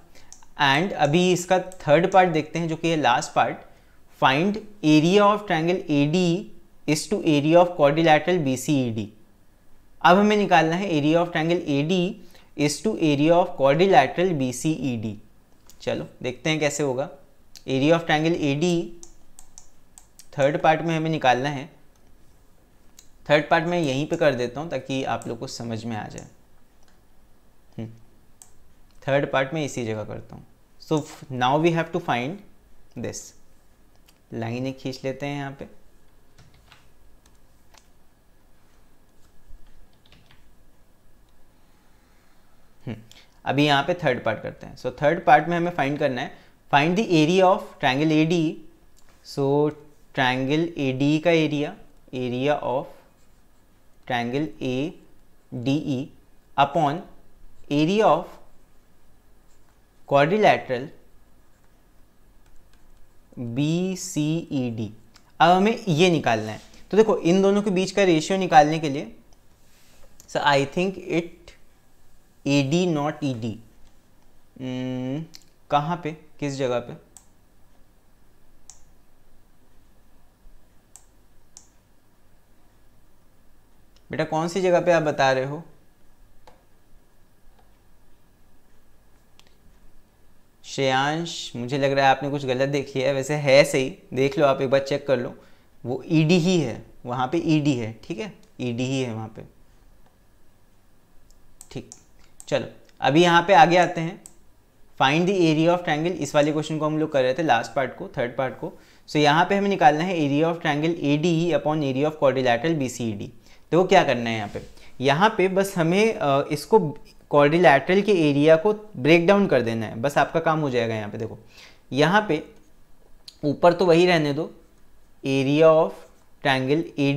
एंड अभी इसका थर्ड पार्ट देखते हैं जो कि है last part find area of triangle A D is to area of quadrilateral B C E D अब हमें निकालना है area of triangle A D is to area of quadrilateral B C E D चलो देखते हैं कैसे होगा area of triangle A D third part में हमें निकालना है थर्ड पार्ट में यहीं पे कर देता हूँ ताकि आप लोग को समझ में आ जाए थर्ड हम्म। पार्ट में इसी जगह करता हूँ so now we have to find this लाइनें खींच लेते हैं यहाँ पे हम्म। अभी यहाँ पे थर्ड पार्ट करते हैं सो थर्ड पार्ट में हमें फाइंड करना है find the area of triangle A D so triangle A D का area area of triangle A D E upon area of quadrilateral B C E D अब हमें ये निकालना है तो देखो इन दोनों के बीच का रेशियो निकालने के लिए so I think it A D not E D कहाँ पे किस जगह पे बेटा कौन सी जगह पे आप बता रहे हो श्रेयांश मुझे लग रहा है आपने कुछ गलत देखी है वैसे है सही देख लो आप एक बार चेक कर लो वो ईडी e ही है वहां पे ईडी e है ठीक है ईडी e ही है वहां पे ठीक चलो अभी यहाँ पे आगे आते हैं find the area of triangle इस वाले क्वेश्चन को हम लोग कर रहे थे लास्ट पार्ट को थर्ड पार्ट को सो so, यहाँ पे हमें निकालना है area of triangle A upon area of quadrilateral B C D तो वो क्या करना है यहाँ पे यहाँ पे बस हमें इसको कॉर्डिलैटरल के एरिया को ब्रेक डाउन कर देना है बस आपका काम हो जाएगा यहाँ पे देखो यहाँ पे ऊपर तो वही रहने दो एरिया ऑफ ट्रायंगल ए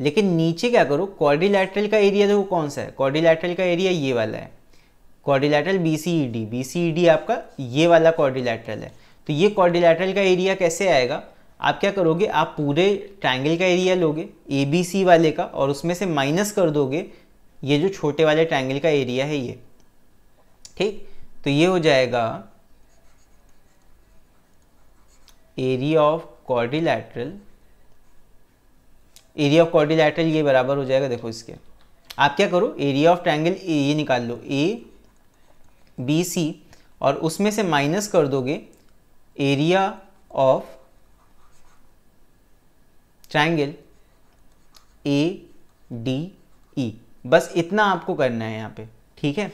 लेकिन नीचे क्या करो कॉर्डिलैटरल का एरिया देखो कौन सा है कॉर्डिलैटरल का एरिया ये वाला है quadrilateral B C E D B C E D आपका ये वाला कॉर्डिलैटरल है तो ये कॉर्डिलैटरल का एरिया कैसे आएगा आप क्या करोगे आप पूरे ट्रायंगल का एरिया लोगे ए बी सी वाले का और उसमें से माइनस कर दोगे ये जो छोटे वाले ट्रायंगल का एरिया है ये ठीक तो ये हो जाएगा area of quadrilateral area of quadrilateral ये बराबर हो जाएगा देखो इसके आप क्या करो एरिया ऑफ ट्रायंगल ए ये निकाल लो ए बी सी और उसमें से माइनस कर दोगे area of triangle A D E बस इतना आपको करना है यहाँ पे ठीक है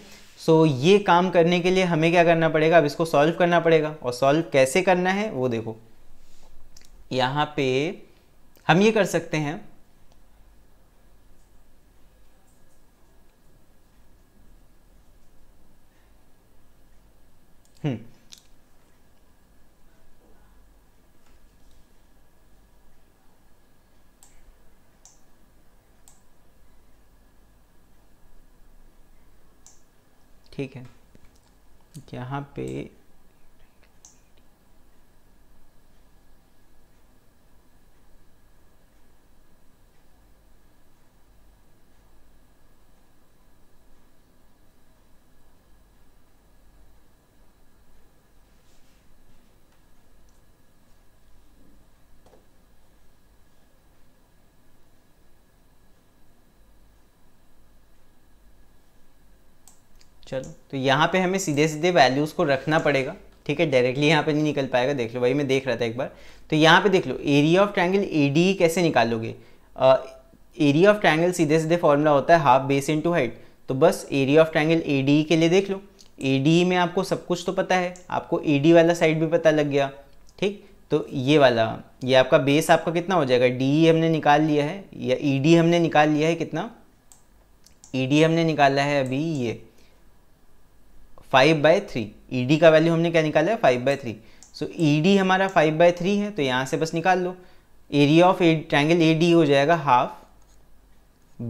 सो so, ये काम करने के लिए हमें क्या करना पड़ेगा अब इसको सॉल्व करना पड़ेगा और सॉल्व कैसे करना है वो देखो यहाँ पे हम ये कर सकते हैं हम्म ठीक है यहाँ पे तो यहाँ पे हमें सीधे सीधे वैल्यूज़ को रखना पड़ेगा ठीक है डायरेक्टली यहाँ पे नहीं निकल पाएगा देख लो वही मैं देख रहा था एक बार तो यहाँ पे देख लो एरिया ऑफ ट्रायंगल ए कैसे निकालोगे एरिया ऑफ ट्रायंगल सीधे सीधे फॉर्मूला होता है half base into height तो बस एरिया ऑफ ट्रायंगल ए के लिए देख लो ए में आपको सब कुछ तो पता है आपको ए वाला साइड भी पता लग गया ठीक तो ये वाला ये आपका बेस आपका कितना हो जाएगा डी e हमने निकाल लिया है या ई e हमने निकाल लिया है कितना ई e हमने निकाला है अभी ये five by three E e D का वैल्यू हमने क्या निकाला है five by three so E D हमारा फाइव बाय थ्री है तो यहाँ से बस निकाल लो area of a triangle A D हो जाएगा half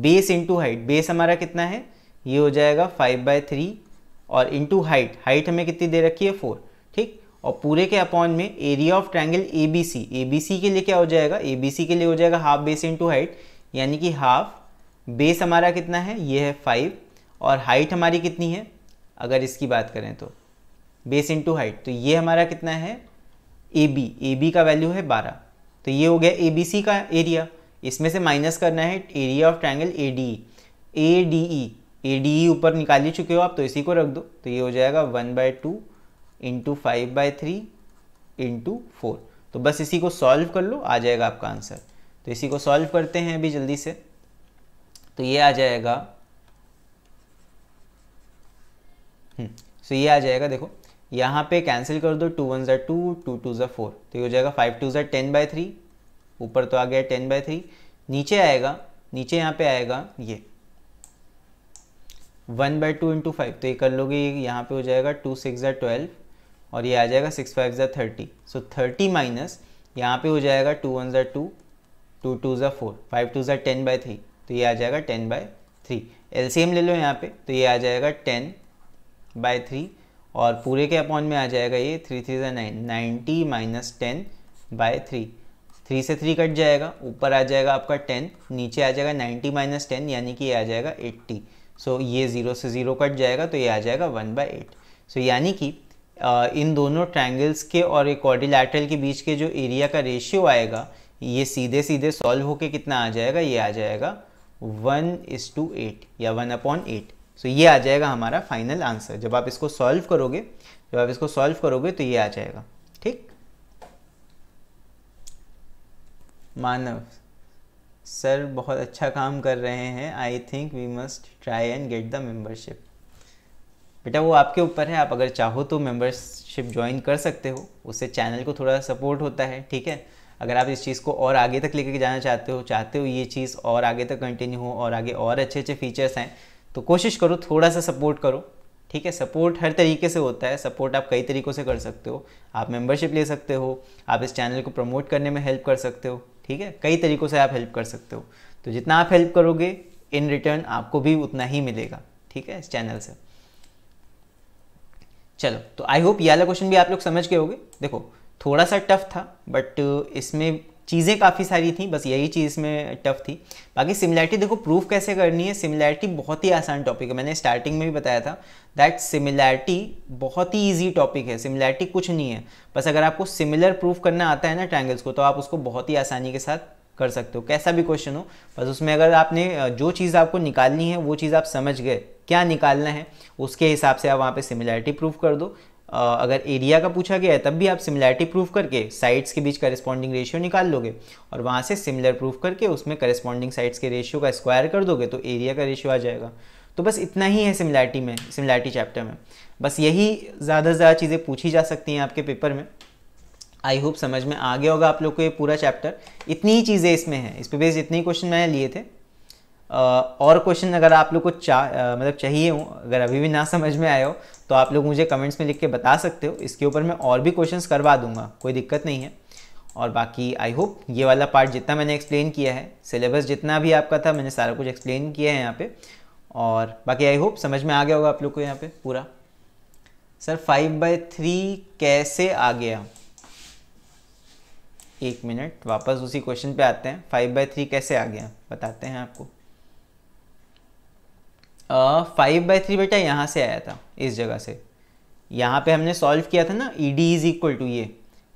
base into height base हमारा कितना है ये हो जाएगा फाइव बाय थ्री और इंटू हाइट हाइट हमें कितनी दे रखी है फोर ठीक और पूरे के अपॉन में area of triangle A B C A B C के लिए क्या हो जाएगा ए बी सी के लिए हो जाएगा हाफ बेस इंटू हाइट यानी कि हाफ बेस हमारा कितना है ये है फाइव और हाइट हमारी कितनी है अगर इसकी बात करें तो बेस इंटू हाइट तो ये हमारा कितना है ए बी ए बी का वैल्यू है बारह तो ये हो गया ए बी सी का एरिया इसमें से माइनस करना है area of triangle A D E A D E A D E ऊपर निकाल ही चुके हो आप तो इसी को रख दो तो ये हो जाएगा one by two into five by three into four तो बस इसी को सॉल्व कर लो आ जाएगा आपका आंसर तो इसी को सॉल्व करते हैं अभी जल्दी से तो ये आ जाएगा सो ये आ जाएगा देखो यहाँ पे कैंसिल कर दो टू वन ज़ा टू टू टू ज़ा फोर तो ये हो जाएगा फाइव टू ज़ा टेन बाई थ्री ऊपर तो आ गया टेन बाई थ्री नीचे आएगा नीचे यहाँ पे आएगा ये one by two into five तो ये कर लोगे यहाँ पे हो जाएगा टू सिक्स ज़ा ट्वेल्व और ये आ जाएगा सिक्स फाइव ज़ा थर्टी सो थर्टी माइनस यहाँ पे हो जाएगा टू वन ज़ा टू टू टू ज़ा फोर फाइव टू ज़ा टेन बाई थ्री तो ये आ जाएगा टेन बाई थ्री एल ले लो यहाँ पे तो ये आ जाएगा टेन बाय थ्री और पूरे के अपॉन में आ जाएगा ये थ्री थ्री ज़ा nine ninety minus ten by three three से थ्री कट जाएगा ऊपर आ जाएगा आपका टेन नीचे आ जाएगा नाइन्टी माइनस टेन यानी कि ये आ जाएगा एट्टी सो so, ये ज़ीरो से ज़ीरो कट जाएगा तो ये आ जाएगा वन बाय एट सो यानी कि इन दोनों ट्राइंगल्स के और एक क्वारिलैटरल के बीच के जो एरिया का रेशियो आएगा ये सीधे सीधे सॉल्व होके कितना आ जाएगा ये आ जाएगा वन इज़ टू एट या वन अपॉन एट सो तो ये आ जाएगा हमारा फाइनल आंसर जब आप इसको सॉल्व करोगे जब आप इसको सॉल्व करोगे तो ये आ जाएगा ठीक मानव सर बहुत अच्छा काम कर रहे हैं I think we must try and get the membership बेटा वो आपके ऊपर है आप अगर चाहो तो मेम्बरशिप ज्वाइन कर सकते हो उससे चैनल को थोड़ा सपोर्ट होता है ठीक है अगर आप इस चीज़ को और आगे तक लेके जाना चाहते हो चाहते हो ये चीज़ और आगे तक कंटिन्यू हो और आगे और अच्छे अच्छे फीचर्स हैं तो कोशिश करो थोड़ा सा सपोर्ट करो ठीक है सपोर्ट हर तरीके से होता है सपोर्ट आप कई तरीक़ों से कर सकते हो आप मेंबरशिप ले सकते हो आप इस चैनल को प्रमोट करने में हेल्प कर सकते हो ठीक है कई तरीक़ों से आप हेल्प कर सकते हो तो जितना आप हेल्प करोगे इन रिटर्न आपको भी उतना ही मिलेगा ठीक है इस चैनल से चलो तो आई होप ये वाला क्वेश्चन भी आप लोग समझ गए होगे देखो थोड़ा सा टफ था बट इसमें चीज़ें काफ़ी सारी थी बस यही चीज़ में टफ थी बाकी सिमिलैरिटी देखो प्रूफ कैसे करनी है सिमिलैरिटी बहुत ही आसान टॉपिक है मैंने स्टार्टिंग में भी बताया था दैट सिमिलैरिटी बहुत ही ईजी टॉपिक है सिमिलैरिटी कुछ नहीं है बस अगर आपको सिमिलर प्रूफ करना आता है ना ट्राइंगल्स को तो आप उसको बहुत ही आसानी के साथ कर सकते हो कैसा भी क्वेश्चन हो बस उसमें अगर आपने जो चीज़ आपको निकालनी है वो चीज़ आप समझ गए क्या निकालना है उसके हिसाब से आप वहाँ पे सिमिलैरिटी प्रूफ कर दो अगर एरिया का पूछा गया है तब भी आप सिमिलैरिटी प्रूफ करके साइड्स के बीच करस्पॉन्डिंग रेशियो निकाल लोगे और वहाँ से सिमिलर प्रूफ करके उसमें करस्पॉन्डिंग साइड्स के रेशियो का स्क्वायर कर दोगे तो एरिया का रेशियो आ जाएगा तो बस इतना ही है सिमिलैरिटी में सिमिलैरिटी चैप्टर में बस यही ज़्यादा से ज़्यादा चीज़ें पूछी जा सकती हैं आपके पेपर में आई होप समझ में आ गया होगा आप लोग को ये पूरा चैप्टर इतनी ही चीज़ें इसमें हैं इस पर बेस्ड इतने ही क्वेश्चन मैंने लिए थे और क्वेश्चन अगर आप लोग को चा मतलब चाहिए हो अगर अभी भी ना समझ में आए हो तो आप लोग मुझे कमेंट्स में लिख के बता सकते हो इसके ऊपर मैं और भी क्वेश्चन करवा दूंगा कोई दिक्कत नहीं है और बाकी आई होप ये वाला पार्ट जितना मैंने एक्सप्लेन किया है सिलेबस जितना भी आपका था मैंने सारा कुछ एक्सप्लेन किया है यहाँ पर और बाकी आई होप समझ में आ गया होगा आप लोग को यहाँ पर पूरा सर फाइव बाई थ्री कैसे आ गया एक मिनट वापस उसी क्वेश्चन पे आते हैं फाइव बाई थ्री कैसे आ गया बताते हैं आपको फाइव बाई थ्री बेटा यहाँ से आया था इस जगह से यहाँ पे हमने सॉल्व किया था ना E D is equal to ये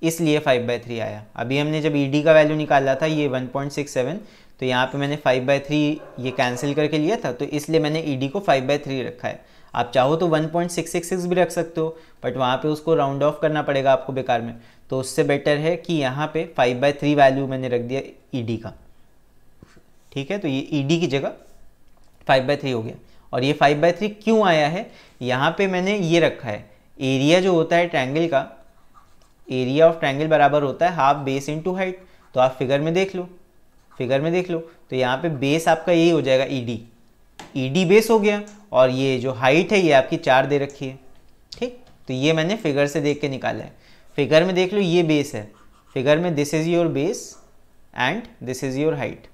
इसलिए फाइव बाई थ्री आया अभी हमने जब ई डी का वैल्यू निकाला था ये वन पॉइंट सिक्स सेवन तो यहाँ पे मैंने फाइव बाई थ्री ये कैंसिल करके लिया था तो इसलिए मैंने ई डी को फाइव बाई थ्री रखा है आप चाहो तो one point six six six भी रख सकते हो बट वहाँ पे उसको राउंड ऑफ करना पड़ेगा आपको बेकार में तो उससे बेटर है कि यहाँ पे फाइव बाई थ्री वैल्यू मैंने रख दिया ई डी का ठीक है तो ये ई डी की जगह फाइव बाई थ्री हो गया और ये फाइव बाई थ्री क्यों आया है यहाँ पे मैंने ये रखा है एरिया जो होता है ट्रैंगल का एरिया ऑफ ट्रैंगल बराबर होता है हाफ बेस इंटू हाइट तो आप फिगर में देख लो फिगर में देख लो तो यहाँ पे बेस आपका यही हो जाएगा E D E D base हो गया और ये जो हाइट है ये आपकी चार दे रखी है ठीक तो ये मैंने फिगर से देख के निकाला है फिगर में देख लो ये बेस है फिगर में this is your base and this is your height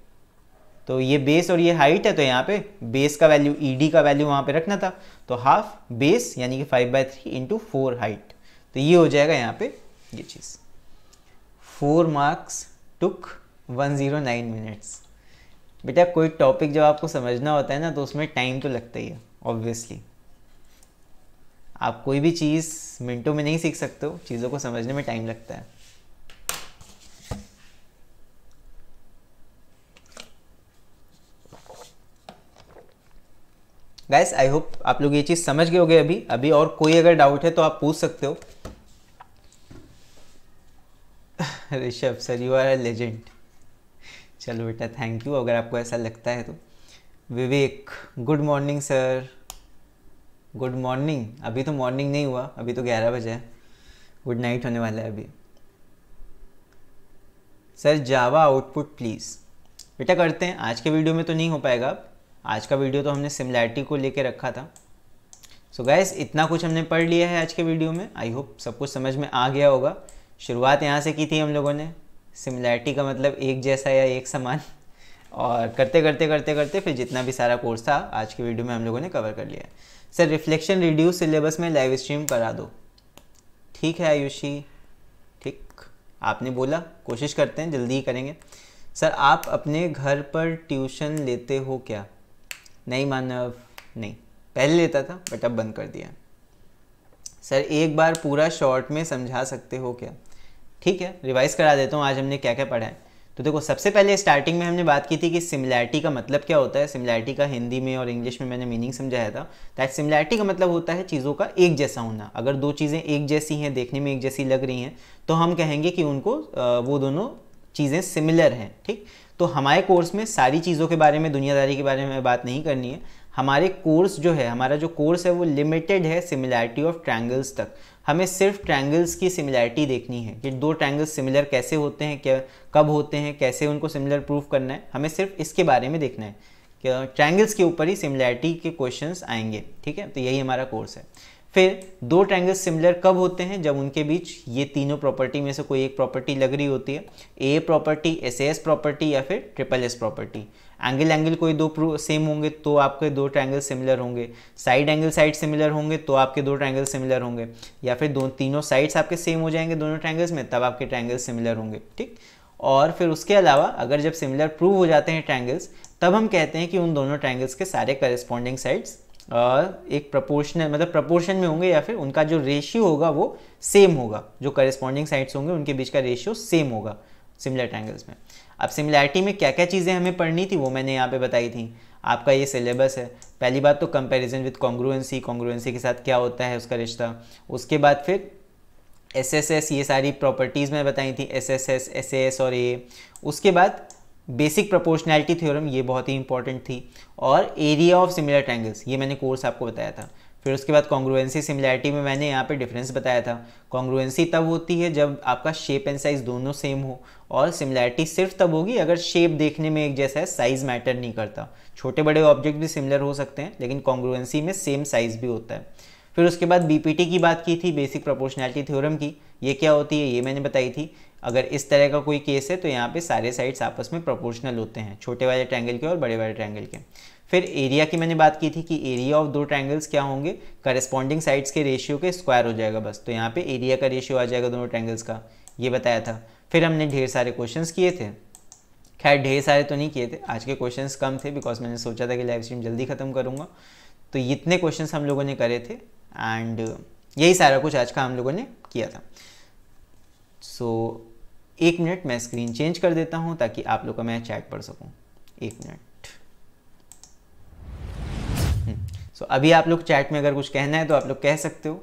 तो ये बेस और ये हाइट है तो यहाँ पे बेस का वैल्यू ई डी का वैल्यू वहाँ पे रखना था तो हाफ बेस यानी कि five by three into four height तो ये हो जाएगा यहाँ पे ये चीज़ four marks took one zero nine minutes बेटा कोई टॉपिक जब आपको समझना होता है ना तो उसमें टाइम तो लगता ही है ऑब्वियसली आप कोई भी चीज़ मिनटों में नहीं सीख सकते हो चीज़ों को समझने में टाइम लगता है गैस आई होप आप लोग ये चीज़ समझ गए होगे अभी अभी और कोई अगर डाउट है तो आप पूछ सकते हो Rishabh sir you are a legend चलो बेटा थैंक यू अगर आपको ऐसा लगता है तो Vivek good morning sir good morning अभी तो मॉर्निंग नहीं हुआ अभी तो ग्यारह बजे है गुड नाइट होने वाला है अभी सर जावा आउटपुट प्लीज़ बेटा करते हैं आज के वीडियो में तो नहीं हो पाएगा आज का वीडियो तो हमने सिमिलैरिटी को लेकर रखा था सो so गैस इतना कुछ हमने पढ़ लिया है आज के वीडियो में आई होप सब कुछ समझ में आ गया होगा शुरुआत यहाँ से की थी हम लोगों ने सिमिलैरिटी का मतलब एक जैसा या एक समान और करते करते करते करते फिर जितना भी सारा कोर्स था आज के वीडियो में हम लोगों ने कवर कर लिया सर रिफ्लेक्शन रिड्यूस सिलेबस में लाइव स्ट्रीम करा दो ठीक है आयुषी ठीक आपने बोला कोशिश करते हैं जल्दी ही करेंगे सर आप अपने घर पर ट्यूशन लेते हो क्या नहीं मानव नहीं पहले लेता था बट अब बंद कर दिया सर एक बार पूरा शॉर्ट में समझा सकते हो क्या ठीक है रिवाइज करा देता हूँ आज हमने क्या क्या पढ़ा है तो देखो सबसे पहले स्टार्टिंग में हमने बात की थी कि सिमिलैरिटी का मतलब क्या होता है सिमिलैरिटी का हिंदी में और इंग्लिश में मैंने मीनिंग समझाया था दैट सिमिलैरिटी का मतलब होता है चीज़ों का एक जैसा होना अगर दो चीज़ें एक जैसी हैं देखने में एक जैसी लग रही हैं तो हम कहेंगे कि उनको वो दोनों चीज़ें सिमिलर हैं ठीक तो हमारे कोर्स में सारी चीज़ों के बारे में दुनियादारी के बारे में बात नहीं करनी है हमारे कोर्स जो है हमारा जो कोर्स है वो लिमिटेड है सिमिलैरिटी ऑफ ट्रैंगल्स तक हमें सिर्फ ट्रैंगल्स की सिमिलैरिटी देखनी है कि दो ट्रैंगल्स सिमिलर कैसे होते हैं क्या कब होते हैं कैसे उनको सिमिलर प्रूफ करना है हमें सिर्फ इसके बारे में देखना है ट्रैंगल्स के ऊपर ही सिमिलैरिटी के क्वेश्चंस आएंगे ठीक है तो यही हमारा कोर्स है फिर दो ट्रायंगल्स सिमिलर कब होते हैं जब उनके बीच ये तीनों प्रॉपर्टी में से कोई एक प्रॉपर्टी लग रही होती है A property S S property या फिर triple S property angle angle कोई दो सेम होंगे तो आपके दो ट्रायंगल सिमिलर होंगे साइड एंगल साइड सिमिलर होंगे तो आपके दो ट्रायंगल सिमिलर होंगे या फिर दो तीनों साइड्स आपके सेम हो जाएंगे दोनों ट्रायंगल्स में तब आपके ट्रायंगल सिमिलर होंगे ठीक और फिर उसके अलावा अगर जब सिमिलर प्रूव हो जाते हैं ट्रायंगल्स तब हम कहते हैं कि उन दोनों ट्रायंगल्स के सारे करस्पॉन्डिंग साइड्स एक प्रपोर्शनल मतलब प्रपोर्शन में होंगे या फिर उनका जो रेशियो होगा वो सेम होगा जो करस्पॉन्डिंग साइड्स होंगे उनके बीच का रेशियो सेम होगा सिमिलर ट्रायंगल्स में अब सिमिलैरिटी में क्या क्या चीज़ें हमें पढ़नी थी वो मैंने यहाँ पे बताई थी आपका ये सिलेबस है पहली बात तो कंपैरिजन विद कॉन्ग्रुएंसी कॉन्ग्रुएंसी के साथ क्या होता है उसका रिश्ता उसके बाद फिर एस एस एस ये सारी प्रॉपर्टीज़ में बताई थी S S S S S और ए उसके बाद बेसिक प्रपोर्शनैलिटी थ्योरम ये बहुत ही इंपॉर्टेंट थी और एरिया ऑफ सिमिलर ट्रैंगल्स ये मैंने कोर्स आपको बताया था फिर उसके बाद कॉन्ग्रुएंसी सिमिलैरिटी में मैंने यहाँ पे डिफरेंस बताया था कॉन्ग्रुएंसी तब होती है जब आपका शेप एंड साइज दोनों सेम हो और सिमिलैरिटी सिर्फ तब होगी अगर शेप देखने में एक जैसा है साइज मैटर नहीं करता छोटे बड़े ऑब्जेक्ट भी सिमिलर हो सकते हैं लेकिन कॉन्ग्रुएंसी में सेम साइज भी होता है फिर उसके बाद बी की बात की थी बेसिक प्रोपोर्शनैलिटी थ्योरम की ये क्या होती है ये मैंने बताई थी अगर इस तरह का कोई केस है तो यहाँ पे सारे साइड्स आपस में प्रोपोर्शनल होते हैं छोटे वाले ट्रैंगल के और बड़े वाले ट्रैंगल के फिर एरिया की मैंने बात की थी कि एरिया ऑफ दो ट्रैंगल्स क्या होंगे करस्पॉन्डिंग साइड्स के रेशियो के स्क्वायर हो जाएगा बस तो यहाँ पर एरिया का रेशियो आ जाएगा दोनों ट्रैंगल्स का ये बताया था फिर हमने ढेर सारे क्वेश्चन किए थे खैर ढेर सारे तो नहीं किए थे आज के क्वेश्चन कम थे बिकॉज मैंने सोचा था कि लाइव स्ट्रीम जल्दी ख़त्म करूँगा तो इतने क्वेश्चन हम लोगों ने करे थे एंड यही सारा कुछ आज का हम लोगों ने किया था सो so, एक मिनट मैं स्क्रीन चेंज कर देता हूं ताकि आप लोग का मैं चैट पढ़ सकूं एक मिनट सो हम्म, so, अभी आप लोग चैट में अगर कुछ कहना है तो आप लोग कह सकते हो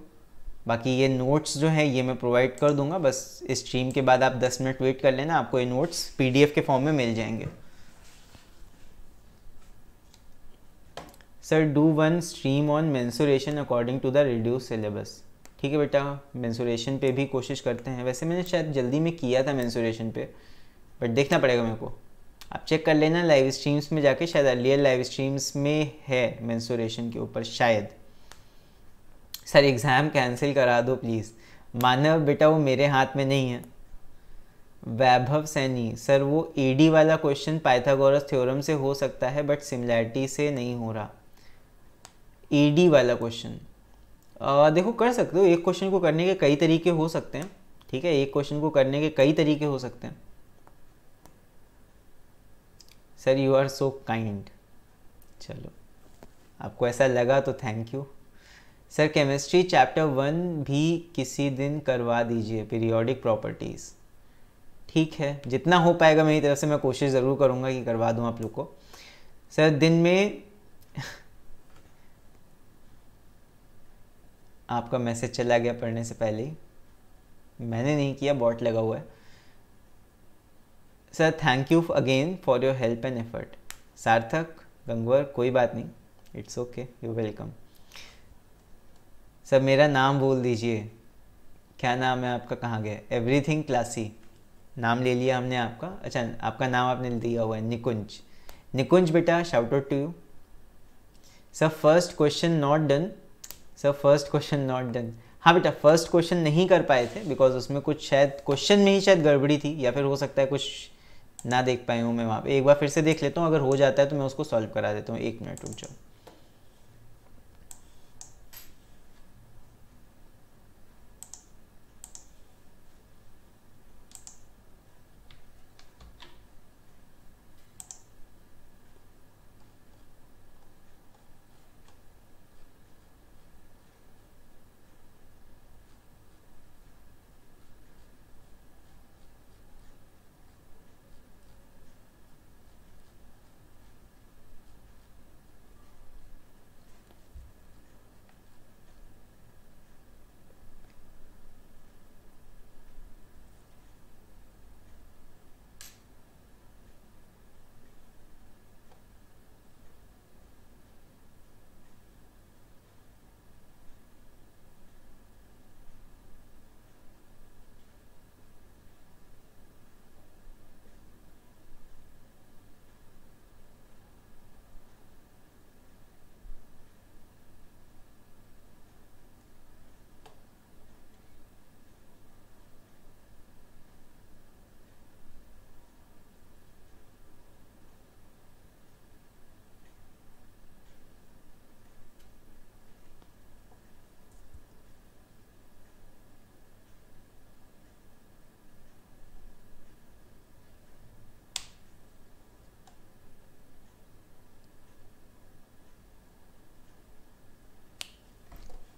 बाकी ये नोट्स जो है ये मैं प्रोवाइड कर दूंगा बस इस स्ट्रीम के बाद आप 10 मिनट वेट कर लेना आपको ये नोट्स पीडीएफ के फॉर्म में मिल जाएंगे sir do one stream on mensuration according to the reduce syllabus ठीक है बेटा मैंसुरेशन पे भी कोशिश करते हैं वैसे मैंने शायद जल्दी में किया था मैंसुरेशन पे बट देखना पड़ेगा मेरे को आप चेक कर लेना लाइव स्ट्रीम्स में जाके शायद अर्लियर लाइव स्ट्रीम्स में है मैंसुरेशन के ऊपर शायद सर एग्ज़ाम कैंसिल करा दो प्लीज़ मानव बेटा वो मेरे हाथ में नहीं है वैभव सैनी सर वो एडी वाला क्वेश्चन पाइथागोरस थ्योरम से हो सकता है बट सिमिलैरिटी से नहीं हो रहा एडी वाला क्वेश्चन आ, देखो कर सकते हो एक क्वेश्चन को करने के कई तरीके हो सकते हैं ठीक है एक क्वेश्चन को करने के कई तरीके हो सकते हैं sir you are so kind चलो आपको ऐसा लगा तो thank you sir chemistry chapter one भी किसी दिन करवा दीजिए पीरियोडिक प्रॉपर्टीज़ ठीक है जितना हो पाएगा मेरी तरफ से मैं कोशिश ज़रूर करूँगा कि करवा दूँ आप लोग को सर दिन में आपका मैसेज चला गया पढ़ने से पहले ही मैंने नहीं किया बॉट लगा हुआ है sir thank you again for your help and effort Sarthak Gangwar कोई बात नहीं it's okay you welcome sir मेरा नाम बोल दीजिए क्या नाम है आपका कहाँ गया एवरीथिंग क्लासी नाम ले लिया हमने आपका अच्छा आपका नाम आपने दिया हुआ है निकुंज निकुंज बेटा shout out to you sir first question not done sir first question not done हाँ बेटा फर्स्ट क्वेश्चन नहीं कर पाए थे बिकॉज उसमें कुछ शायद क्वेश्चन में ही शायद गड़बड़ी थी या फिर हो सकता है कुछ ना देख पाए हूँ मैं वहाँ पे एक बार फिर से देख लेता हूँ अगर हो जाता है तो मैं उसको सॉल्व करा देता हूँ एक मिनट रुक जाओ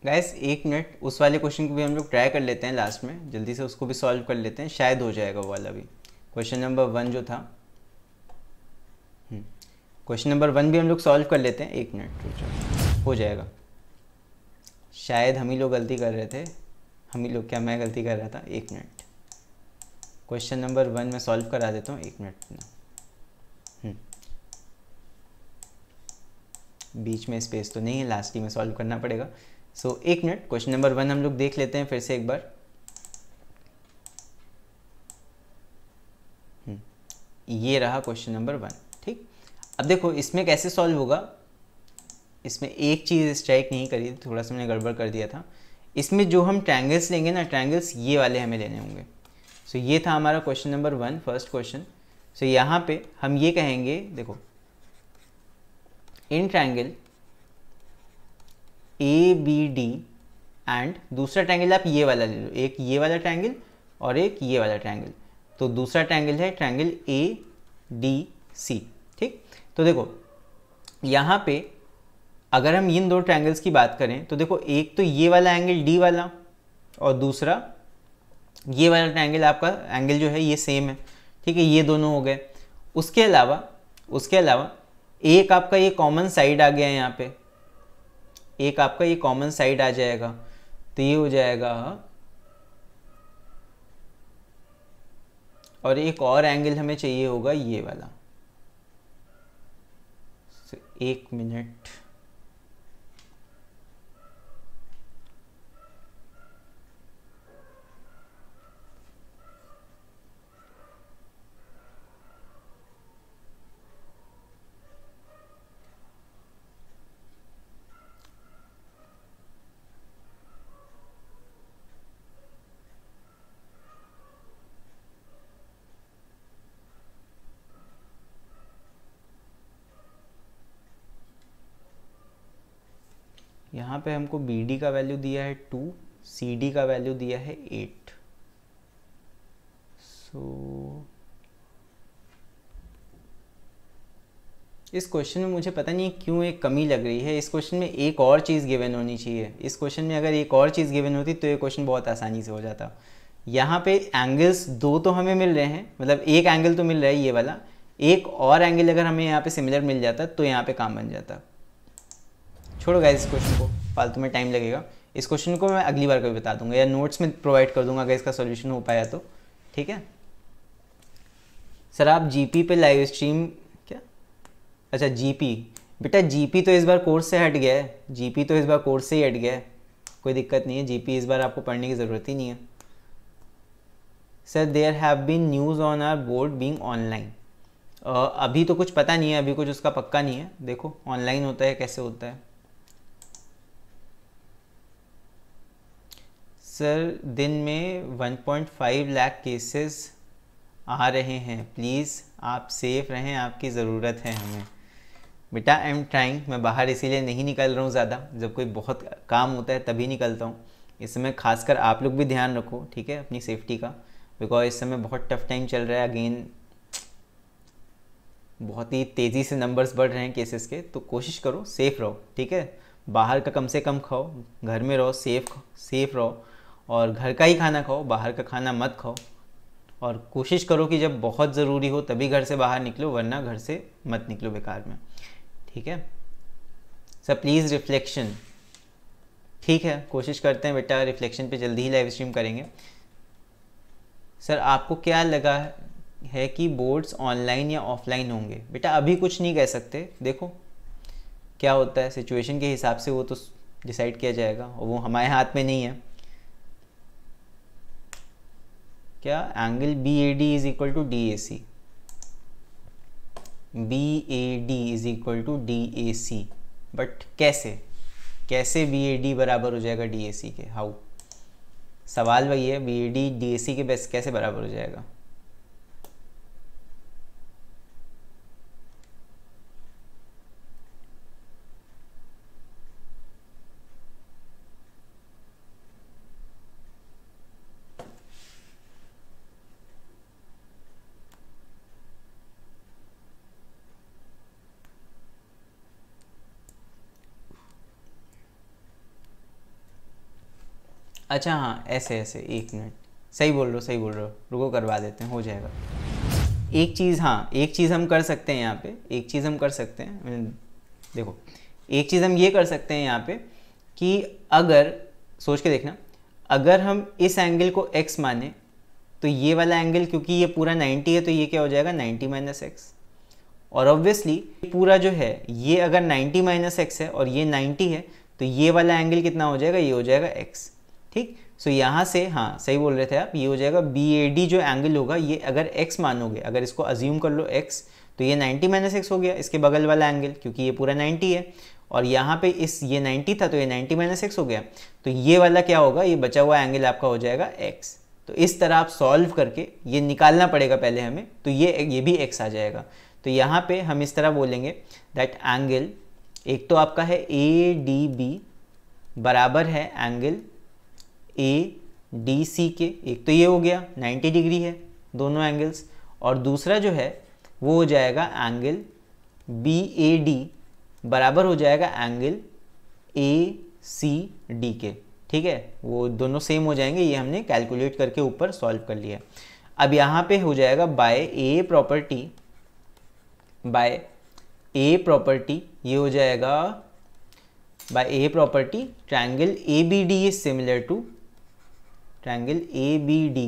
गैस एक मिनट उस वाले क्वेश्चन को भी हम लोग ट्राई कर लेते हैं लास्ट में जल्दी से उसको भी सॉल्व कर लेते हैं शायद हो जाएगा वो वाला भी क्वेश्चन नंबर वन जो था क्वेश्चन नंबर वन भी हम लोग सॉल्व कर लेते हैं एक मिनट हो जाएगा शायद हम ही लोग गलती कर रहे थे हम ही लोग क्या मैं गलती कर रहा था एक मिनट क्वेश्चन नंबर वन मैं सॉल्व करा देता हूँ एक मिनट हम्म। बीच में स्पेस तो नहीं है लास्ट ही में सॉल्व करना पड़ेगा सो so, एक मिनट क्वेश्चन नंबर वन हम लोग देख लेते हैं फिर से एक बार हम्म, ये रहा क्वेश्चन नंबर वन ठीक अब देखो इसमें कैसे सॉल्व होगा इसमें एक चीज़ स्ट्राइक नहीं करी थोड़ा सा मैंने गड़बड़ कर दिया था इसमें जो हम ट्रैंगल्स लेंगे ना ट्रैंगल्स ये वाले हमें लेने होंगे सो so, ये था हमारा question number one first question so यहाँ पे हम ये कहेंगे देखो in triangle A B D and दूसरा ट्रैंगल आप ये वाला ले लो एक ये वाला ट्रैंगल और एक ये वाला ट्रैंगल तो दूसरा ट्रैंगल है ट्रैंगल ए डी सी ठीक तो देखो यहाँ पे अगर हम इन दो ट्रैंगल्स की बात करें तो देखो एक तो ये वाला एंगल डी वाला और दूसरा ये वाला ट्रैंगल आपका एंगल जो है ये सेम है ठीक है ये दोनों हो गए उसके अलावा उसके अलावा एक आपका ये कॉमन साइड आ गया है यहाँ पे एक आपका ये कॉमन साइड आ जाएगा तो ये हो जाएगा और एक और एंगल हमें चाहिए होगा ये वाला एक मिनट यहाँ पे हमको बी डी का वैल्यू दिया है टू सी डी का वैल्यू दिया है एट सो so, इस क्वेश्चन में मुझे पता नहीं क्यों एक कमी लग रही है इस क्वेश्चन में एक और चीज़ गिवन होनी चाहिए इस क्वेश्चन में अगर एक और चीज़ गिवन होती तो ये क्वेश्चन बहुत आसानी से हो जाता यहाँ पे एंगल्स दो तो हमें मिल रहे हैं मतलब एक एंगल तो मिल रहा है ये वाला एक और एंगल अगर हमें यहाँ पे सिमिलर मिल जाता तो यहाँ पे काम बन जाता छोड़ो गाइस इस क्वेश्चन को फालतू में टाइम लगेगा इस क्वेश्चन को मैं अगली बार कभी बता दूंगा या नोट्स में प्रोवाइड कर दूंगा अगर इसका सोल्यूशन हो पाया तो ठीक है सर आप जीपी पे लाइव स्ट्रीम क्या अच्छा जीपी बेटा जीपी तो इस बार कोर्स से हट गया है जीपी तो इस बार कोर्स से ही हट गया है कोई दिक्कत नहीं है जीपी इस बार आपको पढ़ने की ज़रूरत ही नहीं है sir there have been news on our board being online अभी तो कुछ पता नहीं है अभी कुछ उसका पक्का नहीं है देखो ऑनलाइन होता है कैसे होता है सर दिन में 1.5 लाख केसेस आ रहे हैं प्लीज़ आप सेफ रहें आपकी ज़रूरत है हमें बेटा आई एम ट्राइंग मैं बाहर इसीलिए नहीं निकल रहा हूँ ज़्यादा जब कोई बहुत काम होता है तभी निकलता हूँ इस समय खासकर आप लोग भी ध्यान रखो ठीक है अपनी सेफ्टी का बिकॉज इस समय बहुत टफ टाइम चल रहा है अगेन बहुत ही तेज़ी से नंबर्स बढ़ रहे हैं केसेस के तो कोशिश करो सेफ़ रहो ठीक है बाहर का कम से कम खाओ घर में रहो सेफ सेफ रहो और घर का ही खाना खाओ बाहर का खाना मत खाओ और कोशिश करो कि जब बहुत ज़रूरी हो तभी घर से बाहर निकलो वरना घर से मत निकलो बेकार में ठीक है सर प्लीज़ रिफ्लेक्शन ठीक है कोशिश करते हैं बेटा रिफ्लेक्शन पे जल्दी ही लाइव स्ट्रीम करेंगे सर आपको क्या लगा है कि बोर्ड्स ऑनलाइन या ऑफलाइन होंगे बेटा अभी कुछ नहीं कह सकते देखो क्या होता है सिचुएशन के हिसाब से वो तो डिसाइड किया जाएगा और वो हमारे हाथ में नहीं है क्या angle B A D is equal to D A C B A D is equal to D A C but कैसे कैसे बी ए डी बराबर हो जाएगा डी ए सी के हाउ सवाल वही है B A D D A C के बेस कैसे बराबर हो जाएगा अच्छा हाँ ऐसे ऐसे एक मिनट सही बोल रहे हो सही बोल रहे हो रुको करवा देते हैं हो जाएगा एक चीज़ हाँ एक चीज़ हम कर सकते हैं यहाँ पे एक चीज़ हम कर सकते हैं हम्म, देखो एक चीज़ हम ये कर सकते हैं यहाँ पे कि अगर सोच के देखना अगर हम इस एंगल को x माने तो ये वाला एंगल क्योंकि ये पूरा 90 है तो ये क्या हो जाएगा 90 माइनस एक्स और ऑब्वियसली पूरा जो है ये अगर 90 माइनस एक्स है और ये 90 है तो ये वाला एंगल कितना हो जाएगा ये हो जाएगा एक्स ठीक सो so, यहाँ से हाँ सही बोल रहे थे आप ये हो जाएगा बी ए डी जो एंगल होगा ये अगर एक्स मानोगे अगर इसको अज्यूम कर लो एक्स तो ये 90 माइनस एक्स हो गया इसके बगल वाला एंगल क्योंकि ये पूरा 90 है और यहाँ पे इस ये 90 था तो ये 90 माइनस एक्स हो गया तो ये वाला क्या होगा ये बचा हुआ एंगल आपका हो जाएगा एक्स तो इस तरह आप सॉल्व करके ये निकालना पड़ेगा पहले हमें तो ये ये भी एक्स आ जाएगा तो यहाँ पर हम इस तरह बोलेंगे दैट एंगल एक तो आपका है ए डी बी बराबर है एंगल ए डी सी के एक तो ये हो गया 90 डिग्री है दोनों एंगल्स और दूसरा जो है वो हो जाएगा एंगल बी ए डी बराबर हो जाएगा एंगल ए सी डी के ठीक है वो दोनों सेम हो जाएंगे ये हमने कैलकुलेट करके ऊपर सॉल्व कर लिया अब यहाँ पे हो जाएगा by A property by A property ये हो जाएगा by A property triangle A B D is similar to is ABD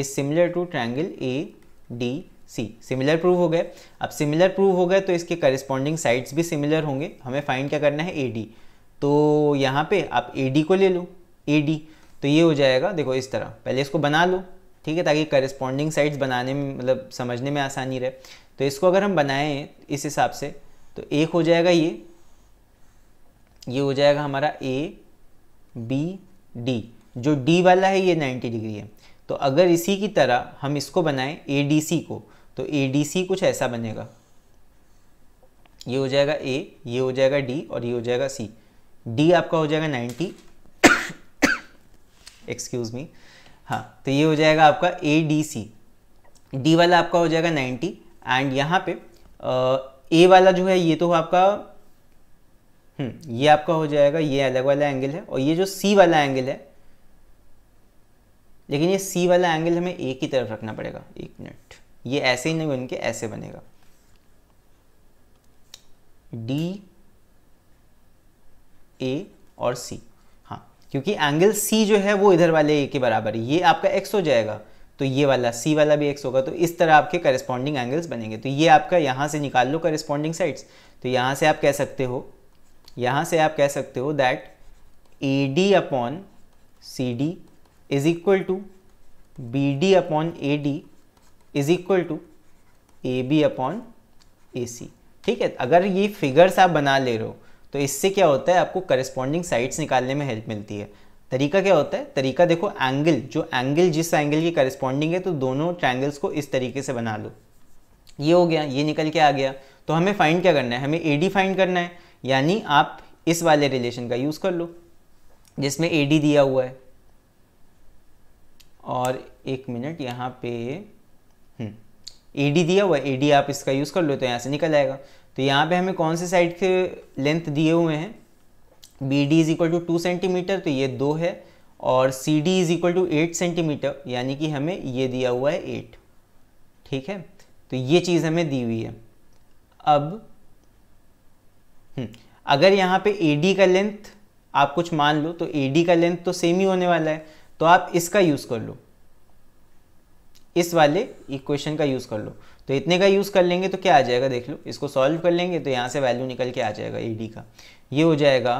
is similar to triangle ADC. Similar prove हो गए अब सिमिलर प्रूव हो गए तो इसके करस्पॉन्डिंग साइड्स भी सिमिलर होंगे हमें फाइंड क्या करना है ए तो यहाँ पे आप ए को ले लो ए तो ये हो जाएगा देखो इस तरह पहले इसको बना लो ठीक है ताकि करस्पॉन्डिंग साइड्स बनाने में मतलब समझने में आसानी रहे तो इसको अगर हम बनाएं इस हिसाब से तो एक हो जाएगा ये ये हो जाएगा हमारा ए बी डी जो डी वाला है ये 90 डिग्री है तो अगर इसी की तरह हम इसको बनाएं ए को तो ए कुछ ऐसा बनेगा ये हो जाएगा ए ये हो जाएगा डी और ये हो जाएगा सी डी आपका हो जाएगा 90 एक्सक्यूज मी हाँ तो ये हो जाएगा आपका ए डी सी डी वाला आपका हो जाएगा 90 एंड यहाँ पे ए वाला जो है ये तो आपका हम्म, ये आपका हो जाएगा ये अलग वाला एंगल है और ये जो सी वाला एंगल है लेकिन ये सी वाला एंगल हमें एक ही तरफ रखना पड़ेगा एक मिनट ये ऐसे ही नहीं बनके ऐसे बनेगा डी ए और सी हाँ क्योंकि एंगल सी जो है वो इधर वाले ए के बराबर है ये आपका एक्स हो जाएगा तो ये वाला सी वाला भी एक्स होगा तो इस तरह आपके करस्पॉन्डिंग एंगल्स बनेंगे तो ये आपका यहाँ से निकाल लो करस्पॉन्डिंग साइड्स तो यहाँ से आप कह सकते हो यहाँ से आप कह सकते हो that A D upon C D is equal to B D upon A D is equal to A B upon A C ठीक है अगर ये फिगर्स आप बना ले रहे हो तो इससे क्या होता है आपको करस्पॉन्डिंग साइड्स निकालने में हेल्प मिलती है तरीका क्या होता है तरीका देखो एंगल जो एंगल जिस एंगल की करस्पॉन्डिंग है तो दोनों ट्रैंगल्स को इस तरीके से बना लो ये हो गया ये निकल के आ गया तो हमें फाइंड क्या करना है हमें ए डी फाइंड करना है यानी आप इस वाले रिलेशन का यूज़ कर लो जिसमें ए डी दिया हुआ है और एक मिनट यहाँ पे ए हम्म, डी दिया हुआ है ए डी आप इसका यूज़ कर लो तो यहाँ से निकल आएगा तो यहाँ पे हमें कौन से साइड के लेंथ दिए हुए हैं B D is equal to two centimetre तो ये दो है और C D is equal to eight centimetre यानी कि हमें ये दिया हुआ है एट ठीक है तो ये चीज़ हमें दी हुई है अब हम्म, अगर यहाँ पे ए डी का लेंथ आप कुछ मान लो तो ए डी का लेंथ तो सेम ही होने वाला है तो आप इसका यूज़ कर लो इस वाले इक्वेशन का यूज़ कर लो तो इतने का यूज़ कर लेंगे तो क्या आ जाएगा देख लो इसको सॉल्व कर लेंगे तो यहां से वैल्यू निकल के आ जाएगा ए का ये हो जाएगा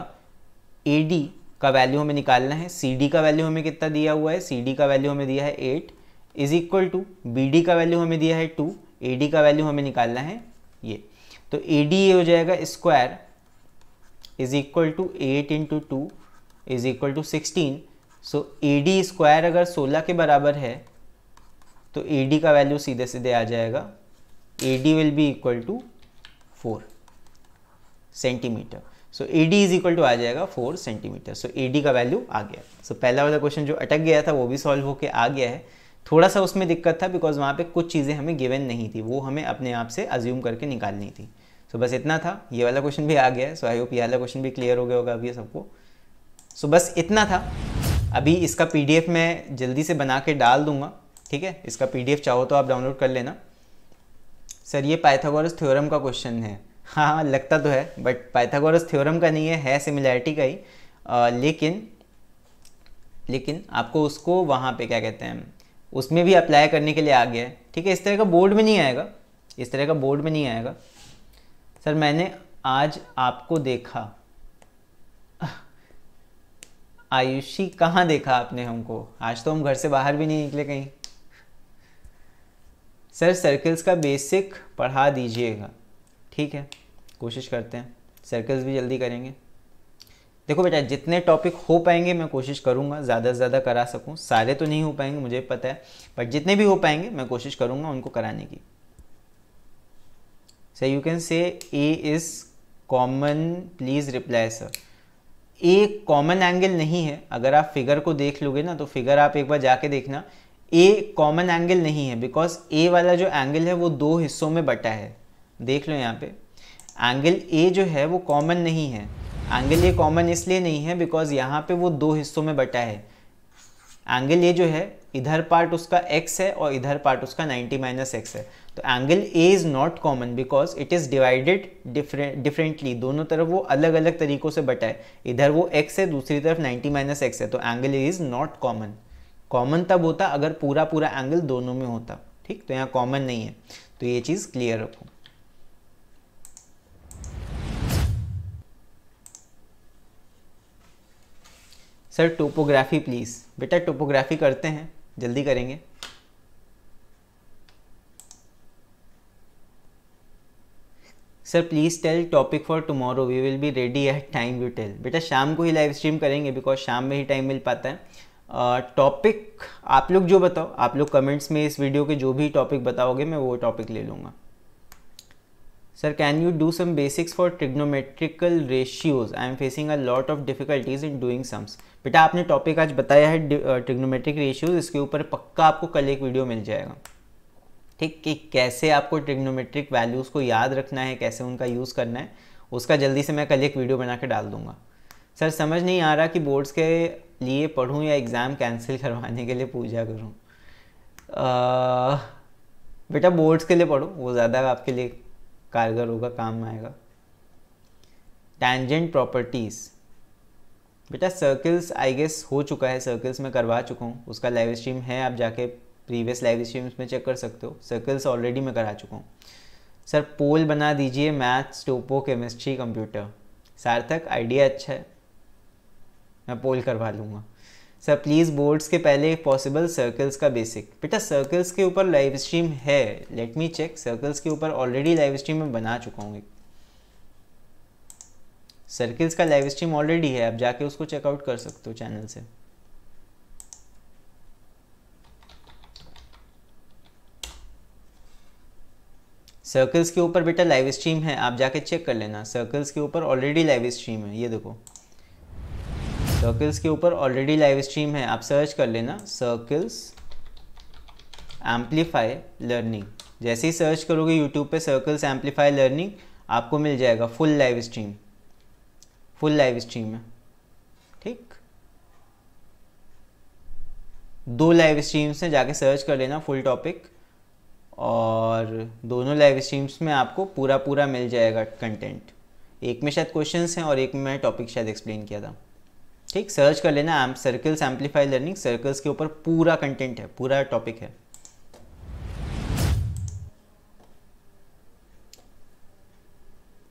ए का वैल्यू हमें निकालना है सी का वैल्यू हमें कितना दिया हुआ है सी का वैल्यू हमें दिया है eight is equal to B का वैल्यू हमें दिया है टू ए का वैल्यू हमें निकालना है ये तो ए ये हो जाएगा square is equal to eight into two is equal to sixteen so A D square अगर 16 के बराबर है तो ए डी का वैल्यू सीधे सीधे आ जाएगा A D will be equal to four centimetre so A D is equal to आ जाएगा four centimetre so A D का वैल्यू आ गया सो so, पहला वाला क्वेश्चन जो अटक गया था वो भी सॉल्व होके आ गया है थोड़ा सा उसमें दिक्कत था बिकॉज वहाँ पे कुछ चीज़ें हमें गिवन नहीं थी वो हमें अपने आप से अज्यूम करके निकालनी थी सो so, बस इतना था ये वाला क्वेश्चन भी आ गया है सो आई होप ये वाला क्वेश्चन भी क्लियर हो गया होगा अभी सबको सो so, बस इतना था अभी इसका पीडीएफ मैं जल्दी से बना के डाल दूंगा ठीक है इसका पीडीएफ चाहो तो आप डाउनलोड कर लेना सर ये पाइथागोरस थ्योरम का क्वेश्चन है हाँ हाँ लगता तो है बट पाइथागोरस थ्योरम का नहीं है है सिमिलैरिटी का ही आ, लेकिन लेकिन आपको उसको वहाँ पे क्या कहते हैं उसमें भी अप्लाई करने के लिए आ गया है ठीक है इस तरह का बोर्ड में नहीं आएगा इस तरह का बोर्ड में नहीं आएगा सर मैंने आज आपको देखा आयुषी कहाँ देखा आपने हमको आज तो हम घर से बाहर भी नहीं निकले कहीं सर सर्कल्स का बेसिक पढ़ा दीजिएगा ठीक है कोशिश करते हैं सर्कल्स भी जल्दी करेंगे देखो बेटा जितने टॉपिक हो पाएंगे मैं कोशिश करूँगा ज़्यादा से ज़्यादा करा सकूँ सारे तो नहीं हो पाएंगे मुझे पता है बट जितने भी हो पाएंगे मैं कोशिश करूँगा उनको कराने की sir you can say A is common please reply sir A common angle नहीं है अगर आप फिगर को देख लोगे ना तो फिगर आप एक बार जाके देखना ए कॉमन एंगल नहीं है बिकॉज ए वाला जो एंगल है वो दो हिस्सों में बटा है देख लो यहाँ पे एंगल ए जो है वो कॉमन नहीं है एंगल ए कॉमन इसलिए नहीं है बिकॉज यहाँ पे वो दो हिस्सों में बटा है एंगल ए जो है इधर पार्ट उसका एक्स है और इधर पार्ट उसका नाइन्टी माइनस एक्स है तो angle A is not common because it is divided different differently दोनों तरफ वो अलग अलग तरीकों से बटा है इधर वो एक्स है दूसरी तरफ 90 माइनस एक्स है तो angle A is not common common तब होता अगर पूरा पूरा एंगल दोनों में होता ठीक तो यहाँ कॉमन नहीं है तो ये चीज़ क्लियर रखो सर टोपोग्राफी प्लीज़ बेटा टोपोग्राफी करते हैं जल्दी करेंगे sir please tell topic for tomorrow we will be ready at time you tell बेटा शाम को ही लाइव स्ट्रीम करेंगे बिकॉज शाम में ही टाइम मिल पाता है टॉपिक uh, आप लोग जो बताओ आप लोग कमेंट्स में इस वीडियो के जो भी टॉपिक बताओगे मैं वो टॉपिक ले लूँगा sir can you do some basics for trigonometrical ratios I am facing a lot of difficulties in doing sums बेटा आपने टॉपिक आज बताया है ट्रिग्नोमेट्रिक रेशियोज इसके ऊपर पक्का आपको कल एक वीडियो मिल जाएगा ठीक कि कैसे आपको ट्रिग्नोमेट्रिक वैल्यूज़ को याद रखना है कैसे उनका यूज़ करना है उसका जल्दी से मैं कल एक वीडियो बना के डाल दूँगा सर समझ नहीं आ रहा कि बोर्ड्स के लिए पढ़ूँ या एग्ज़ाम कैंसिल करवाने के लिए पूजा करूँ बेटा बोर्ड्स के लिए पढ़ो वो ज़्यादा आपके लिए कारगर होगा काम आएगा टैंजेंट प्रॉपर्टीज़ बेटा सर्कल्स आई गेस हो चुका है सर्कल्स में करवा चुका हूँ उसका लाइव स्ट्रीम है आप जाके प्रीवियस लाइव स्ट्रीम्स में चेक कर सकते हो सर्कल्स ऑलरेडी मैं करा चुका हूँ सर पोल बना दीजिए maths topo chemistry computer Sarthak idea अच्छा है मैं पोल करवा लूँगा सर प्लीज़ बोर्ड्स के पहले पॉसिबल सर्कल्स का बेसिक बेटा सर्कल्स के ऊपर लाइव स्ट्रीम है लेट मी चेक सर्कल्स के ऊपर ऑलरेडी लाइव स्ट्रीम मैं बना चुका हूँ सर्कल्स का लाइव स्ट्रीम ऑलरेडी है आप जाके उसको चेकआउट कर सकते हो चैनल से सर्कल्स के ऊपर बेटा लाइव स्ट्रीम है आप जाके चेक कर लेना सर्कल्स के ऊपर ऑलरेडी लाइव स्ट्रीम है ये देखो सर्कल्स के ऊपर ऑलरेडी लाइव स्ट्रीम है आप सर्च कर लेना सर्कल्स एम्पलीफाई लर्निंग जैसे ही सर्च करोगे यूट्यूब पे सर्कल्स एम्पलीफाई लर्निंग आपको मिल जाएगा full live stream full live stream है ठीक दो लाइव स्ट्रीम्स हैं जाके सर्च कर लेना फुल टॉपिक और दोनों लाइव स्ट्रीम्स में आपको पूरा पूरा मिल जाएगा कंटेंट एक में शायद क्वेश्चंस हैं और एक में मैंने टॉपिक शायद एक्सप्लेन किया था ठीक सर्च कर लेना M circles amplify learning circles के ऊपर पूरा कंटेंट है पूरा टॉपिक है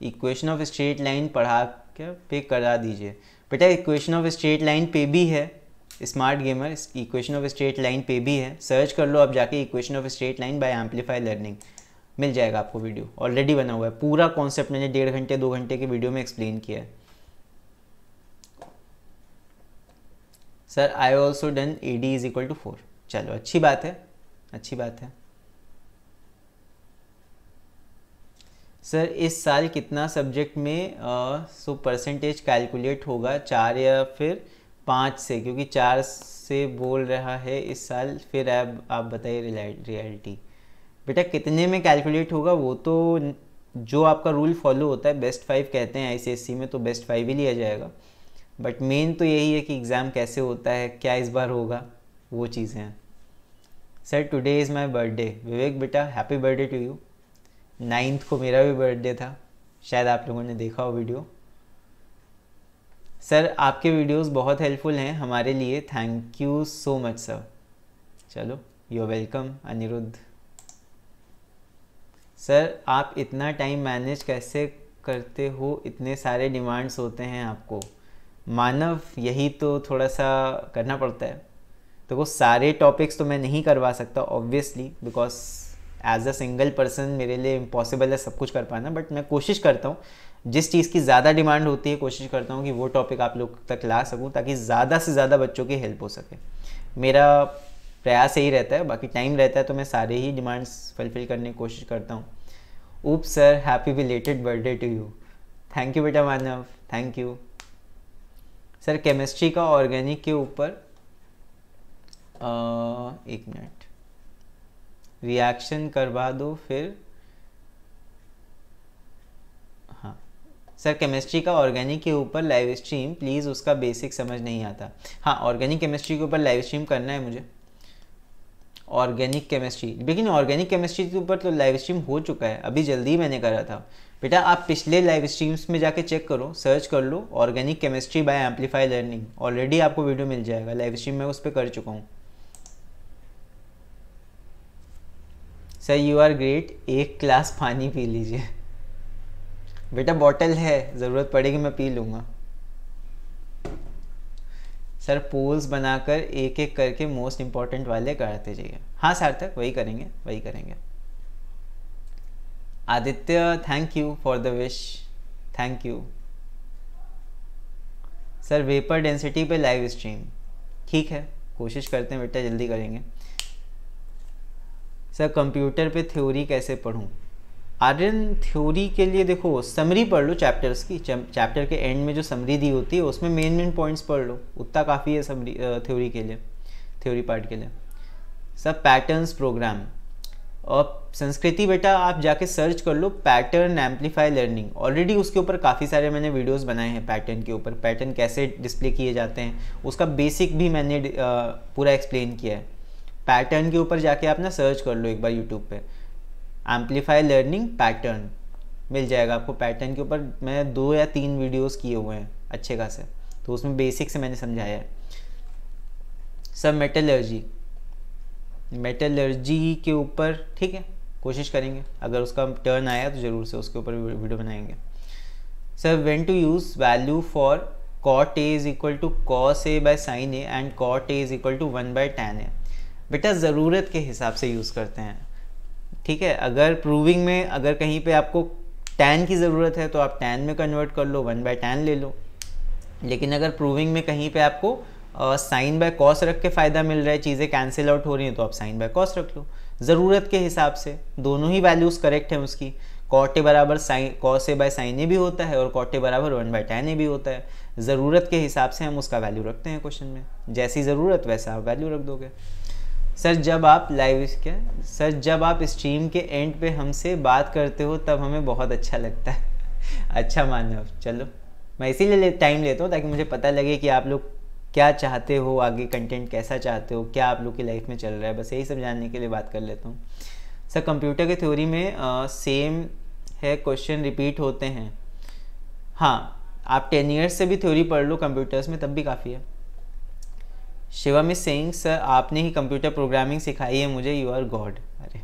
इक्वेशन ऑफ स्ट्रेट लाइन पढ़ा के पे करा दीजिए बेटा इक्वेशन ऑफ स्ट्रेट लाइन पे भी है smart gamer equation of straight line पे भी है सर्च कर लो आप जाके equation of straight line by amplify learning मिल जाएगा आपको वीडियो ऑलरेडी बना हुआ है पूरा कॉन्सेप्ट मैंने डेढ़ घंटे दो घंटे के वीडियो में एक्सप्लेन किया है sir I also done A D is equal to four चलो अच्छी बात है अच्छी बात है सर इस साल कितना सब्जेक्ट में सो परसेंटेज कैलकुलेट होगा चार या फिर पाँच से क्योंकि चार से बोल रहा है इस साल फिर अब आप बताइए रियलिटी बेटा कितने में कैलकुलेट होगा वो तो जो आपका रूल फॉलो होता है बेस्ट फाइव कहते हैं आईसीएससी में तो बेस्ट फाइव ही लिया जाएगा बट मेन तो यही है कि एग्ज़ाम कैसे होता है क्या इस बार होगा वो चीज़ें हैं sir today is my birthday Vivek बेटा happy birthday to you ninth को मेरा भी बर्थडे था शायद आप लोगों ने देखा हो वीडियो सर आपके वीडियोस बहुत हेल्पफुल हैं हमारे लिए thank you so much sir चलो यू वेलकम अनिरुद्ध सर आप इतना टाइम मैनेज कैसे करते हो इतने सारे डिमांड्स होते हैं आपको मानव यही तो थोड़ा सा करना पड़ता है तो वो सारे टॉपिक्स तो मैं नहीं करवा सकता obviously because as a single person मेरे लिए इम्पॉसिबल है सब कुछ कर पाना बट मैं कोशिश करता हूँ जिस चीज़ की ज़्यादा डिमांड होती है कोशिश करता हूँ कि वो टॉपिक आप लोग तक ला सकूँ ताकि ज़्यादा से ज़्यादा बच्चों की हेल्प हो सके मेरा प्रयास यही रहता है बाकी टाइम रहता है तो मैं सारे ही डिमांड्स फुलफिल करने की कोशिश करता हूँ ऊप sir happy belated birthday to you thank you बेटा Manav thank you sir chemistry का ऑर्गेनिक के ऊपर एक मिनट रिएक्शन करवा दो फिर सर केमिस्ट्री का ऑर्गेनिक के ऊपर लाइव स्ट्रीम प्लीज़ उसका बेसिक समझ नहीं आता हाँ ऑर्गेनिक केमिस्ट्री के ऊपर लाइव स्ट्रीम करना है मुझे ऑर्गेनिक केमिस्ट्री लेकिन ऑर्गेनिक केमिस्ट्री के ऊपर तो लाइव स्ट्रीम हो चुका है अभी जल्दी ही मैंने करा था बेटा आप पिछले लाइव स्ट्रीम्स में जाके चेक करो सर्च कर लो organic chemistry by amplify learning already आपको वीडियो मिल जाएगा लाइव स्ट्रीम मैं उस पर कर चुका हूँ सर यू आर ग्रेट एक क्लास पानी पी लीजिए बेटा बॉटल है ज़रूरत पड़ेगी मैं पी लूँगा सर पोल्स बनाकर एक एक करके मोस्ट इम्पॉर्टेंट वाले करते जाइए हाँ सार्थक वही करेंगे वही करेंगे Aditya thank you for the wish thank you sir vapour density पे लाइव स्ट्रीम ठीक है कोशिश करते हैं बेटा जल्दी करेंगे सर कंप्यूटर पे थ्योरी कैसे पढ़ूँ आर्यन थ्योरी के लिए देखो समरी पढ़ लो चैप्टर्स की चैप्टर के एंड में जो समरी दी होती है उसमें मेन मेन पॉइंट्स पढ़ लो उतना काफ़ी है समरी थ्योरी के लिए थ्योरी पार्ट के लिए सब पैटर्न्स प्रोग्राम और संस्कृति बेटा आप जाके सर्च कर लो पैटर्न एम्पलीफाई लर्निंग ऑलरेडी उसके ऊपर काफ़ी सारे मैंने वीडियोस बनाए हैं पैटर्न के ऊपर पैटर्न कैसे डिस्प्ले किए जाते हैं उसका बेसिक भी मैंने पूरा एक्सप्लेन किया है पैटर्न के ऊपर जाके आप ना सर्च कर लो एक बार यूट्यूब पर एम्पलीफाई लर्निंग पैटर्न मिल जाएगा आपको पैटर्न के ऊपर मैं दो या तीन वीडियोस किए हुए हैं अच्छे खासे तो उसमें बेसिक से मैंने समझाया है सब मेटलर्जी मेटलर्जी के ऊपर ठीक है कोशिश करेंगे अगर उसका टर्न आया तो ज़रूर से उसके ऊपर वीडियो बनाएंगे sir when to use value for cot A is equal to cos A by sine A and cot A is equal to one by tan A बेटा ज़रूरत के हिसाब से यूज़ करते हैं ठीक है अगर प्रूविंग में अगर कहीं पे आपको टैन की ज़रूरत है तो आप टैन में कन्वर्ट कर लो वन बाय टैन ले लो लेकिन अगर प्रूविंग में कहीं पे आपको साइन बाय कॉस रख के फ़ायदा मिल रहा है चीज़ें कैंसिल आउट हो रही हैं तो आप साइन बाय कॉस रख लो ज़रूरत के हिसाब से दोनों ही वैल्यूज़ करेक्ट हैं उसकी कॉटे बराबर sine cos A by sine A भी होता है और कॉटे बराबर वन बाय टेन ए भी होता है ज़रूरत के हिसाब से हम उसका वैल्यू रखते हैं क्वेश्चन में जैसी ज़रूरत वैसा आप वैल्यू रख दोगे सर जब आप लाइव क्या सर जब आप स्ट्रीम के एंड पे हमसे बात करते हो तब हमें बहुत अच्छा लगता है अच्छा मानव चलो मैं इसीलिए ले, टाइम लेता हूँ ताकि मुझे पता लगे कि आप लोग क्या चाहते हो आगे कंटेंट कैसा चाहते हो क्या आप लोग की लाइफ में चल रहा है बस यही सब जानने के लिए बात कर लेता हूँ सर कंप्यूटर की थ्योरी में आ, सेम है क्वेश्चन रिपीट होते हैं हाँ आप टेन ईयर्स से भी थ्योरी पढ़ लो कंप्यूटर्स में तब भी काफ़ी है शिवम इज सेंग सर आपने ही कंप्यूटर प्रोग्रामिंग सिखाई है मुझे यू आर गॉड अरे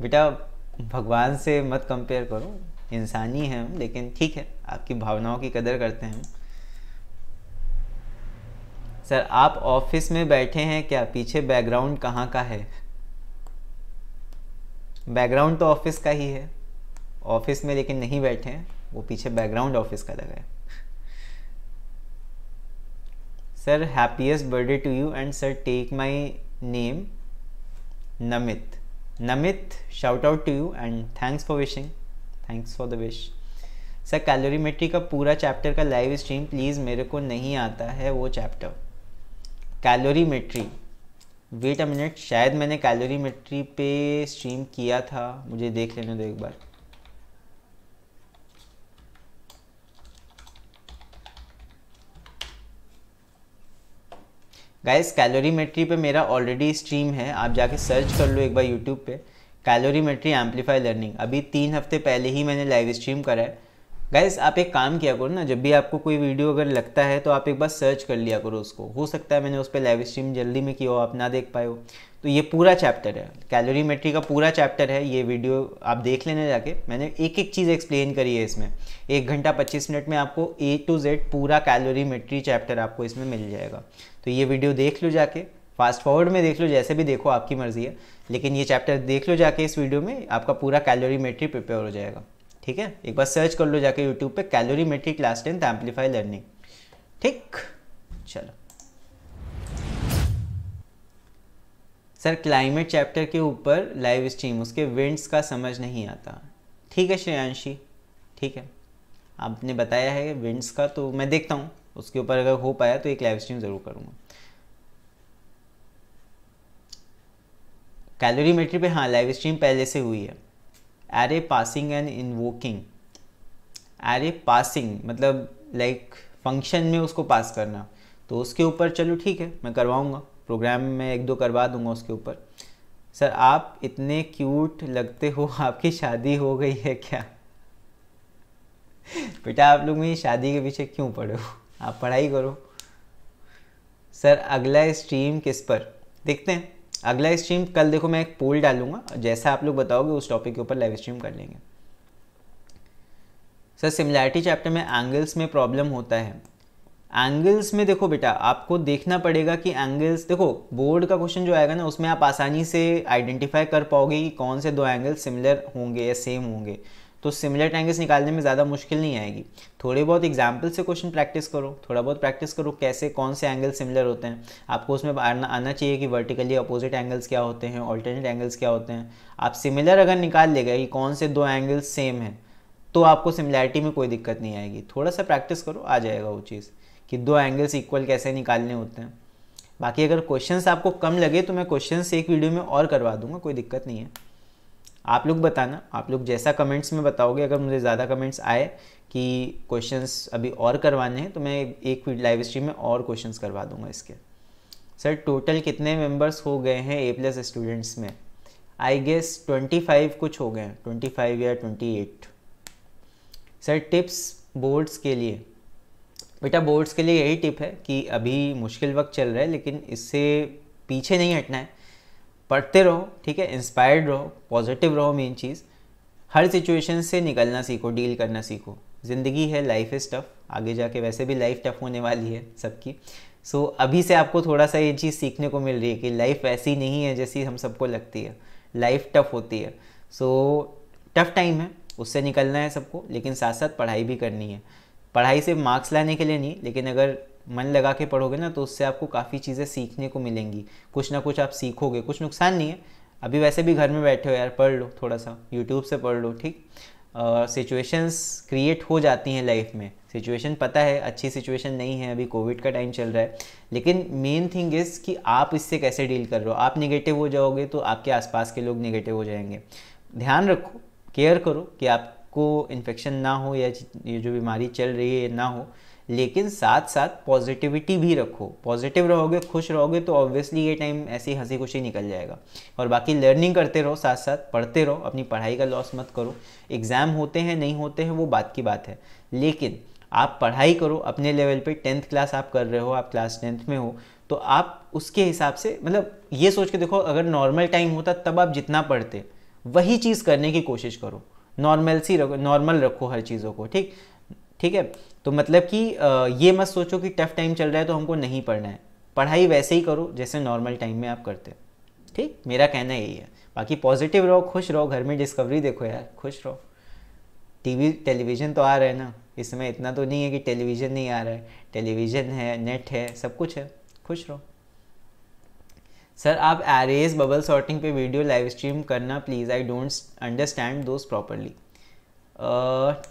बेटा भगवान से मत कंपेयर करो इंसान ही हैं हम लेकिन ठीक है आपकी भावनाओं की कदर करते हैं सर आप ऑफिस में बैठे हैं क्या पीछे बैकग्राउंड कहाँ का है बैकग्राउंड तो ऑफिस का ही है ऑफिस में लेकिन नहीं बैठे हैं वो पीछे बैकग्राउंड ऑफिस का लगा है sir happiest birthday to you and sir take my name Namit Namit shout out to you and thanks for wishing thanks for the wish sir calorimetry का पूरा चैप्टर का लाइव स्ट्रीम प्लीज़ मेरे को नहीं आता है वो chapter calorimetry wait a minute शायद मैंने कैलोरीमेट्री पे स्ट्रीम किया था मुझे देख लेने दो एक बार गाइस कैलोरीमेट्री पे मेरा ऑलरेडी स्ट्रीम है आप जाके सर्च कर लो एक बार यूट्यूब पे कैलोरीमेट्री एम्पलीफाई लर्निंग अभी तीन हफ्ते पहले ही मैंने लाइव स्ट्रीम करा है गाइस आप एक काम किया करो ना जब भी आपको कोई वीडियो अगर लगता है तो आप एक बार सर्च कर लिया करो उसको हो सकता है मैंने उस पर लाइव स्ट्रीम जल्दी में किया हो आप ना देख पाए हो तो ये पूरा चैप्टर है कैलोरीमेट्री का पूरा चैप्टर है ये वीडियो आप देख लेने जाके मैंने एक एक चीज़ एक्सप्लेन करी है इसमें एक घंटा पच्चीस मिनट में आपको ए टू जेड पूरा कैलोरीमेट्री चैप्टर आपको इसमें मिल जाएगा तो ये वीडियो देख लो जाके फास्ट फॉरवर्ड में देख लो जैसे भी देखो आपकी मर्ज़ी है लेकिन ये चैप्टर देख लो जाके इस वीडियो में आपका पूरा कैलोरी मेट्रिक प्रिपेयर हो जाएगा ठीक है एक बार सर्च कर लो जाके यूट्यूब पे matric class tenth amplify learning ठीक चलो सर क्लाइमेट चैप्टर के ऊपर लाइव स्ट्रीम उसके विंड्स का समझ नहीं आता ठीक है श्रेयांशी ठीक है आपने बताया है विंड्स का तो मैं देखता हूँ उसके ऊपर अगर हो पाया तो एक लाइव स्ट्रीम ज़रूर करूँगा कैलोरीमेट्री पे हाँ लाइव स्ट्रीम पहले से हुई है array passing and invoking array passing मतलब लाइक फंक्शन में उसको पास करना तो उसके ऊपर चलो ठीक है मैं करवाऊँगा प्रोग्राम में एक दो करवा दूंगा उसके ऊपर सर आप इतने क्यूट लगते हो आपकी शादी हो गई है क्या बेटा आप लोग मेरी शादी के पीछे क्यों पड़े हो आप पढ़ाई करो सर अगला स्ट्रीम किस पर देखते हैं अगला स्ट्रीम कल देखो मैं एक पोल डालूंगा जैसा आप लोग बताओगे उस टॉपिक के ऊपर लाइव स्ट्रीम कर लेंगे सर सिमिलैरिटी चैप्टर में एंगल्स में प्रॉब्लम होता है एंगल्स में देखो बेटा आपको देखना पड़ेगा कि एंगल्स देखो बोर्ड का क्वेश्चन जो आएगा ना उसमें आप आसानी से आइडेंटिफाई कर पाओगे कि कौन से दो एंगल सिमिलर होंगे या सेम होंगे तो सिमिलर ट्रैंगल्स निकालने में ज़्यादा मुश्किल नहीं आएगी थोड़े बहुत एग्जाम्पल से क्वेश्चन प्रैक्टिस करो थोड़ा बहुत प्रैक्टिस करो कैसे कौन से एंगल सिमिलर होते हैं आपको उसमें आना आना चाहिए कि वर्टिकली अपोजिट एंगल्स क्या होते हैं ऑल्टरनेट एंगल्स क्या होते हैं आप सिमिलर अगर निकाल लेगा कि कौन से दो एंगल्स सेम हैं तो आपको सिमिलैरिटी में कोई दिक्कत नहीं आएगी थोड़ा सा प्रैक्टिस करो आ जाएगा वो चीज़ कि दो एंगल्स इक्वल कैसे निकालने होते हैं बाकी अगर क्वेश्चंस आपको कम लगे तो मैं क्वेश्चंस एक वीडियो में और करवा दूंगा कोई दिक्कत नहीं है आप लोग बताना आप लोग जैसा कमेंट्स में बताओगे अगर मुझे ज़्यादा कमेंट्स आए कि क्वेश्चंस अभी और करवाने हैं तो मैं एक लाइव स्ट्रीम में और क्वेश्चंस करवा दूंगा इसके सर टोटल कितने मेंबर्स हो गए हैं ए प्लस स्टूडेंट्स में आई गेस 25 कुछ हो गए हैं 25 या 28 सर टिप्स बोर्ड्स के लिए बेटा बोर्ड्स के लिए यही टिप है कि अभी मुश्किल वक्त चल रहा है लेकिन इससे पीछे नहीं हटना है पढ़ते रहो ठीक है इंस्पायर्ड रहो पॉजिटिव रहो मेन चीज़ हर सिचुएशन से निकलना सीखो डील करना सीखो ज़िंदगी है लाइफ इज़ टफ आगे जाके वैसे भी लाइफ टफ होने वाली है सबकी सो so, अभी से आपको थोड़ा सा ये चीज़ सीखने को मिल रही है कि लाइफ ऐसी नहीं है जैसी हम सबको लगती है लाइफ टफ होती है सो so, टफ टाइम है उससे निकलना है सबको लेकिन साथ साथ पढ़ाई भी करनी है पढ़ाई से मार्क्स लाने के लिए नहीं लेकिन अगर मन लगा के पढ़ोगे ना तो उससे आपको काफ़ी चीज़ें सीखने को मिलेंगी कुछ ना कुछ आप सीखोगे कुछ नुकसान नहीं है अभी वैसे भी घर में बैठे हो यार पढ़ लो थोड़ा सा यूट्यूब से पढ़ लो ठीक सिचुएशंस क्रिएट हो जाती हैं लाइफ में सिचुएशन पता है अच्छी सिचुएशन नहीं है अभी कोविड का टाइम चल रहा है लेकिन मेन थिंग इज़ कि आप इससे कैसे डील कर रहे हो आप निगेटिव हो जाओगे तो आपके आसपास के लोग निगेटिव हो जाएंगे ध्यान रखो केयर करो कि आपको इन्फेक्शन ना हो या ये जो बीमारी चल रही है ना हो लेकिन साथ साथ पॉजिटिविटी भी रखो पॉजिटिव रहोगे खुश रहोगे तो ऑब्वियसली ये टाइम ऐसी हंसी खुशी निकल जाएगा और बाकी लर्निंग करते रहो साथ साथ पढ़ते रहो अपनी पढ़ाई का लॉस मत करो एग्ज़ाम होते हैं नहीं होते हैं वो बात की बात है लेकिन आप पढ़ाई करो अपने लेवल पे टेंथ क्लास आप कर रहे हो आप क्लास टेंथ में हो तो आप उसके हिसाब से मतलब ये सोच के देखो अगर नॉर्मल टाइम होता तब आप जितना पढ़ते वही चीज़ करने की कोशिश करो नॉर्मल सी रखो नॉर्मल रखो हर चीज़ों को ठीक ठीक है तो मतलब कि ये मत सोचो कि टफ टाइम चल रहा है तो हमको नहीं पढ़ना है पढ़ाई वैसे ही करो जैसे नॉर्मल टाइम में आप करते हो ठीक मेरा कहना यही है बाकी पॉजिटिव रहो खुश रहो घर में डिस्कवरी देखो यार खुश रहो टीवी टेलीविज़न तो आ रहा है ना इसमें इतना तो नहीं है कि टेलीविज़न नहीं आ रहा है टेलीविज़न है नेट है सब कुछ है खुश रहो सर आप एरेज बबल सॉर्टिंग पे वीडियो लाइव स्ट्रीम करना please I don't understand those properly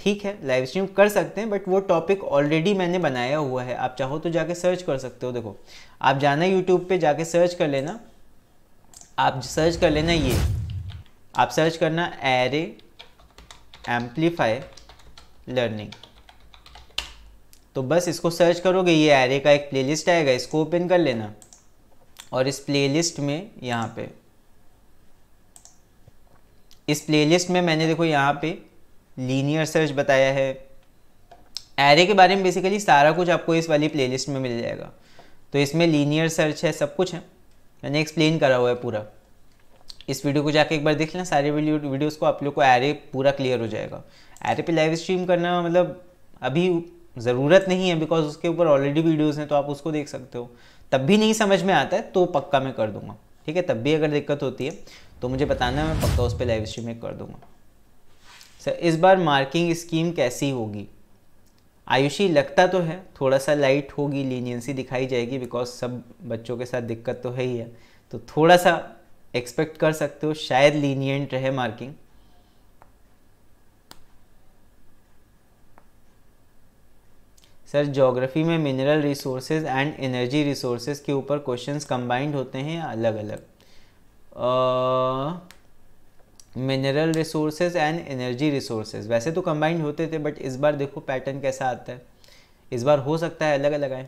ठीक है लाइव स्ट्रीम कर सकते हैं बट वो टॉपिक ऑलरेडी मैंने बनाया हुआ है आप चाहो तो जाके सर्च कर सकते हो देखो आप जाना यूट्यूब पे जाके सर्च कर लेना आप सर्च कर लेना ये आप सर्च करना एरे एम्पलीफाई लर्निंग तो बस इसको सर्च करोगे ये एरे का एक प्लेलिस्ट आएगा इसको ओपन कर लेना और इस प्लेलिस्ट में यहाँ पे इस प्लेलिस्ट में मैंने देखो यहाँ पे लीनियर सर्च बताया है एरे के बारे में बेसिकली सारा कुछ आपको इस वाली प्लेलिस्ट में मिल जाएगा तो इसमें लीनियर सर्च है सब कुछ है मैंने एक्सप्लेन करा हुआ है पूरा इस वीडियो को जाके एक बार देख लेना सारे वीडियोज़ वीडियोस को आप लोग को एरे पूरा क्लियर हो जाएगा एरे पे लाइव स्ट्रीम करना मतलब अभी ज़रूरत नहीं है बिकॉज उसके ऊपर ऑलरेडी वीडियोस हैं तो आप उसको देख सकते हो तब भी नहीं समझ में आता है तो पक्का मैं कर दूंगा ठीक है तब भी अगर दिक्कत होती है तो मुझे बताना मैं पक्का उस पर लाइव स्ट्रीम कर दूंगा सर तो इस बार मार्किंग स्कीम कैसी होगी आयुषी लगता तो है थोड़ा सा लाइट होगी लीनियंसी दिखाई जाएगी बिकॉज सब बच्चों के साथ दिक्कत तो है ही है तो थोड़ा सा एक्सपेक्ट कर सकते हो शायद लीनियंट रहे मार्किंग सर जोग्राफी में mineral resources and energy resources के ऊपर क्वेश्चंस कंबाइंड होते हैं अलग अलग आ... mineral resources and energy resources वैसे तो कंबाइंड होते थे बट इस बार देखो पैटर्न कैसा आता है इस बार हो सकता है अलग अलग आए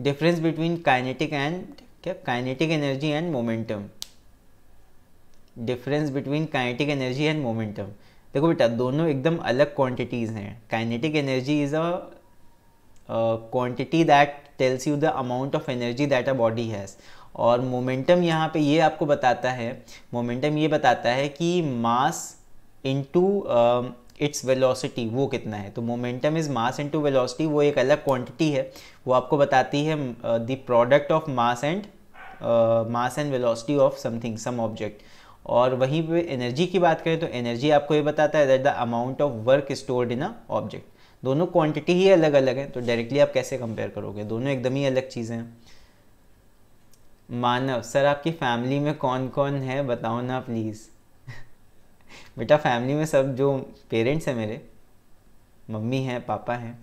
डिफरेंस बिटवीन काइनेटिक एंड क्या kinetic energy and momentum difference between kinetic energy and momentum देखो बेटा दोनों एकदम अलग क्वांटिटीज़ हैं kinetic energy is a quantity that tells you the amount of energy that a body has और मोमेंटम यहाँ पे ये आपको बताता है मोमेंटम ये बताता है कि मास इनटू इट्स वेलोसिटी वो कितना है तो momentum is mass into velocity वो एक अलग क्वांटिटी है वो आपको बताती है the product of mass and mass and velocity of something some object और वहीं पे एनर्जी की बात करें तो एनर्जी आपको ये बताता है that the amount of work stored in a object दोनों क्वांटिटी ही अलग अलग हैं तो डायरेक्टली आप कैसे कंपेयर करोगे दोनों एकदम ही अलग चीज़ें हैं मानव सर आपकी फैमिली में कौन कौन है बताओ ना प्लीज़ बेटा फैमिली में सब जो पेरेंट्स हैं मेरे मम्मी हैं पापा हैं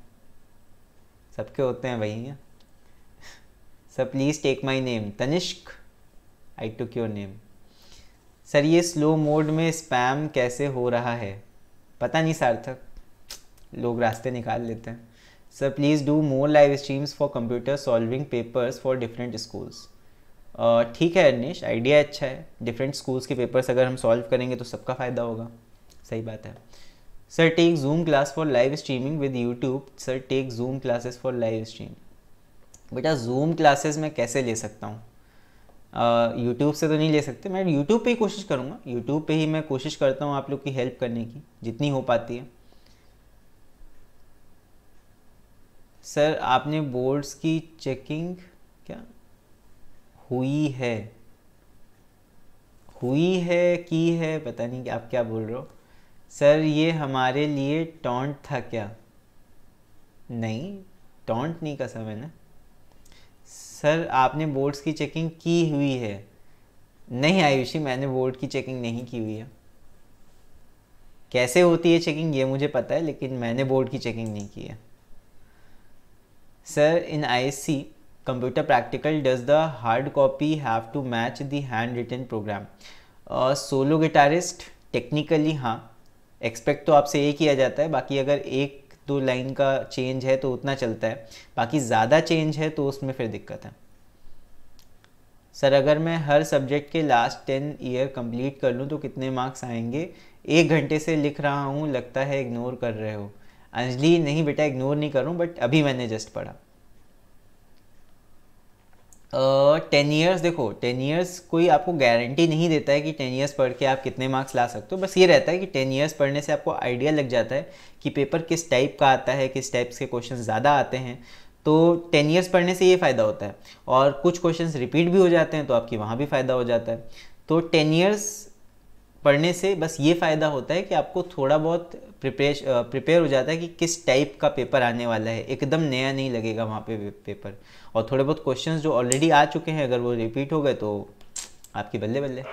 सबके होते हैं वही हैं sir please take my name Tanishq I took your name sir ये स्लो मोड में स्पैम कैसे हो रहा है पता नहीं सार्थक लोग रास्ते निकाल लेते हैं sir please do more live streams for computer solving papers for different schools ठीक है अनिश आइडिया अच्छा है डिफरेंट स्कूल्स के पेपर्स अगर हम सॉल्व करेंगे तो सबका फ़ायदा होगा सही बात है sir take Zoom class for live streaming with YouTube sir take Zoom classes for live stream बेटा जूम क्लासेस मैं कैसे ले सकता हूँ यूट्यूब से तो नहीं ले सकते मैं यूट्यूब पे ही कोशिश करूँगा यूट्यूब पे ही मैं कोशिश करता हूँ आप लोग की हेल्प करने की जितनी हो पाती है सर आपने बोर्ड्स की चेकिंग हुई है हुई है की है पता नहीं कि आप क्या बोल रहे हो सर ये हमारे लिए टॉन्ट था क्या नहीं टॉन्ट नहीं कसा मैंने सर आपने बोर्ड्स की चेकिंग की हुई है नहीं आयुषी मैंने बोर्ड की चेकिंग नहीं की हुई है कैसे होती है चेकिंग ये मुझे पता है लेकिन मैंने बोर्ड की चेकिंग नहीं की है sir in I C computer practical does the hard copy have to match the hand program program solo guitarist technically हाँ एक्सपेक्ट तो आपसे ये किया जाता है बाकी अगर एक दो लाइन का चेंज है तो उतना चलता है बाकी ज़्यादा चेंज है तो उसमें फिर दिक्कत है सर अगर मैं हर सब्जेक्ट के लास्ट टेन ईयर कंप्लीट कर लूँ तो कितने मार्क्स आएंगे एक घंटे से लिख रहा हूँ लगता है इग्नोर कर रहे हो अंजलि नहीं बेटा इग्नोर नहीं करूँ बट अभी मैंने जस्ट पढ़ा टेन ईयर्स देखो टेन ईयर्स कोई आपको गारंटी नहीं देता है कि टेन ईयर्स पढ़ के आप कितने मार्क्स ला सकते हो बस ये रहता है कि टेन ईयर्स पढ़ने से आपको आइडिया लग जाता है कि पेपर किस टाइप का आता है किस टाइप्स के क्वेश्चन ज़्यादा आते हैं तो टेन ईयर्स पढ़ने से ये फ़ायदा होता है और कुछ क्वेश्चन रिपीट भी हो जाते हैं तो आपकी वहाँ भी फ़ायदा हो जाता है तो टेन ईयर्स पढ़ने से बस ये फ़ायदा होता है कि आपको थोड़ा बहुत प्रिपरेश प्रिपेयर हो जाता है कि किस टाइप का पेपर आने वाला है एकदम नया नहीं लगेगा वहाँ पे पेपर और थोड़े बहुत क्वेश्चन जो ऑलरेडी आ चुके हैं अगर वो रिपीट हो गए तो आपकी बल्ले बल्ले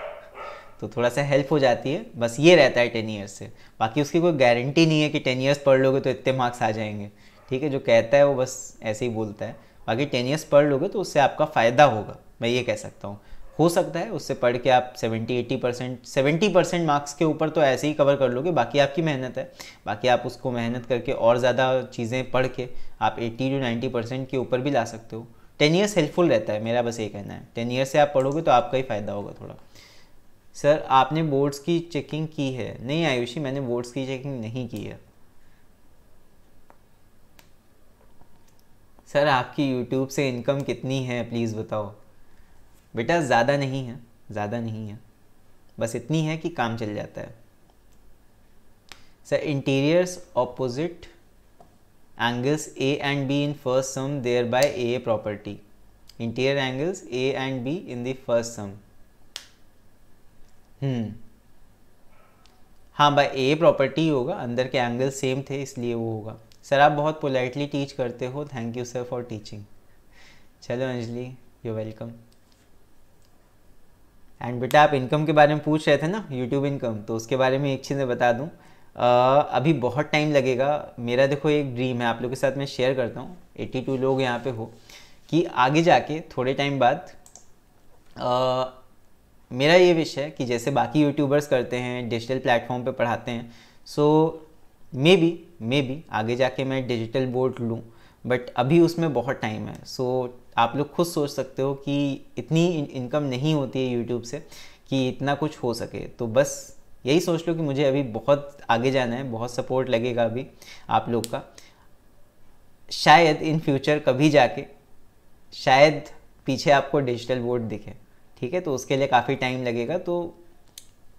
तो थोड़ा सा हेल्प हो जाती है बस ये रहता है टेन ईयर्स से बाकी उसकी कोई गारंटी नहीं है कि टेन ईयर्स पढ़ लोगे तो इतने मार्क्स आ जाएंगे ठीक है जो कहता है वो बस ऐसे ही बोलता है बाकी टेन ईयर्स पढ़ लोगे तो उससे आपका फ़ायदा होगा मैं ये कह सकता हूँ हो सकता है उससे पढ़ के आप 70 80 परसेंट सेवेंटी परसेंट मार्क्स के ऊपर तो ऐसे ही कवर कर लोगे बाकी आपकी मेहनत है बाकी आप उसको मेहनत करके और ज़्यादा चीज़ें पढ़ के आप 80 टू 90 परसेंट के ऊपर भी ला सकते हो टेन ईयर्स हेल्पफुल रहता है मेरा बस ये कहना है टेन ईयर्स से आप पढ़ोगे तो आपका ही फ़ायदा होगा थोड़ा सर आपने बोर्ड्स की चेकिंग की है नहीं आयुषी मैंने बोर्ड्स की चेकिंग नहीं की है सर आपकी यूट्यूब से इनकम कितनी है प्लीज़ बताओ बेटा ज़्यादा नहीं है ज़्यादा नहीं है बस इतनी है कि काम चल जाता है sir interiors opposite A and B in first sum there by A property interior angles A and B in the first sum hmm हाँ भाई ए प्रॉपर्टी होगा अंदर के एंगल सेम थे इसलिए वो होगा सर आप बहुत पोलाइटली टीच करते हो thank you sir for teaching चलो अंजलि यू वेलकम एंड बेटा आप इनकम के बारे में पूछ रहे थे ना यूट्यूब इनकम तो उसके बारे में एक चीज़ मैं बता दूँ अभी बहुत टाइम लगेगा मेरा देखो एक ड्रीम है आप लोग के साथ मैं शेयर करता हूँ 82 लोग यहाँ पे हो कि आगे जाके थोड़े टाइम बाद आ, मेरा ये विषय है कि जैसे बाकी यूट्यूबर्स करते हैं डिजिटल प्लेटफॉर्म पे पढ़ाते हैं सो मे बी मे बी आगे जाके मैं डिजिटल बोर्ड लूँ बट अभी उसमें बहुत टाइम है सो आप लोग खुद सोच सकते हो कि इतनी इनकम नहीं होती है यूट्यूब से कि इतना कुछ हो सके तो बस यही सोच लो कि मुझे अभी बहुत आगे जाना है बहुत सपोर्ट लगेगा अभी आप लोग का शायद इन फ्यूचर कभी जाके शायद पीछे आपको डिजिटल बोर्ड दिखे ठीक है तो उसके लिए काफ़ी टाइम लगेगा तो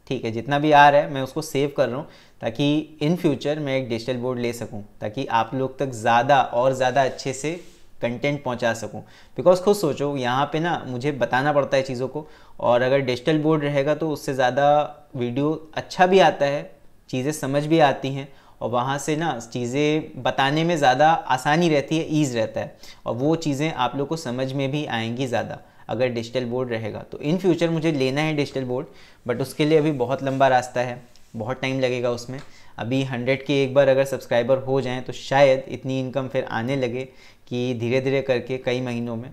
ठीक है जितना भी आ रहा है मैं उसको सेव कर रहा हूँ ताकि इन फ्यूचर मैं एक डिजिटल बोर्ड ले सकूँ ताकि आप लोग तक ज़्यादा और ज़्यादा अच्छे से कंटेंट पहुंचा सकूं बिकॉज खुद सोचो यहाँ पे ना मुझे बताना पड़ता है चीज़ों को और अगर डिजिटल बोर्ड रहेगा तो उससे ज़्यादा वीडियो अच्छा भी आता है चीज़ें समझ भी आती हैं और वहाँ से ना चीज़ें बताने में ज़्यादा आसानी रहती है ईज़ रहता है और वो चीज़ें आप लोग को समझ में भी आएंगी ज़्यादा अगर डिजिटल बोर्ड रहेगा तो इन फ्यूचर मुझे लेना है डिजिटल बोर्ड बट उसके लिए अभी बहुत लंबा रास्ता है बहुत टाइम लगेगा उसमें अभी हंड्रेड के एक बार अगर सब्सक्राइबर हो जाएं तो शायद इतनी इनकम फिर आने लगे कि धीरे धीरे करके कई महीनों में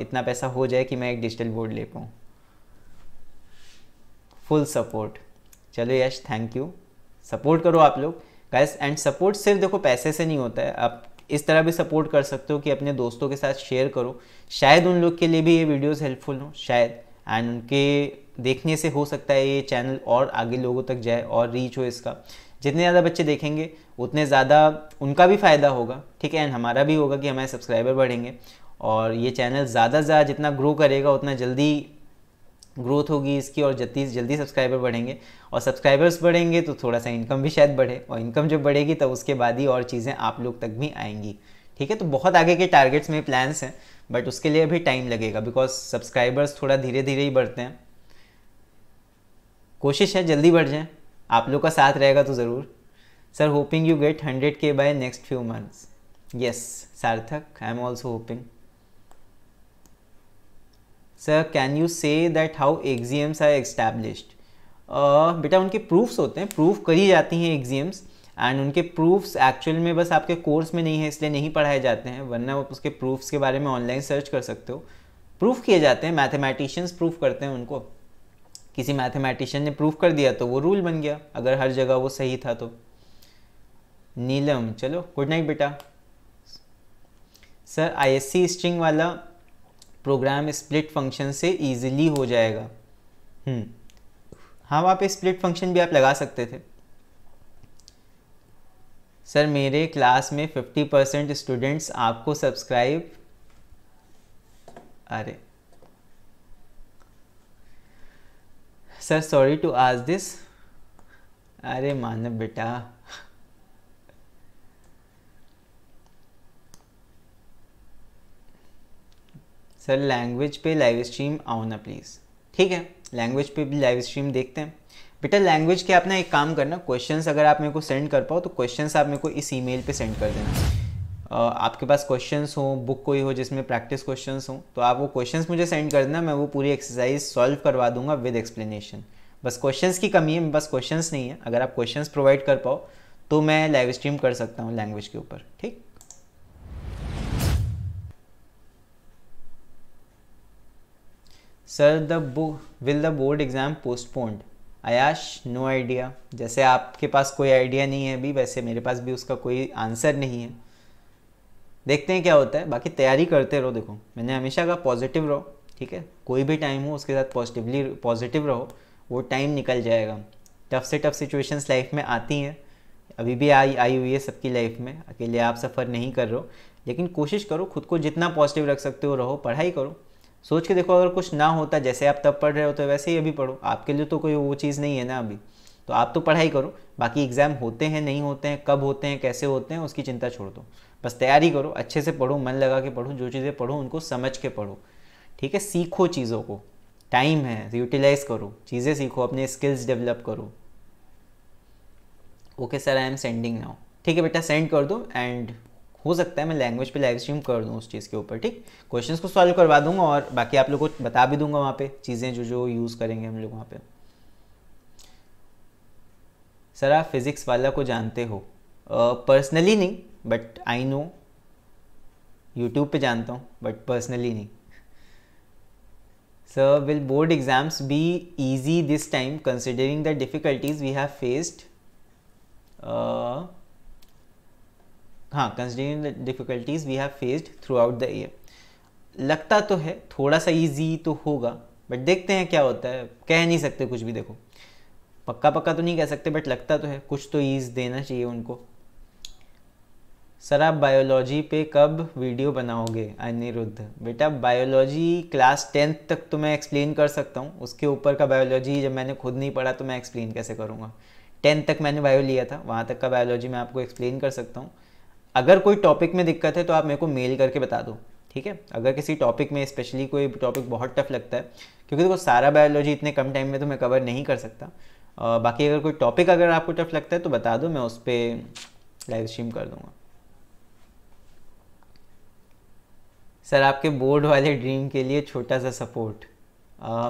इतना पैसा हो जाए कि मैं एक डिजिटल बोर्ड ले पाऊँ फुल सपोर्ट चलो यश थैंक यू सपोर्ट करो आप लोग गैस एंड सपोर्ट सिर्फ देखो पैसे से नहीं होता है आप इस तरह भी सपोर्ट कर सकते हो कि अपने दोस्तों के साथ शेयर करो शायद उन लोग के लिए भी ये वीडियोस हेल्पफुल हों शायद एंड उनके देखने से हो सकता है ये चैनल और आगे लोगों तक जाए और रीच हो इसका जितने ज़्यादा बच्चे देखेंगे उतने ज़्यादा उनका भी फ़ायदा होगा ठीक है एंड हमारा भी होगा कि हमारे सब्सक्राइबर बढ़ेंगे और ये चैनल ज़्यादा से ज़्यादा जितना ग्रो करेगा उतना जल्दी ग्रोथ होगी इसकी और जल्दी जल्दी सब्सक्राइबर बढ़ेंगे और सब्सक्राइबर्स बढ़ेंगे तो थोड़ा सा इनकम भी शायद बढ़े और इनकम जब बढ़ेगी तो उसके बाद ही और चीज़ें आप लोग तक भी आएंगी ठीक है तो बहुत आगे के टारगेट्स में प्लान्स हैं बट उसके लिए भी टाइम लगेगा बिकॉज सब्सक्राइबर्स थोड़ा धीरे धीरे ही बढ़ते हैं कोशिश है जल्दी बढ़ जाएँ आप लोग का साथ रहेगा तो ज़रूर sir hoping you get hundred के by next few months yes Sarthak I am also hoping sir can you say that how axioms are established बेटा उनके प्रूफ्स होते हैं प्रूफ करी जाती हैं एग्जीम्स एंड उनके प्रूफ्स एक्चुअल में बस आपके कोर्स में नहीं है इसलिए नहीं पढ़ाए जाते हैं वरना आप उसके प्रूफ्स के बारे में ऑनलाइन सर्च कर सकते हो प्रूफ किए जाते हैं मैथमेटिशियंस प्रूफ करते हैं उनको किसी मैथमेटिशियन ने प्रूफ कर दिया तो वो रूल बन गया अगर हर जगह वो सही था तो नीलम चलो गुड नाइट बेटा सर आईएससी स्ट्रिंग वाला प्रोग्राम स्प्लिट फंक्शन से इजीली हो जाएगा हम्म। हाँ वहाँ पे स्प्लिट फंक्शन भी आप लगा सकते थे सर मेरे क्लास में 50 परसेंट स्टूडेंट्स आपको सब्सक्राइब अरे सर सॉरी टू आज दिस अरे मानव बेटा सर लैंग्वेज पे लाइव स्ट्रीम आओ ना प्लीज़ ठीक है लैंग्वेज पे भी लाइव स्ट्रीम देखते हैं बेटा लैंग्वेज के आप ना एक काम करना क्वेश्चंस अगर आप मेरे को सेंड कर पाओ तो क्वेश्चंस आप मेरे को इस ईमेल पे सेंड कर देना आपके पास क्वेश्चंस हो बुक कोई हो जिसमें प्रैक्टिस क्वेश्चंस हो तो आप वो क्वेश्चंस मुझे सेंड कर देना मैं वो पूरी एक्सरसाइज सॉल्व करवा दूंगा विद एक्सप्लेनेशन बस क्वेश्चंस की कमी है मेरे पास क्वेश्चंस नहीं है अगर आप क्वेश्चंस प्रोवाइड कर पाओ तो मैं लाइव स्ट्रीम कर सकता हूँ लैंग्वेज के ऊपर ठीक sir the book will the board exam postponed Ayaash no idea जैसे आपके पास कोई आइडिया नहीं है अभी वैसे मेरे पास भी उसका कोई आंसर नहीं है देखते हैं क्या होता है बाकी तैयारी करते रहो देखो मैंने हमेशा कहा पॉजिटिव रहो ठीक है कोई भी टाइम हो उसके साथ पॉजिटिवली पॉजिटिव रहो वो टाइम निकल जाएगा टफ से टफ सिचुएशंस लाइफ में आती हैं अभी भी आई आई हुई है सबकी लाइफ में अकेले आप सफ़र नहीं कर रहे हो लेकिन कोशिश करो खुद को जितना पॉजिटिव रख सकते हो रहो पढ़ाई करो सोच के देखो अगर कुछ ना होता जैसे आप तब पढ़ रहे हो तो वैसे ही अभी पढ़ो आपके लिए तो कोई वो चीज़ नहीं है ना अभी तो आप तो पढ़ाई करो बाकी एग्ज़ाम होते हैं नहीं होते हैं कब होते हैं कैसे होते हैं उसकी चिंता छोड़ दो बस तैयारी करो अच्छे से पढ़ो मन लगा के पढ़ो जो चीज़ें पढ़ो उनको समझ के पढ़ो ठीक है सीखो चीज़ों को टाइम है यूटिलाइज करो चीज़ें सीखो अपने स्किल्स डेवलप करो okay sir I am sending now ठीक है बेटा सेंड कर दो एंड हो सकता है मैं लैंग्वेज पे लाइव स्ट्रीम कर दूँ उस चीज़ के ऊपर ठीक क्वेश्चंस को सॉल्व करवा दूंगा और बाकी आप लोग को बता भी दूंगा वहाँ पे चीज़ें जो जो यूज़ करेंगे हम लोग वहाँ पे सर आप फिज़िक्स वाला को जानते हो पर्सनली uh, नहीं बट आई नो यूट्यूब पे जानता हूँ बट पर्सनली नहीं sir will board exams be easy this time considering the difficulties we have faced हाँ considering the difficulties we have faced throughout the year लगता तो है थोड़ा सा ईजी तो होगा बट देखते हैं क्या होता है कह नहीं सकते कुछ भी देखो पक्का पक्का तो नहीं कह सकते बट लगता तो है कुछ तो ईज देना चाहिए उनको सर आप बायोलॉजी पे कब वीडियो बनाओगे अनिरुद्ध बेटा बायोलॉजी क्लास टेंथ तक तो मैं एक्सप्लेन कर सकता हूँ उसके ऊपर का बायोलॉजी जब मैंने खुद नहीं पढ़ा तो मैं एक्सप्लेन कैसे करूँगा टेंथ तक मैंने बायो लिया था वहाँ तक का बायोलॉजी मैं आपको एक्सप्लेन कर सकता हूँ अगर कोई टॉपिक में दिक्कत है तो आप मेरे को मेल करके बता दो ठीक है अगर किसी टॉपिक में स्पेशली कोई टॉपिक बहुत टफ लगता है क्योंकि देखो तो सारा बायोलॉजी इतने कम टाइम में तो मैं कवर नहीं कर सकता बाकी अगर कोई टॉपिक अगर आपको टफ लगता है तो बता दो मैं उस पर लाइव स्ट्रीम कर दूँगा सर आपके बोर्ड वाले ड्रीम के लिए छोटा सा सपोर्ट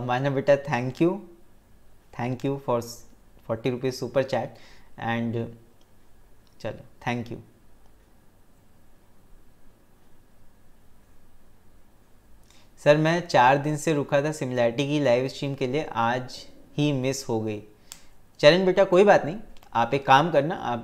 माना बेटा thank you thank you for forty rupees super chat and चलो थैंक यू सर मैं चार दिन से रुका था सिमिलैरिटी की लाइव स्ट्रीम के लिए आज ही मिस हो गई चलन बेटा कोई बात नहीं आप एक काम करना आप